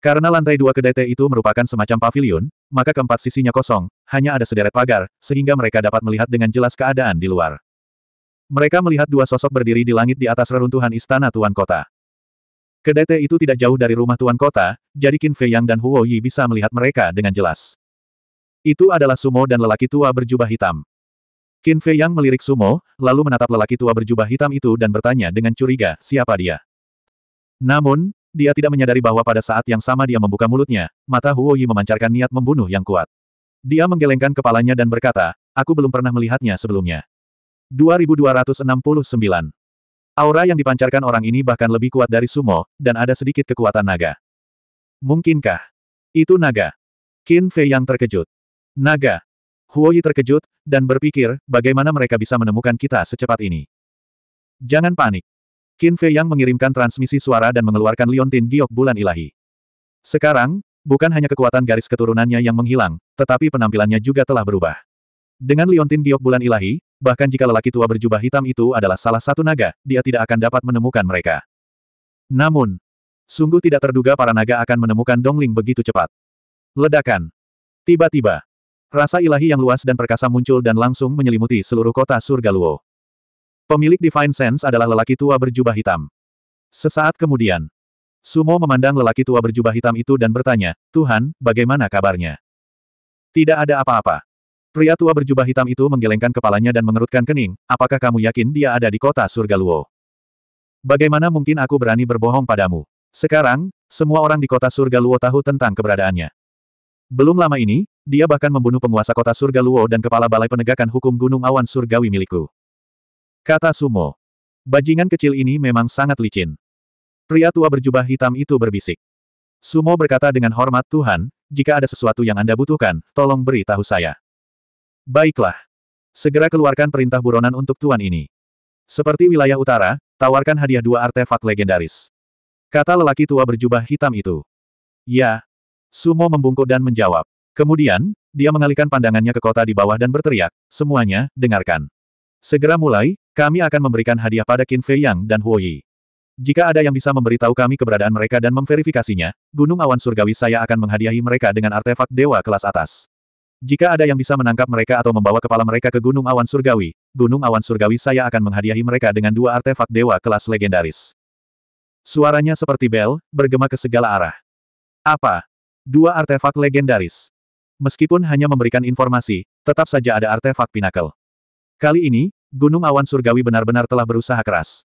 Karena lantai dua kedai teh itu merupakan semacam pavilion, maka keempat sisinya kosong, hanya ada sederet pagar, sehingga mereka dapat melihat dengan jelas keadaan di luar. Mereka melihat dua sosok berdiri di langit di atas reruntuhan istana Tuan Kota. Kedai teh itu tidak jauh dari rumah Tuan Kota, jadi Qin Fei Yang dan Huo Yi bisa melihat mereka dengan jelas. Itu adalah Sumo dan lelaki tua berjubah hitam. Qin Fei Yang melirik Sumo, lalu menatap lelaki tua berjubah hitam itu dan bertanya dengan curiga, siapa dia? Namun, dia tidak menyadari bahwa pada saat yang sama dia membuka mulutnya, mata Huo Yi memancarkan niat membunuh yang kuat. Dia menggelengkan kepalanya dan berkata, aku belum pernah melihatnya sebelumnya. 2269. Aura yang dipancarkan orang ini bahkan lebih kuat dari sumo, dan ada sedikit kekuatan naga. Mungkinkah? Itu naga. Qin Fei yang terkejut. Naga. Huo Yi terkejut, dan berpikir, bagaimana mereka bisa menemukan kita secepat ini. Jangan panik. Qin Fei Yang mengirimkan transmisi suara dan mengeluarkan liontin giok bulan ilahi. Sekarang, bukan hanya kekuatan garis keturunannya yang menghilang, tetapi penampilannya juga telah berubah. Dengan liontin giok bulan ilahi, bahkan jika lelaki tua berjubah hitam itu adalah salah satu naga, dia tidak akan dapat menemukan mereka. Namun, sungguh tidak terduga para naga akan menemukan Dongling begitu cepat. Ledakan. Tiba-tiba, Rasa ilahi yang luas dan perkasa muncul dan langsung menyelimuti seluruh kota surga Luo. Pemilik Divine Sense adalah lelaki tua berjubah hitam. Sesaat kemudian, Sumo memandang lelaki tua berjubah hitam itu dan bertanya, Tuhan, bagaimana kabarnya? Tidak ada apa-apa. Pria tua berjubah hitam itu menggelengkan kepalanya dan mengerutkan kening, apakah kamu yakin dia ada di kota surga Luo? Bagaimana mungkin aku berani berbohong padamu? Sekarang, semua orang di kota surga Luo tahu tentang keberadaannya. Belum lama ini, dia bahkan membunuh penguasa kota surga Luo dan kepala balai penegakan hukum Gunung Awan Surgawi milikku. Kata Sumo. Bajingan kecil ini memang sangat licin. Pria tua berjubah hitam itu berbisik. Sumo berkata dengan hormat Tuhan, jika ada sesuatu yang Anda butuhkan, tolong beri tahu saya. Baiklah. Segera keluarkan perintah buronan untuk tuan ini. Seperti wilayah utara, tawarkan hadiah dua artefak legendaris. Kata lelaki tua berjubah hitam itu. Ya. Sumo membungkuk dan menjawab. Kemudian, dia mengalihkan pandangannya ke kota di bawah dan berteriak, semuanya, dengarkan. Segera mulai, kami akan memberikan hadiah pada Qin Fei Yang dan Huo Yi. Jika ada yang bisa memberitahu kami keberadaan mereka dan memverifikasinya, Gunung Awan Surgawi saya akan menghadiahi mereka dengan artefak dewa kelas atas. Jika ada yang bisa menangkap mereka atau membawa kepala mereka ke Gunung Awan Surgawi, Gunung Awan Surgawi saya akan menghadiahi mereka dengan dua artefak dewa kelas legendaris. Suaranya seperti bel, bergema ke segala arah. Apa? Dua artefak legendaris. Meskipun hanya memberikan informasi, tetap saja ada artefak pinakel. Kali ini, Gunung awan surgawi benar-benar telah berusaha keras.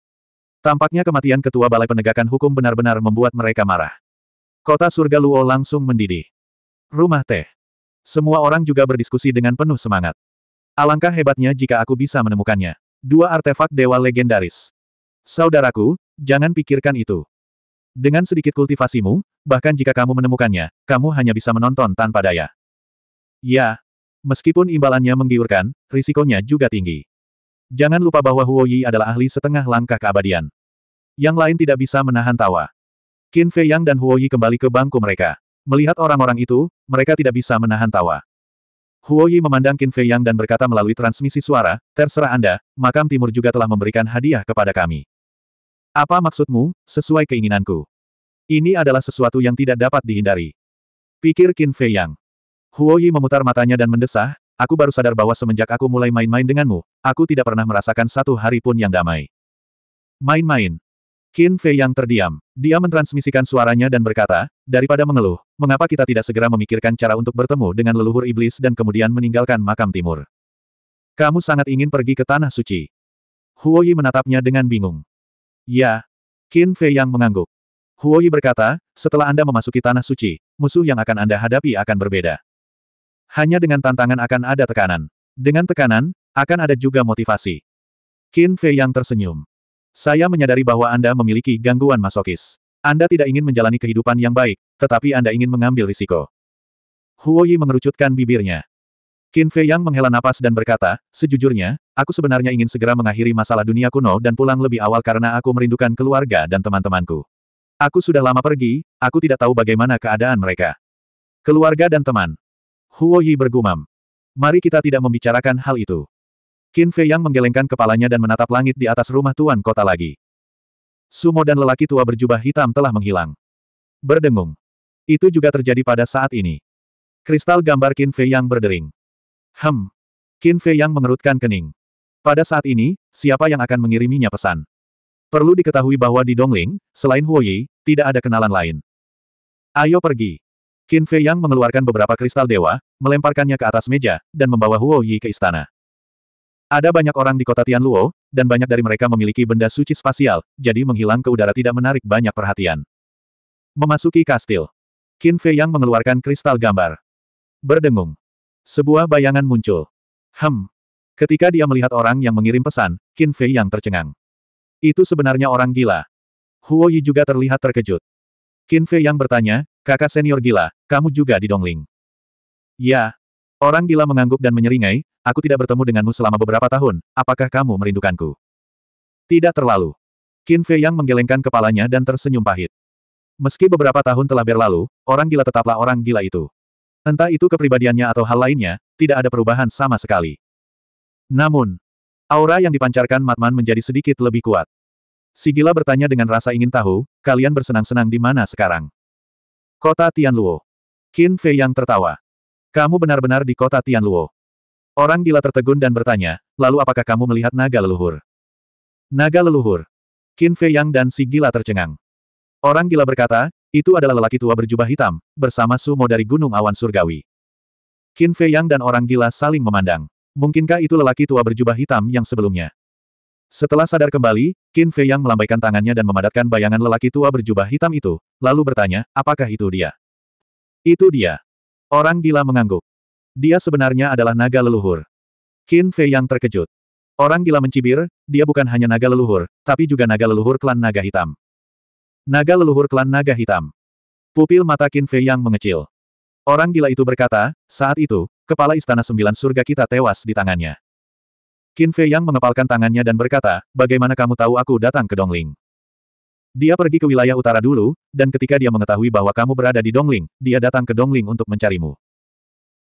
Tampaknya kematian ketua balai penegakan hukum benar-benar membuat mereka marah. Kota surga Luo langsung mendidih. Rumah teh. Semua orang juga berdiskusi dengan penuh semangat. Alangkah hebatnya jika aku bisa menemukannya. Dua artefak dewa legendaris. Saudaraku, jangan pikirkan itu. Dengan sedikit kultivasimu, bahkan jika kamu menemukannya, kamu hanya bisa menonton tanpa daya. Ya. Meskipun imbalannya menggiurkan, risikonya juga tinggi. Jangan lupa bahwa Huo Yi adalah ahli setengah langkah keabadian. Yang lain tidak bisa menahan tawa. Qin Fei Yang dan Huo Yi kembali ke bangku mereka. Melihat orang-orang itu, mereka tidak bisa menahan tawa. Huo Yi memandang Qin Fei Yang dan berkata melalui transmisi suara, terserah Anda, makam timur juga telah memberikan hadiah kepada kami. Apa maksudmu, sesuai keinginanku? Ini adalah sesuatu yang tidak dapat dihindari. Pikir Qin Fei Yang. Huo Yi memutar matanya dan mendesah, aku baru sadar bahwa semenjak aku mulai main-main denganmu, Aku tidak pernah merasakan satu hari pun yang damai. Main-main. Qin Fei yang terdiam. Dia mentransmisikan suaranya dan berkata, daripada mengeluh, mengapa kita tidak segera memikirkan cara untuk bertemu dengan leluhur iblis dan kemudian meninggalkan makam timur. Kamu sangat ingin pergi ke Tanah Suci. Huo Yi menatapnya dengan bingung. Ya. Qin Fei yang mengangguk. Huo Yi berkata, setelah Anda memasuki Tanah Suci, musuh yang akan Anda hadapi akan berbeda. Hanya dengan tantangan akan ada tekanan. Dengan tekanan, akan ada juga motivasi. Qin Fei yang tersenyum. Saya menyadari bahwa Anda memiliki gangguan masokis. Anda tidak ingin menjalani kehidupan yang baik, tetapi Anda ingin mengambil risiko. Huo Yi mengerucutkan bibirnya. Qin Fei yang menghela napas dan berkata, sejujurnya, aku sebenarnya ingin segera mengakhiri masalah dunia kuno dan pulang lebih awal karena aku merindukan keluarga dan teman-temanku. Aku sudah lama pergi, aku tidak tahu bagaimana keadaan mereka. Keluarga dan teman. Huo Yi bergumam. Mari kita tidak membicarakan hal itu. Qin Fei Yang menggelengkan kepalanya dan menatap langit di atas rumah tuan kota lagi. Sumo dan lelaki tua berjubah hitam telah menghilang. Berdengung. Itu juga terjadi pada saat ini. Kristal gambar Qin Fei Yang berdering. Hem. Qin Fei Yang mengerutkan kening. Pada saat ini, siapa yang akan mengiriminya pesan? Perlu diketahui bahwa di Dongling, selain Huo Yi, tidak ada kenalan lain. Ayo pergi. Qin Fei Yang mengeluarkan beberapa kristal dewa, melemparkannya ke atas meja, dan membawa Huo Yi ke istana. Ada banyak orang di kota Tianluo, dan banyak dari mereka memiliki benda suci spasial, jadi menghilang ke udara tidak menarik banyak perhatian. Memasuki kastil. Qin Fei yang mengeluarkan kristal gambar. Berdengung. Sebuah bayangan muncul. Hem. Ketika dia melihat orang yang mengirim pesan, Qin Fei yang tercengang. Itu sebenarnya orang gila. Huo Yi juga terlihat terkejut. Qin Fei yang bertanya, kakak senior gila, kamu juga di Dongling. Ya, Orang gila mengangguk dan menyeringai, aku tidak bertemu denganmu selama beberapa tahun, apakah kamu merindukanku? Tidak terlalu. Qin Fei Yang menggelengkan kepalanya dan tersenyum pahit. Meski beberapa tahun telah berlalu, orang gila tetaplah orang gila itu. Entah itu kepribadiannya atau hal lainnya, tidak ada perubahan sama sekali. Namun, aura yang dipancarkan Matman menjadi sedikit lebih kuat. Si gila bertanya dengan rasa ingin tahu, kalian bersenang-senang di mana sekarang? Kota Tianluo. Qin Fei yang tertawa. Kamu benar-benar di kota Tianluo. Orang gila tertegun dan bertanya, lalu apakah kamu melihat naga leluhur? Naga leluhur. Qin Fei Yang dan si gila tercengang. Orang gila berkata, itu adalah lelaki tua berjubah hitam, bersama sumo dari Gunung Awan Surgawi. Qin Fei Yang dan orang gila saling memandang. Mungkinkah itu lelaki tua berjubah hitam yang sebelumnya? Setelah sadar kembali, Qin Fei Yang melambaikan tangannya dan memadatkan bayangan lelaki tua berjubah hitam itu, lalu bertanya, apakah itu dia? Itu dia. Orang gila mengangguk. Dia sebenarnya adalah naga leluhur. Qin Fei yang terkejut. Orang gila mencibir, dia bukan hanya naga leluhur, tapi juga naga leluhur klan naga hitam. Naga leluhur klan naga hitam. Pupil mata Qin Fei yang mengecil. Orang gila itu berkata, saat itu, kepala istana sembilan surga kita tewas di tangannya. Qin Fei yang mengepalkan tangannya dan berkata, bagaimana kamu tahu aku datang ke Dongling? Dia pergi ke wilayah utara dulu, dan ketika dia mengetahui bahwa kamu berada di Dongling, dia datang ke Dongling untuk mencarimu.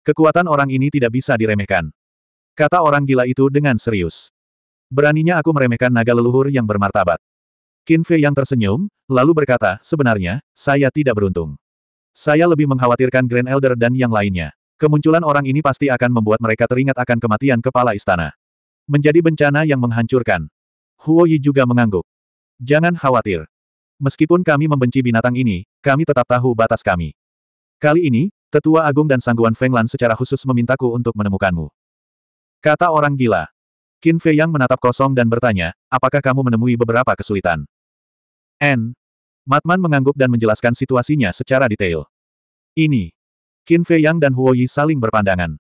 Kekuatan orang ini tidak bisa diremehkan. Kata orang gila itu dengan serius. Beraninya aku meremehkan naga leluhur yang bermartabat. Kinfe yang tersenyum, lalu berkata, sebenarnya, saya tidak beruntung. Saya lebih mengkhawatirkan Grand Elder dan yang lainnya. Kemunculan orang ini pasti akan membuat mereka teringat akan kematian kepala istana. Menjadi bencana yang menghancurkan. Huo Yi juga mengangguk. Jangan khawatir. Meskipun kami membenci binatang ini, kami tetap tahu batas kami. Kali ini, Tetua Agung dan Sangguan Fenglan secara khusus memintaku untuk menemukanmu. Kata orang gila. Qin Fei Yang menatap kosong dan bertanya, apakah kamu menemui beberapa kesulitan? N. Matman mengangguk dan menjelaskan situasinya secara detail. Ini. Qin Fei Yang dan Huo Yi saling berpandangan.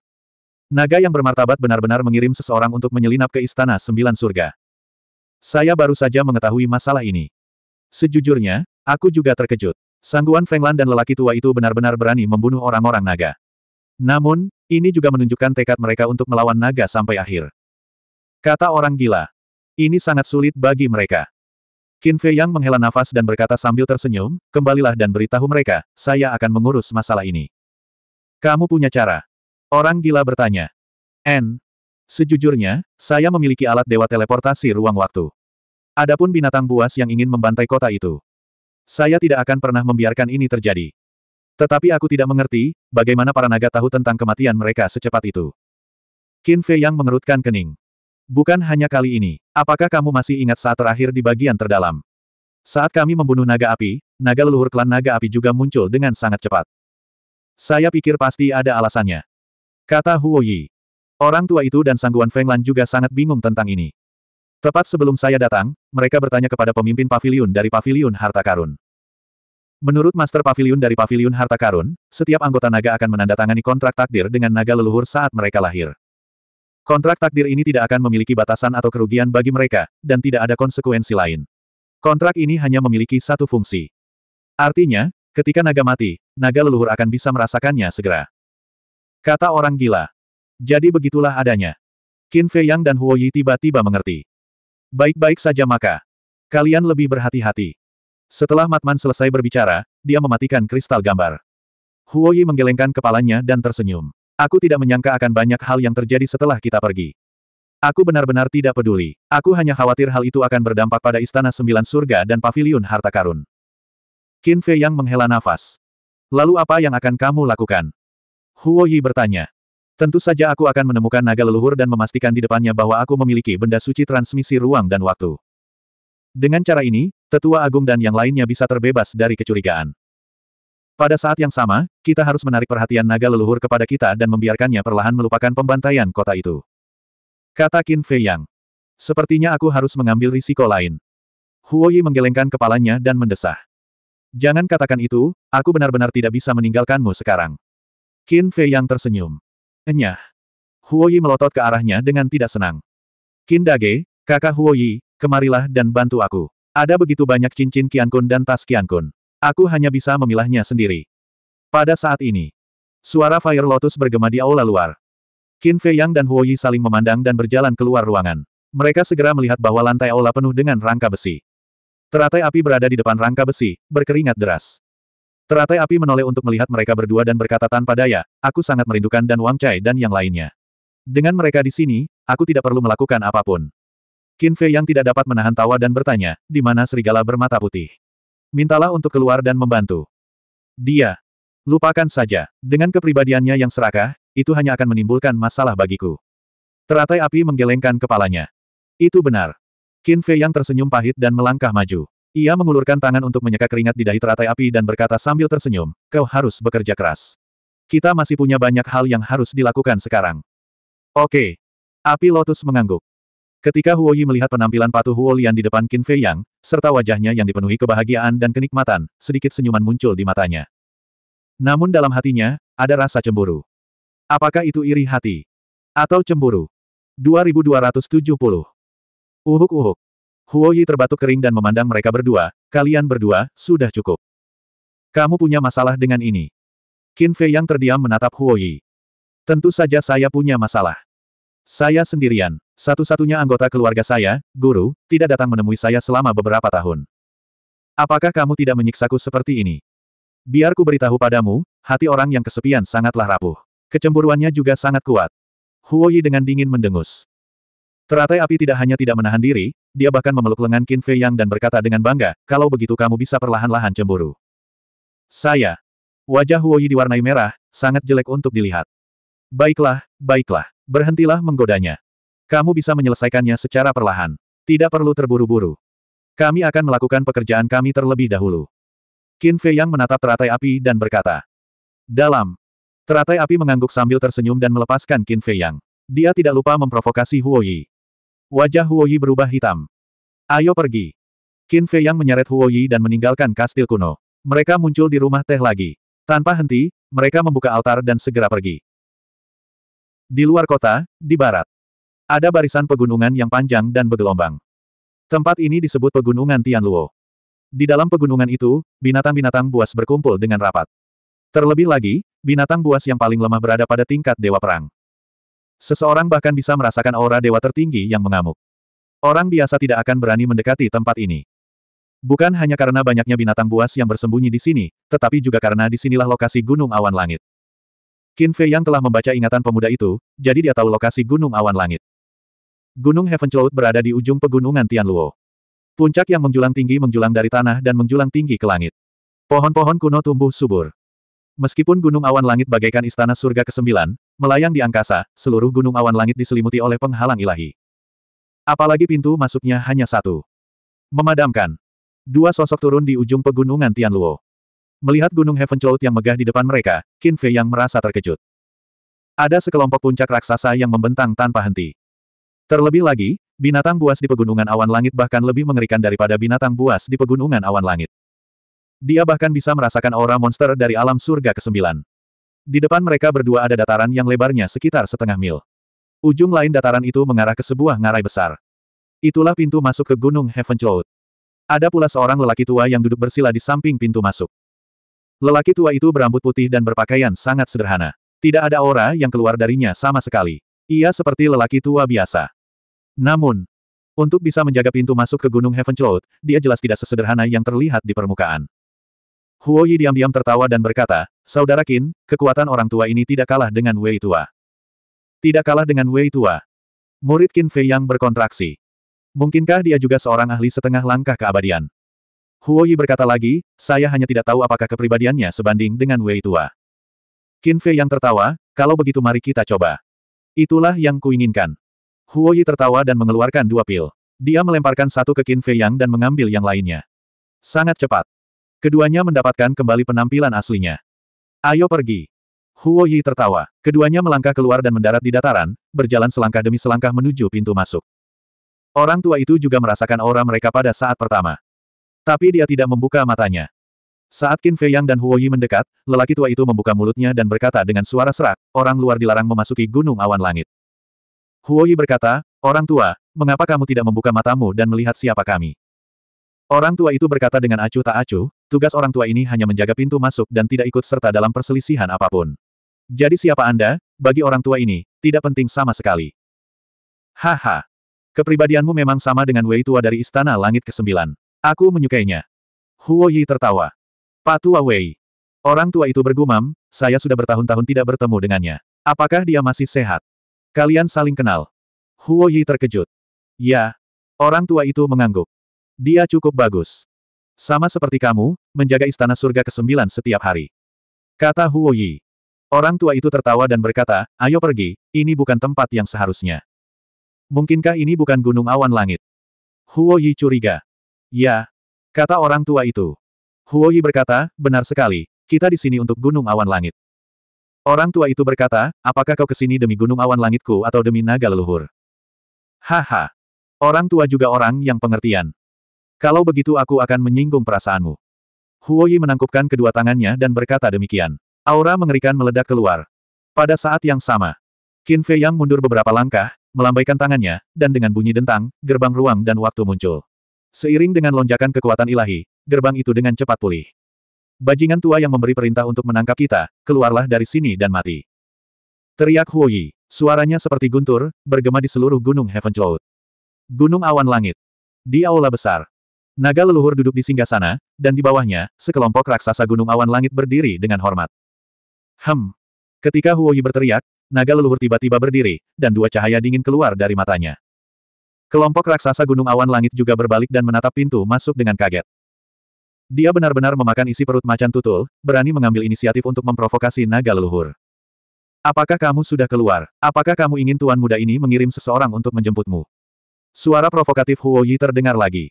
Naga yang bermartabat benar-benar mengirim seseorang untuk menyelinap ke Istana Sembilan Surga. Saya baru saja mengetahui masalah ini. Sejujurnya, aku juga terkejut. Sangguan Fenglan dan lelaki tua itu benar-benar berani membunuh orang-orang naga. Namun, ini juga menunjukkan tekad mereka untuk melawan naga sampai akhir. Kata orang gila. Ini sangat sulit bagi mereka. Qin Fei Yang menghela nafas dan berkata sambil tersenyum, kembalilah dan beritahu mereka, saya akan mengurus masalah ini. Kamu punya cara? Orang gila bertanya. N. Sejujurnya, saya memiliki alat dewa teleportasi ruang waktu. Adapun binatang buas yang ingin membantai kota itu. Saya tidak akan pernah membiarkan ini terjadi. Tetapi aku tidak mengerti, bagaimana para naga tahu tentang kematian mereka secepat itu. Qin Fei yang mengerutkan kening. Bukan hanya kali ini. Apakah kamu masih ingat saat terakhir di bagian terdalam? Saat kami membunuh naga api, naga leluhur klan naga api juga muncul dengan sangat cepat. Saya pikir pasti ada alasannya. Kata Huo Yi. Orang tua itu dan Sangguan Fenglan juga sangat bingung tentang ini. Tepat sebelum saya datang, mereka bertanya kepada pemimpin pavilion dari pavilion harta karun. Menurut Master pavilion dari pavilion Harta Karun, setiap anggota naga akan menandatangani kontrak takdir dengan naga leluhur saat mereka lahir. Kontrak takdir ini tidak akan memiliki batasan atau kerugian bagi mereka, dan tidak ada konsekuensi lain. Kontrak ini hanya memiliki satu fungsi. Artinya, ketika naga mati, naga leluhur akan bisa merasakannya segera. Kata orang gila. Jadi begitulah adanya. Qin Fei Yang dan Huo Yi tiba-tiba mengerti. Baik-baik saja maka. Kalian lebih berhati-hati. Setelah Matman selesai berbicara, dia mematikan kristal gambar. Huoyi menggelengkan kepalanya dan tersenyum. Aku tidak menyangka akan banyak hal yang terjadi setelah kita pergi. Aku benar-benar tidak peduli. Aku hanya khawatir hal itu akan berdampak pada Istana Sembilan Surga dan Paviliun Harta Karun. Qin Fei yang menghela nafas. Lalu apa yang akan kamu lakukan? Huoyi bertanya. Tentu saja aku akan menemukan naga leluhur dan memastikan di depannya bahwa aku memiliki benda suci transmisi ruang dan waktu. Dengan cara ini, tetua agung dan yang lainnya bisa terbebas dari kecurigaan. Pada saat yang sama, kita harus menarik perhatian naga leluhur kepada kita dan membiarkannya perlahan melupakan pembantaian kota itu. Kata Qin Fei Yang. Sepertinya aku harus mengambil risiko lain. Huoyi menggelengkan kepalanya dan mendesah. Jangan katakan itu, aku benar-benar tidak bisa meninggalkanmu sekarang. Qin Fei Yang tersenyum. Enyah. Huoyi melotot ke arahnya dengan tidak senang. Kindage, kakak Huoyi, kemarilah dan bantu aku. Ada begitu banyak cincin Kiankun dan tas Kiankun. Aku hanya bisa memilahnya sendiri. Pada saat ini, suara Fire Lotus bergema di aula luar. Qin Fei Yang dan Huoyi saling memandang dan berjalan keluar ruangan. Mereka segera melihat bahwa lantai aula penuh dengan rangka besi. Teratai api berada di depan rangka besi, berkeringat deras. Teratai api menoleh untuk melihat mereka berdua dan berkata tanpa daya, aku sangat merindukan dan Wang Chai dan yang lainnya. Dengan mereka di sini, aku tidak perlu melakukan apapun. Qin Fei yang tidak dapat menahan tawa dan bertanya, di mana serigala bermata putih? Mintalah untuk keluar dan membantu. Dia. Lupakan saja, dengan kepribadiannya yang serakah, itu hanya akan menimbulkan masalah bagiku. Teratai api menggelengkan kepalanya. Itu benar. Qin Fei yang tersenyum pahit dan melangkah maju. Ia mengulurkan tangan untuk menyeka keringat di dahi teratai api dan berkata sambil tersenyum, kau harus bekerja keras. Kita masih punya banyak hal yang harus dilakukan sekarang. Oke. Api Lotus mengangguk. Ketika Huo Yi melihat penampilan patuh Huolian di depan Qin Fei Yang, serta wajahnya yang dipenuhi kebahagiaan dan kenikmatan, sedikit senyuman muncul di matanya. Namun dalam hatinya, ada rasa cemburu. Apakah itu iri hati? Atau cemburu? 2270. Uhuk-uhuk. Huo Yi terbatuk kering dan memandang mereka berdua, kalian berdua, sudah cukup. Kamu punya masalah dengan ini. Qin Fei yang terdiam menatap Huo Yi. Tentu saja saya punya masalah. Saya sendirian, satu-satunya anggota keluarga saya, guru, tidak datang menemui saya selama beberapa tahun. Apakah kamu tidak menyiksaku seperti ini? Biar ku beritahu padamu, hati orang yang kesepian sangatlah rapuh. Kecemburuannya juga sangat kuat. Huo Yi dengan dingin mendengus. Teratai api tidak hanya tidak menahan diri, dia bahkan memeluk lengan Qin Fei Yang dan berkata dengan bangga, kalau begitu kamu bisa perlahan-lahan cemburu. Saya. Wajah Huo Yi diwarnai merah, sangat jelek untuk dilihat. Baiklah, baiklah. Berhentilah menggodanya. Kamu bisa menyelesaikannya secara perlahan. Tidak perlu terburu-buru. Kami akan melakukan pekerjaan kami terlebih dahulu. Qin Fei Yang menatap teratai api dan berkata. Dalam. Teratai api mengangguk sambil tersenyum dan melepaskan Qin Fei Yang. Dia tidak lupa memprovokasi Huo Yi. Wajah Huoyi berubah hitam. Ayo pergi. Qin Fei yang menyeret Huoyi dan meninggalkan kastil kuno. Mereka muncul di rumah teh lagi. Tanpa henti, mereka membuka altar dan segera pergi. Di luar kota, di barat. Ada barisan pegunungan yang panjang dan bergelombang. Tempat ini disebut Pegunungan Tianluo. Di dalam pegunungan itu, binatang-binatang buas berkumpul dengan rapat. Terlebih lagi, binatang buas yang paling lemah berada pada tingkat dewa perang. Seseorang bahkan bisa merasakan aura dewa tertinggi yang mengamuk. Orang biasa tidak akan berani mendekati tempat ini. Bukan hanya karena banyaknya binatang buas yang bersembunyi di sini, tetapi juga karena disinilah lokasi Gunung Awan Langit. Qin Fei yang telah membaca ingatan pemuda itu, jadi dia tahu lokasi Gunung Awan Langit. Gunung Heaven Cloud berada di ujung pegunungan Tianluo. Puncak yang menjulang tinggi menjulang dari tanah dan menjulang tinggi ke langit. Pohon-pohon kuno tumbuh subur. Meskipun Gunung Awan Langit bagaikan istana surga ke-9, Melayang di angkasa, seluruh gunung awan langit diselimuti oleh penghalang ilahi. Apalagi pintu masuknya hanya satu. Memadamkan. Dua sosok turun di ujung pegunungan Tianluo. Melihat gunung Heaven Cloud yang megah di depan mereka, Qin Fei yang merasa terkejut. Ada sekelompok puncak raksasa yang membentang tanpa henti. Terlebih lagi, binatang buas di pegunungan awan langit bahkan lebih mengerikan daripada binatang buas di pegunungan awan langit. Dia bahkan bisa merasakan aura monster dari alam surga ke-9. Di depan mereka berdua ada dataran yang lebarnya sekitar setengah mil. Ujung lain dataran itu mengarah ke sebuah ngarai besar. Itulah pintu masuk ke Gunung Heaven Cloud. Ada pula seorang lelaki tua yang duduk bersila di samping pintu masuk. Lelaki tua itu berambut putih dan berpakaian sangat sederhana. Tidak ada aura yang keluar darinya sama sekali. Ia seperti lelaki tua biasa. Namun, untuk bisa menjaga pintu masuk ke Gunung Heaven Cloud, dia jelas tidak sesederhana yang terlihat di permukaan. Huoyi diam-diam tertawa dan berkata, Saudara Qin, kekuatan orang tua ini tidak kalah dengan Wei Tua. Tidak kalah dengan Wei Tua. Murid Qin Fei yang berkontraksi. Mungkinkah dia juga seorang ahli setengah langkah keabadian? Huo Yi berkata lagi, saya hanya tidak tahu apakah kepribadiannya sebanding dengan Wei Tua. Qin Fei yang tertawa, kalau begitu mari kita coba. Itulah yang kuinginkan. Huo Yi tertawa dan mengeluarkan dua pil. Dia melemparkan satu ke Qin Fei Yang dan mengambil yang lainnya. Sangat cepat. Keduanya mendapatkan kembali penampilan aslinya. Ayo pergi. Huo Yi tertawa. Keduanya melangkah keluar dan mendarat di dataran, berjalan selangkah demi selangkah menuju pintu masuk. Orang tua itu juga merasakan aura mereka pada saat pertama. Tapi dia tidak membuka matanya. Saat Qin Fei Yang dan Huo Yi mendekat, lelaki tua itu membuka mulutnya dan berkata dengan suara serak, orang luar dilarang memasuki gunung awan langit. Huo Yi berkata, orang tua, mengapa kamu tidak membuka matamu dan melihat siapa kami? Orang tua itu berkata dengan acuh tak acuh, tugas orang tua ini hanya menjaga pintu masuk dan tidak ikut serta dalam perselisihan apapun. Jadi siapa Anda, bagi orang tua ini, tidak penting sama sekali. Haha. Kepribadianmu memang sama dengan Wei Tua dari Istana Langit ke-9. Aku menyukainya. Huo Yi tertawa. Patua Wei. Orang tua itu bergumam, saya sudah bertahun-tahun tidak bertemu dengannya. Apakah dia masih sehat? Kalian saling kenal. Huo Yi terkejut. Ya. Orang tua itu mengangguk. Dia cukup bagus. Sama seperti kamu, menjaga istana surga ke-9 setiap hari. Kata Huo Yi. Orang tua itu tertawa dan berkata, ayo pergi, ini bukan tempat yang seharusnya. Mungkinkah ini bukan gunung awan langit? Huo Yi curiga. Ya, kata orang tua itu. Huo Yi berkata, benar sekali, kita di sini untuk gunung awan langit. Orang tua itu berkata, apakah kau kesini demi gunung awan langitku atau demi naga leluhur? Haha. Orang tua juga orang yang pengertian. Kalau begitu aku akan menyinggung perasaanmu. Huoyi menangkupkan kedua tangannya dan berkata demikian. Aura mengerikan meledak keluar. Pada saat yang sama, Qin Fei Yang mundur beberapa langkah, melambaikan tangannya, dan dengan bunyi dentang, gerbang ruang dan waktu muncul. Seiring dengan lonjakan kekuatan ilahi, gerbang itu dengan cepat pulih. Bajingan tua yang memberi perintah untuk menangkap kita, keluarlah dari sini dan mati. Teriak Huoyi, suaranya seperti guntur, bergema di seluruh gunung Heaven Cloud. Gunung awan langit. Di aula besar, Naga leluhur duduk di singgah sana, dan di bawahnya, sekelompok raksasa gunung awan langit berdiri dengan hormat. Hem. Ketika Huoyi berteriak, naga leluhur tiba-tiba berdiri, dan dua cahaya dingin keluar dari matanya. Kelompok raksasa gunung awan langit juga berbalik dan menatap pintu masuk dengan kaget. Dia benar-benar memakan isi perut macan tutul, berani mengambil inisiatif untuk memprovokasi naga leluhur. Apakah kamu sudah keluar? Apakah kamu ingin tuan muda ini mengirim seseorang untuk menjemputmu? Suara provokatif Huoyi terdengar lagi.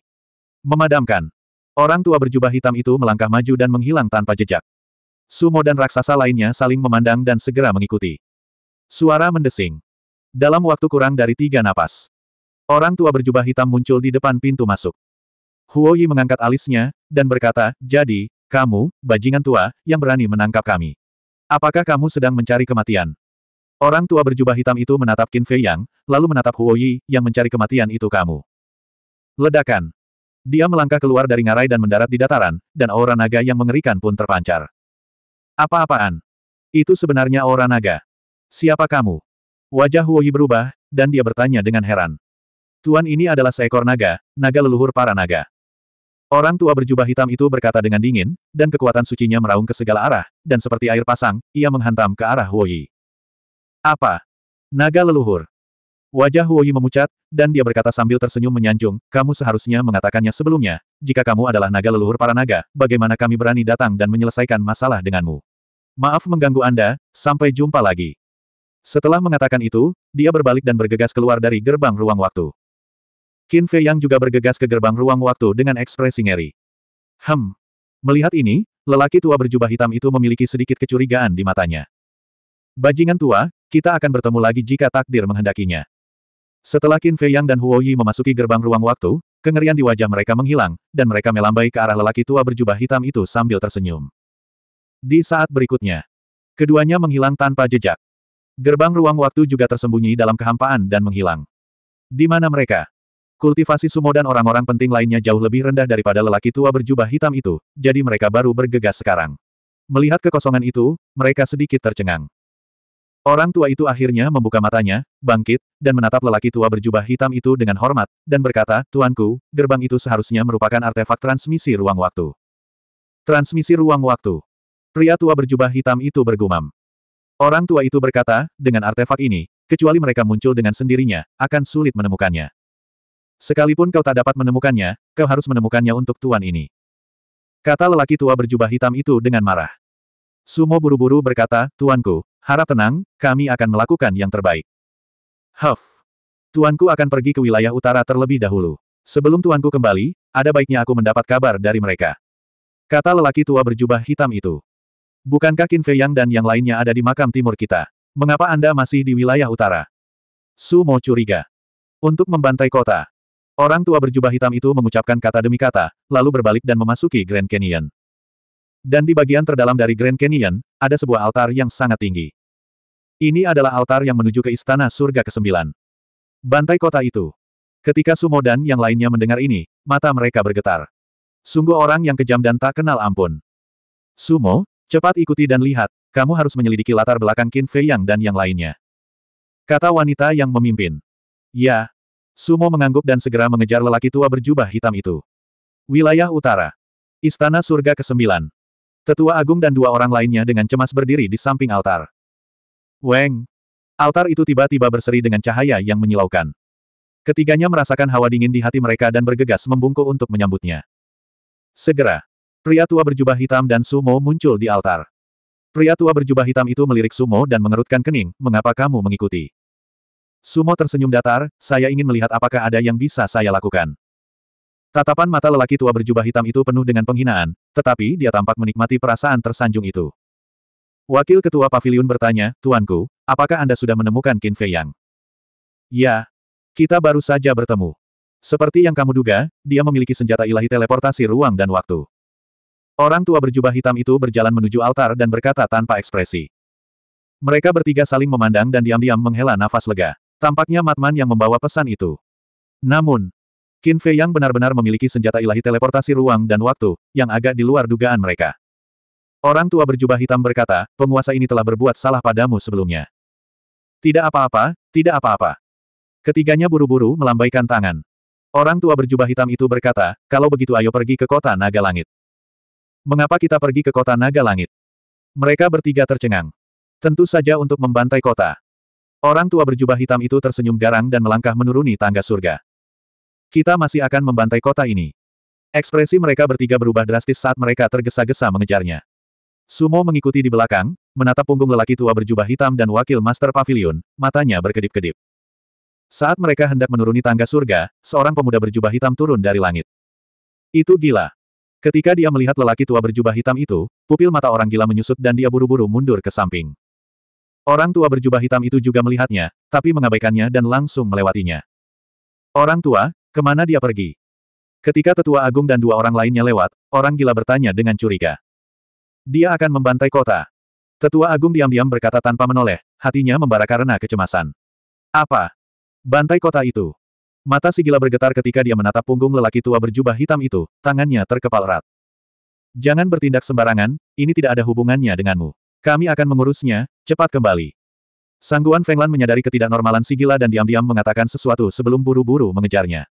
Memadamkan. Orang tua berjubah hitam itu melangkah maju dan menghilang tanpa jejak. Sumo dan raksasa lainnya saling memandang dan segera mengikuti. Suara mendesing. Dalam waktu kurang dari tiga napas. Orang tua berjubah hitam muncul di depan pintu masuk. Huo Yi mengangkat alisnya, dan berkata, Jadi, kamu, bajingan tua, yang berani menangkap kami. Apakah kamu sedang mencari kematian? Orang tua berjubah hitam itu menatap Qin Fei Yang, lalu menatap Huo Yi, yang mencari kematian itu kamu. Ledakan. Dia melangkah keluar dari ngarai dan mendarat di dataran, dan aura naga yang mengerikan pun terpancar. Apa-apaan? Itu sebenarnya aura naga. Siapa kamu? Wajah Huoyi berubah, dan dia bertanya dengan heran. Tuan ini adalah seekor naga, naga leluhur para naga. Orang tua berjubah hitam itu berkata dengan dingin, dan kekuatan sucinya meraung ke segala arah, dan seperti air pasang, ia menghantam ke arah Huoyi. Apa? Naga leluhur. Wajah Huoyi memucat, dan dia berkata sambil tersenyum menyanjung, kamu seharusnya mengatakannya sebelumnya. Jika kamu adalah naga leluhur para naga, bagaimana kami berani datang dan menyelesaikan masalah denganmu? Maaf mengganggu Anda, sampai jumpa lagi. Setelah mengatakan itu, dia berbalik dan bergegas keluar dari gerbang ruang waktu. Qin Fei Yang juga bergegas ke gerbang ruang waktu dengan ekspresi ngeri. Hem. Melihat ini, lelaki tua berjubah hitam itu memiliki sedikit kecurigaan di matanya. Bajingan tua, kita akan bertemu lagi jika takdir menghendakinya. Setelah Qin Fei Yang dan Huo Yi memasuki gerbang ruang waktu, kengerian di wajah mereka menghilang, dan mereka melambai ke arah lelaki tua berjubah hitam itu sambil tersenyum. Di saat berikutnya, keduanya menghilang tanpa jejak. Gerbang ruang waktu juga tersembunyi dalam kehampaan dan menghilang. Di mana mereka? Kultivasi sumo dan orang-orang penting lainnya jauh lebih rendah daripada lelaki tua berjubah hitam itu, jadi mereka baru bergegas sekarang. Melihat kekosongan itu, mereka sedikit tercengang. Orang tua itu akhirnya membuka matanya, bangkit, dan menatap lelaki tua berjubah hitam itu dengan hormat, dan berkata, Tuanku, gerbang itu seharusnya merupakan artefak transmisi ruang waktu. Transmisi ruang waktu. Pria tua berjubah hitam itu bergumam. Orang tua itu berkata, dengan artefak ini, kecuali mereka muncul dengan sendirinya, akan sulit menemukannya. Sekalipun kau tak dapat menemukannya, kau harus menemukannya untuk tuan ini. Kata lelaki tua berjubah hitam itu dengan marah. Sumo buru-buru berkata, Tuanku, Harap tenang, kami akan melakukan yang terbaik. Huff. Tuanku akan pergi ke wilayah utara terlebih dahulu. Sebelum tuanku kembali, ada baiknya aku mendapat kabar dari mereka. Kata lelaki tua berjubah hitam itu. Bukankah Qin Fei Yang dan yang lainnya ada di makam timur kita? Mengapa Anda masih di wilayah utara? Su Mo curiga. Untuk membantai kota. Orang tua berjubah hitam itu mengucapkan kata demi kata, lalu berbalik dan memasuki Grand Canyon dan di bagian terdalam dari Grand Canyon, ada sebuah altar yang sangat tinggi. Ini adalah altar yang menuju ke Istana Surga ke-9. Bantai kota itu. Ketika Sumo dan yang lainnya mendengar ini, mata mereka bergetar. Sungguh orang yang kejam dan tak kenal ampun. Sumo, cepat ikuti dan lihat, kamu harus menyelidiki latar belakang Qin Fei Yang dan yang lainnya. Kata wanita yang memimpin. Ya. Sumo mengangguk dan segera mengejar lelaki tua berjubah hitam itu. Wilayah Utara. Istana Surga ke-9. Tetua Agung dan dua orang lainnya dengan cemas berdiri di samping altar. Weng! Altar itu tiba-tiba berseri dengan cahaya yang menyilaukan. Ketiganya merasakan hawa dingin di hati mereka dan bergegas membungkuk untuk menyambutnya. Segera, pria tua berjubah hitam dan sumo muncul di altar. Pria tua berjubah hitam itu melirik sumo dan mengerutkan kening, mengapa kamu mengikuti? Sumo tersenyum datar, saya ingin melihat apakah ada yang bisa saya lakukan. Tatapan mata lelaki tua berjubah hitam itu penuh dengan penghinaan, tetapi dia tampak menikmati perasaan tersanjung itu. Wakil Ketua Pavilion bertanya, Tuanku, apakah Anda sudah menemukan Qin Fei Yang? Ya. Kita baru saja bertemu. Seperti yang kamu duga, dia memiliki senjata ilahi teleportasi ruang dan waktu. Orang tua berjubah hitam itu berjalan menuju altar dan berkata tanpa ekspresi. Mereka bertiga saling memandang dan diam-diam menghela nafas lega. Tampaknya Matman yang membawa pesan itu. Namun, Qin Fei yang benar-benar memiliki senjata ilahi teleportasi ruang dan waktu, yang agak di luar dugaan mereka. Orang tua berjubah hitam berkata, penguasa ini telah berbuat salah padamu sebelumnya. Tidak apa-apa, tidak apa-apa. Ketiganya buru-buru melambaikan tangan. Orang tua berjubah hitam itu berkata, kalau begitu ayo pergi ke kota naga langit. Mengapa kita pergi ke kota naga langit? Mereka bertiga tercengang. Tentu saja untuk membantai kota. Orang tua berjubah hitam itu tersenyum garang dan melangkah menuruni tangga surga. Kita masih akan membantai kota ini. Ekspresi mereka bertiga berubah drastis saat mereka tergesa-gesa mengejarnya. Sumo mengikuti di belakang, menatap punggung lelaki tua berjubah hitam dan wakil Master Pavilion, matanya berkedip-kedip. Saat mereka hendak menuruni tangga surga, seorang pemuda berjubah hitam turun dari langit. Itu gila. Ketika dia melihat lelaki tua berjubah hitam itu, pupil mata orang gila menyusut dan dia buru-buru mundur ke samping. Orang tua berjubah hitam itu juga melihatnya, tapi mengabaikannya dan langsung melewatinya. Orang tua, Kemana dia pergi? Ketika tetua agung dan dua orang lainnya lewat, orang gila bertanya dengan curiga. Dia akan membantai kota. Tetua agung diam-diam berkata tanpa menoleh, hatinya membara karena kecemasan. Apa? Bantai kota itu. Mata si gila bergetar ketika dia menatap punggung lelaki tua berjubah hitam itu, tangannya terkepal erat. Jangan bertindak sembarangan, ini tidak ada hubungannya denganmu. Kami akan mengurusnya, cepat kembali. Sangguan Fenglan menyadari ketidaknormalan si gila dan diam-diam mengatakan sesuatu sebelum buru-buru mengejarnya.